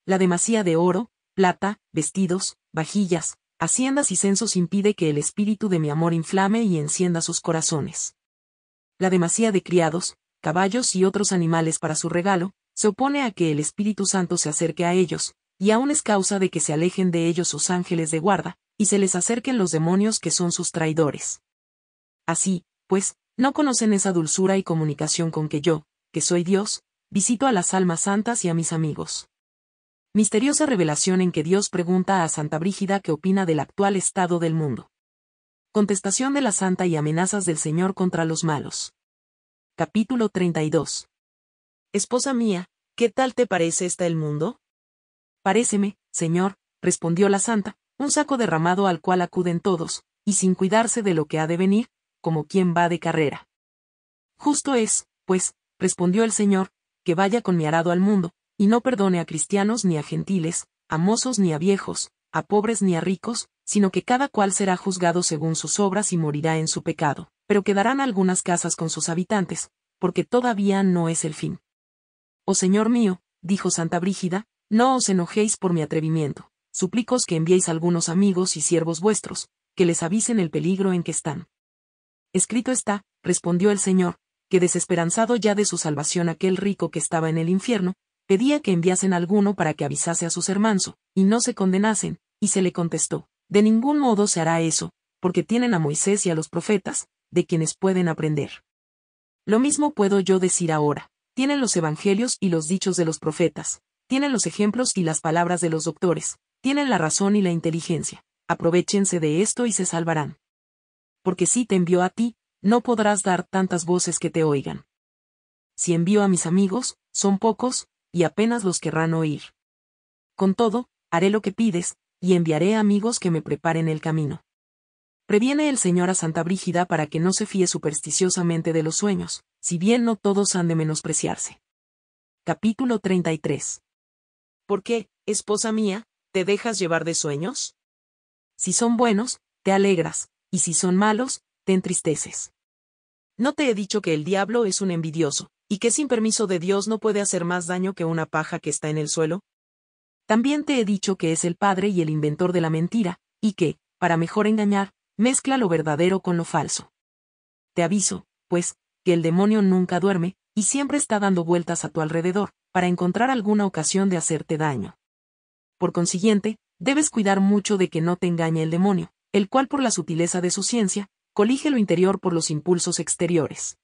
La demasía de oro, plata, vestidos, vajillas, haciendas y censos impide que el espíritu de mi amor inflame y encienda sus corazones la demasía de criados, caballos y otros animales para su regalo, se opone a que el Espíritu Santo se acerque a ellos, y aún es causa de que se alejen de ellos sus ángeles de guarda, y se les acerquen los demonios que son sus traidores. Así, pues, no conocen esa dulzura y comunicación con que yo, que soy Dios, visito a las almas santas y a mis amigos. Misteriosa revelación en que Dios pregunta a Santa Brígida qué opina del actual estado del mundo. Contestación de la Santa y amenazas del Señor contra los malos. Capítulo 32. Esposa mía, ¿qué tal te parece está el mundo? Paréceme, Señor, respondió la Santa, un saco derramado al cual acuden todos, y sin cuidarse de lo que ha de venir, como quien va de carrera. Justo es, pues, respondió el Señor, que vaya con mi arado al mundo, y no perdone a cristianos ni a gentiles, a mozos ni a viejos, a pobres ni a ricos, sino que cada cual será juzgado según sus obras y morirá en su pecado, pero quedarán algunas casas con sus habitantes, porque todavía no es el fin. Oh Señor mío, dijo Santa Brígida, no os enojéis por mi atrevimiento, suplicos que enviéis algunos amigos y siervos vuestros, que les avisen el peligro en que están. Escrito está, respondió el Señor, que desesperanzado ya de su salvación aquel rico que estaba en el infierno, pedía que enviasen alguno para que avisase a sus hermanos, y no se condenasen, y se le contestó, de ningún modo se hará eso, porque tienen a Moisés y a los profetas, de quienes pueden aprender. Lo mismo puedo yo decir ahora, tienen los evangelios y los dichos de los profetas, tienen los ejemplos y las palabras de los doctores, tienen la razón y la inteligencia, aprovechense de esto y se salvarán. Porque si te envió a ti, no podrás dar tantas voces que te oigan. Si envío a mis amigos, son pocos, y apenas los querrán oír. Con todo, haré lo que pides, y enviaré amigos que me preparen el camino. Previene el Señor a Santa Brígida para que no se fíe supersticiosamente de los sueños, si bien no todos han de menospreciarse. Capítulo 33. ¿Por qué, esposa mía, te dejas llevar de sueños? Si son buenos, te alegras, y si son malos, te entristeces. No te he dicho que el diablo es un envidioso, y que sin permiso de Dios no puede hacer más daño que una paja que está en el suelo, también te he dicho que es el padre y el inventor de la mentira, y que, para mejor engañar, mezcla lo verdadero con lo falso. Te aviso, pues, que el demonio nunca duerme, y siempre está dando vueltas a tu alrededor, para encontrar alguna ocasión de hacerte daño. Por consiguiente, debes cuidar mucho de que no te engañe el demonio, el cual por la sutileza de su ciencia, colige lo interior por los impulsos exteriores.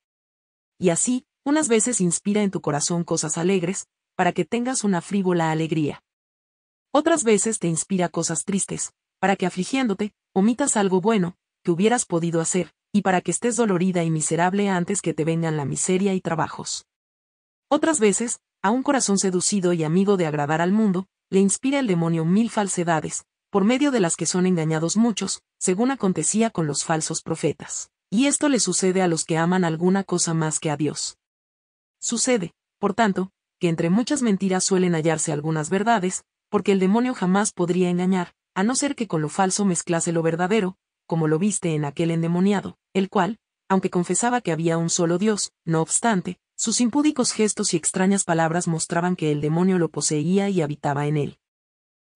Y así, unas veces inspira en tu corazón cosas alegres, para que tengas una frívola alegría, otras veces te inspira cosas tristes, para que afligiéndote, omitas algo bueno, que hubieras podido hacer, y para que estés dolorida y miserable antes que te vengan la miseria y trabajos. Otras veces, a un corazón seducido y amigo de agradar al mundo, le inspira el demonio mil falsedades, por medio de las que son engañados muchos, según acontecía con los falsos profetas. Y esto le sucede a los que aman alguna cosa más que a Dios. Sucede, por tanto, que entre muchas mentiras suelen hallarse algunas verdades, porque el demonio jamás podría engañar, a no ser que con lo falso mezclase lo verdadero, como lo viste en aquel endemoniado, el cual, aunque confesaba que había un solo Dios, no obstante, sus impúdicos gestos y extrañas palabras mostraban que el demonio lo poseía y habitaba en él.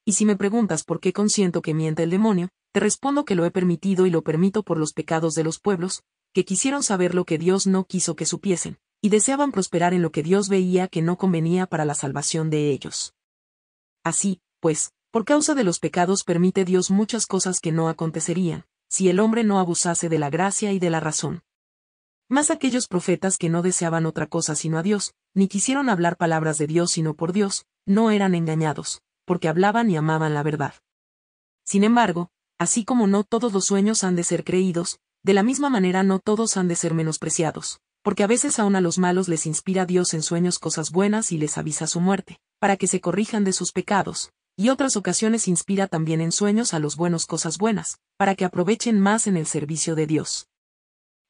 Y si me preguntas por qué consiento que miente el demonio, te respondo que lo he permitido y lo permito por los pecados de los pueblos, que quisieron saber lo que Dios no quiso que supiesen, y deseaban prosperar en lo que Dios veía que no convenía para la salvación de ellos. Así, pues, por causa de los pecados permite Dios muchas cosas que no acontecerían, si el hombre no abusase de la gracia y de la razón. Más aquellos profetas que no deseaban otra cosa sino a Dios, ni quisieron hablar palabras de Dios sino por Dios, no eran engañados, porque hablaban y amaban la verdad. Sin embargo, así como no todos los sueños han de ser creídos, de la misma manera no todos han de ser menospreciados, porque a veces aun a los malos les inspira Dios en sueños cosas buenas y les avisa su muerte, para que se corrijan de sus pecados, y otras ocasiones inspira también en sueños a los buenos cosas buenas, para que aprovechen más en el servicio de Dios.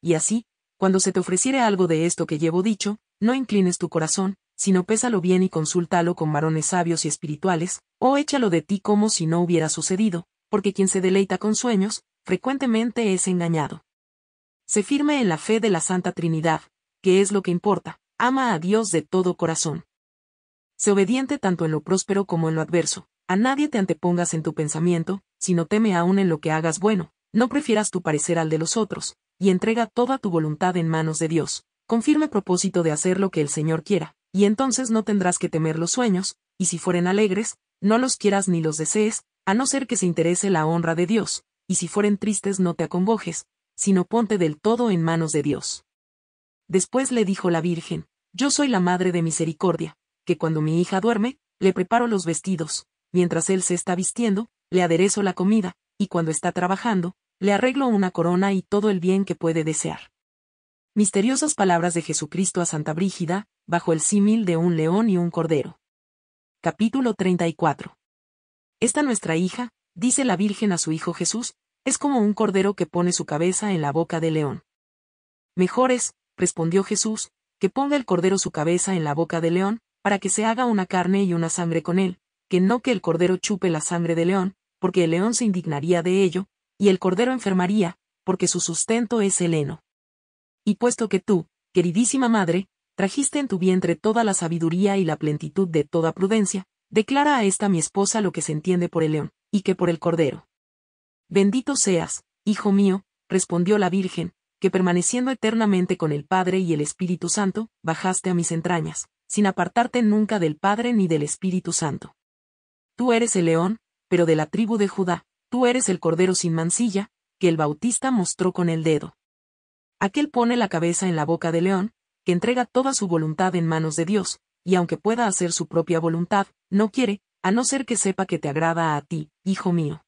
Y así, cuando se te ofreciere algo de esto que llevo dicho, no inclines tu corazón, sino pésalo bien y consúltalo con varones sabios y espirituales, o échalo de ti como si no hubiera sucedido, porque quien se deleita con sueños, frecuentemente es engañado. Se firme en la fe de la Santa Trinidad, que es lo que importa, ama a Dios de todo corazón. Sé obediente tanto en lo próspero como en lo adverso. A nadie te antepongas en tu pensamiento, sino teme aún en lo que hagas bueno. No prefieras tu parecer al de los otros, y entrega toda tu voluntad en manos de Dios, con propósito de hacer lo que el Señor quiera, y entonces no tendrás que temer los sueños, y si fueren alegres, no los quieras ni los desees, a no ser que se interese la honra de Dios, y si fueren tristes no te acongojes, sino ponte del todo en manos de Dios. Después le dijo la Virgen, Yo soy la Madre de Misericordia, que cuando mi hija duerme, le preparo los vestidos, mientras él se está vistiendo, le aderezo la comida, y cuando está trabajando, le arreglo una corona y todo el bien que puede desear. Misteriosas palabras de Jesucristo a Santa Brígida, bajo el símil de un león y un cordero. Capítulo 34. Esta nuestra hija, dice la Virgen a su Hijo Jesús, es como un cordero que pone su cabeza en la boca del león. Mejor es, respondió Jesús, que ponga el cordero su cabeza en la boca del león, para que se haga una carne y una sangre con él, que no que el cordero chupe la sangre de león, porque el león se indignaría de ello, y el cordero enfermaría, porque su sustento es el heno. Y puesto que tú, queridísima madre, trajiste en tu vientre toda la sabiduría y la plenitud de toda prudencia, declara a esta mi esposa lo que se entiende por el león, y que por el cordero. Bendito seas, hijo mío, respondió la Virgen, que permaneciendo eternamente con el Padre y el Espíritu Santo, bajaste a mis entrañas, sin apartarte nunca del Padre ni del Espíritu Santo. Tú eres el león, pero de la tribu de Judá, tú eres el cordero sin mancilla, que el Bautista mostró con el dedo. Aquel pone la cabeza en la boca del león, que entrega toda su voluntad en manos de Dios, y aunque pueda hacer su propia voluntad, no quiere, a no ser que sepa que te agrada a ti, hijo mío.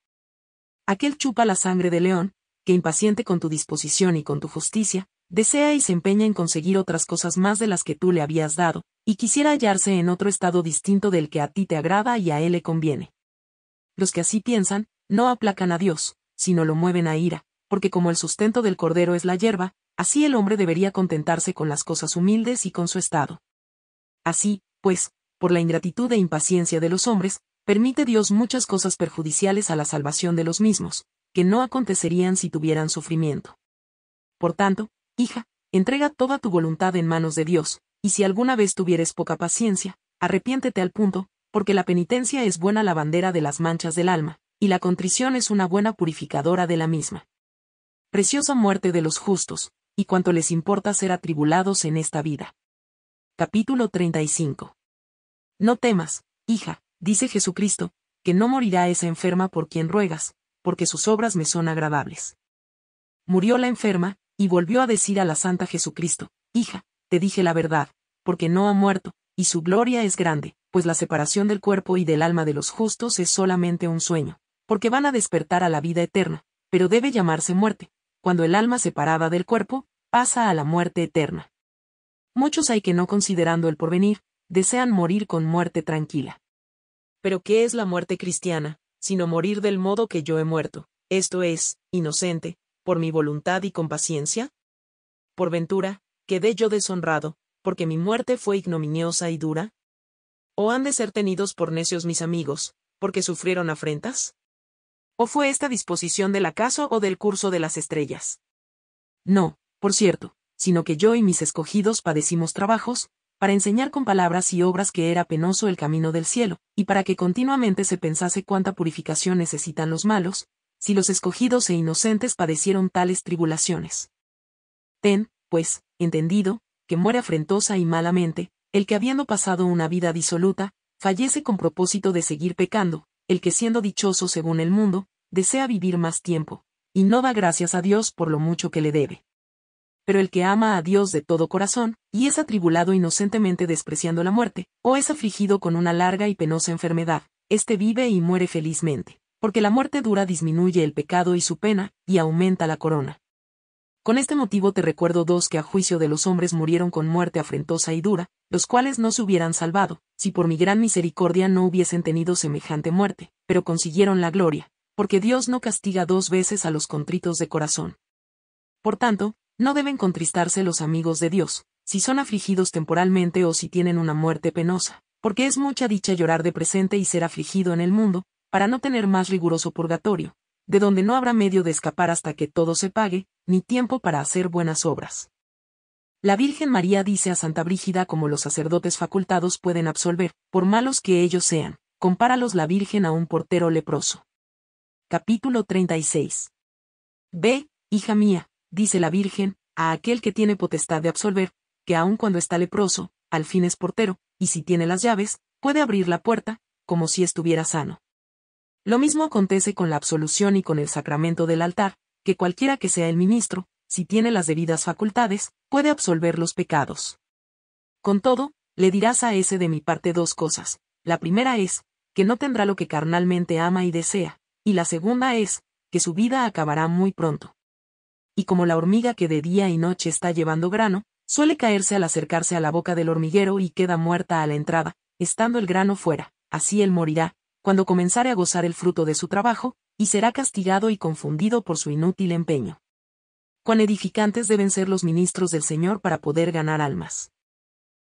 Aquel chupa la sangre del león, que impaciente con tu disposición y con tu justicia, desea y se empeña en conseguir otras cosas más de las que tú le habías dado, y quisiera hallarse en otro estado distinto del que a ti te agrada y a él le conviene. Los que así piensan, no aplacan a Dios, sino lo mueven a ira, porque como el sustento del cordero es la hierba, así el hombre debería contentarse con las cosas humildes y con su estado. Así, pues, por la ingratitud e impaciencia de los hombres, permite Dios muchas cosas perjudiciales a la salvación de los mismos, que no acontecerían si tuvieran sufrimiento. Por tanto, Hija, entrega toda tu voluntad en manos de Dios, y si alguna vez tuvieres poca paciencia, arrepiéntete al punto, porque la penitencia es buena lavandera de las manchas del alma, y la contrición es una buena purificadora de la misma. Preciosa muerte de los justos, y cuánto les importa ser atribulados en esta vida. Capítulo 35. No temas, hija, dice Jesucristo, que no morirá esa enferma por quien ruegas, porque sus obras me son agradables. Murió la enferma, y volvió a decir a la Santa Jesucristo, Hija, te dije la verdad, porque no ha muerto, y su gloria es grande, pues la separación del cuerpo y del alma de los justos es solamente un sueño, porque van a despertar a la vida eterna, pero debe llamarse muerte, cuando el alma separada del cuerpo, pasa a la muerte eterna. Muchos hay que no considerando el porvenir, desean morir con muerte tranquila. Pero ¿qué es la muerte cristiana, sino morir del modo que yo he muerto, esto es, inocente, por mi voluntad y con paciencia? Por ventura, quedé yo deshonrado, porque mi muerte fue ignominiosa y dura? ¿O han de ser tenidos por necios mis amigos, porque sufrieron afrentas? ¿O fue esta disposición del acaso o del curso de las estrellas? No, por cierto, sino que yo y mis escogidos padecimos trabajos, para enseñar con palabras y obras que era penoso el camino del cielo, y para que continuamente se pensase cuánta purificación necesitan los malos, si los escogidos e inocentes padecieron tales tribulaciones. Ten, pues, entendido, que muere afrentosa y malamente, el que habiendo pasado una vida disoluta, fallece con propósito de seguir pecando, el que siendo dichoso según el mundo, desea vivir más tiempo, y no da gracias a Dios por lo mucho que le debe. Pero el que ama a Dios de todo corazón, y es atribulado inocentemente despreciando la muerte, o es afligido con una larga y penosa enfermedad, éste vive y muere felizmente porque la muerte dura disminuye el pecado y su pena, y aumenta la corona. Con este motivo te recuerdo dos que a juicio de los hombres murieron con muerte afrentosa y dura, los cuales no se hubieran salvado, si por mi gran misericordia no hubiesen tenido semejante muerte, pero consiguieron la gloria, porque Dios no castiga dos veces a los contritos de corazón. Por tanto, no deben contristarse los amigos de Dios, si son afligidos temporalmente o si tienen una muerte penosa, porque es mucha dicha llorar de presente y ser afligido en el mundo, para no tener más riguroso purgatorio, de donde no habrá medio de escapar hasta que todo se pague, ni tiempo para hacer buenas obras. La Virgen María dice a Santa Brígida como los sacerdotes facultados pueden absolver, por malos que ellos sean, compáralos la Virgen a un portero leproso. Capítulo 36. Ve, hija mía, dice la Virgen, a aquel que tiene potestad de absolver, que aun cuando está leproso, al fin es portero, y si tiene las llaves, puede abrir la puerta, como si estuviera sano. Lo mismo acontece con la absolución y con el sacramento del altar, que cualquiera que sea el ministro, si tiene las debidas facultades, puede absolver los pecados. Con todo, le dirás a ese de mi parte dos cosas. La primera es, que no tendrá lo que carnalmente ama y desea, y la segunda es, que su vida acabará muy pronto. Y como la hormiga que de día y noche está llevando grano, suele caerse al acercarse a la boca del hormiguero y queda muerta a la entrada, estando el grano fuera, así él morirá, cuando comenzare a gozar el fruto de su trabajo, y será castigado y confundido por su inútil empeño. Cuán edificantes deben ser los ministros del Señor para poder ganar almas.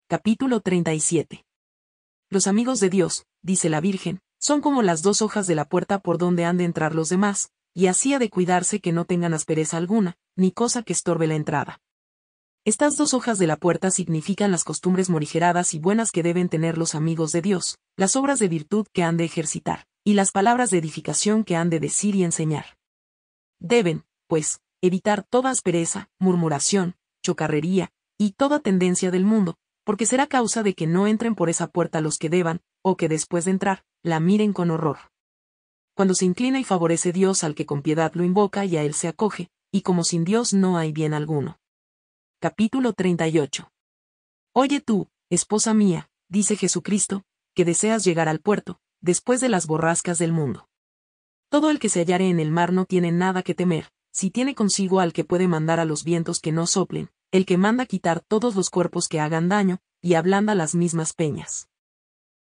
Capítulo 37. Los amigos de Dios, dice la Virgen, son como las dos hojas de la puerta por donde han de entrar los demás, y así ha de cuidarse que no tengan aspereza alguna, ni cosa que estorbe la entrada. Estas dos hojas de la puerta significan las costumbres morigeradas y buenas que deben tener los amigos de Dios, las obras de virtud que han de ejercitar, y las palabras de edificación que han de decir y enseñar. Deben, pues, evitar toda aspereza, murmuración, chocarrería, y toda tendencia del mundo, porque será causa de que no entren por esa puerta los que deban, o que después de entrar, la miren con horror. Cuando se inclina y favorece Dios al que con piedad lo invoca y a él se acoge, y como sin Dios no hay bien alguno. Capítulo 38. Oye tú, esposa mía, dice Jesucristo, que deseas llegar al puerto, después de las borrascas del mundo. Todo el que se hallare en el mar no tiene nada que temer, si tiene consigo al que puede mandar a los vientos que no soplen, el que manda quitar todos los cuerpos que hagan daño, y ablanda las mismas peñas.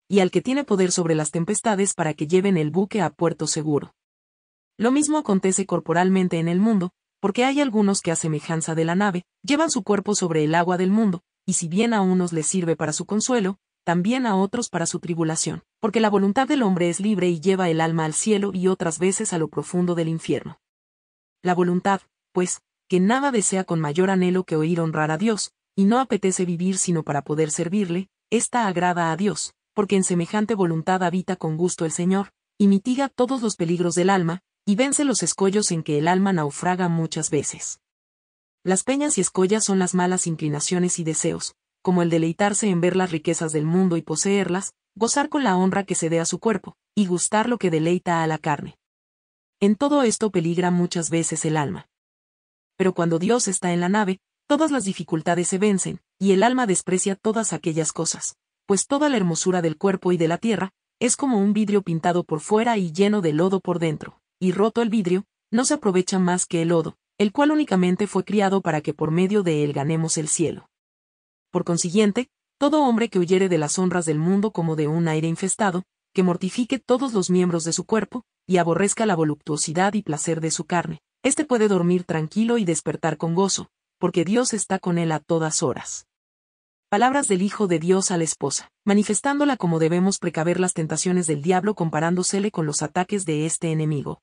Y al que tiene poder sobre las tempestades para que lleven el buque a puerto seguro. Lo mismo acontece corporalmente en el mundo, porque hay algunos que a semejanza de la nave, llevan su cuerpo sobre el agua del mundo, y si bien a unos les sirve para su consuelo, también a otros para su tribulación, porque la voluntad del hombre es libre y lleva el alma al cielo y otras veces a lo profundo del infierno. La voluntad, pues, que nada desea con mayor anhelo que oír honrar a Dios, y no apetece vivir sino para poder servirle, ésta agrada a Dios, porque en semejante voluntad habita con gusto el Señor, y mitiga todos los peligros del alma, y vence los escollos en que el alma naufraga muchas veces. Las peñas y escollas son las malas inclinaciones y deseos, como el deleitarse en ver las riquezas del mundo y poseerlas, gozar con la honra que se dé a su cuerpo, y gustar lo que deleita a la carne. En todo esto peligra muchas veces el alma. Pero cuando Dios está en la nave, todas las dificultades se vencen, y el alma desprecia todas aquellas cosas, pues toda la hermosura del cuerpo y de la tierra, es como un vidrio pintado por fuera y lleno de lodo por dentro y roto el vidrio, no se aprovecha más que el lodo, el cual únicamente fue criado para que por medio de él ganemos el cielo. Por consiguiente, todo hombre que huyere de las honras del mundo como de un aire infestado, que mortifique todos los miembros de su cuerpo, y aborrezca la voluptuosidad y placer de su carne, éste puede dormir tranquilo y despertar con gozo, porque Dios está con él a todas horas. Palabras del Hijo de Dios a la esposa, manifestándola como debemos precaver las tentaciones del diablo comparándosele con los ataques de este enemigo.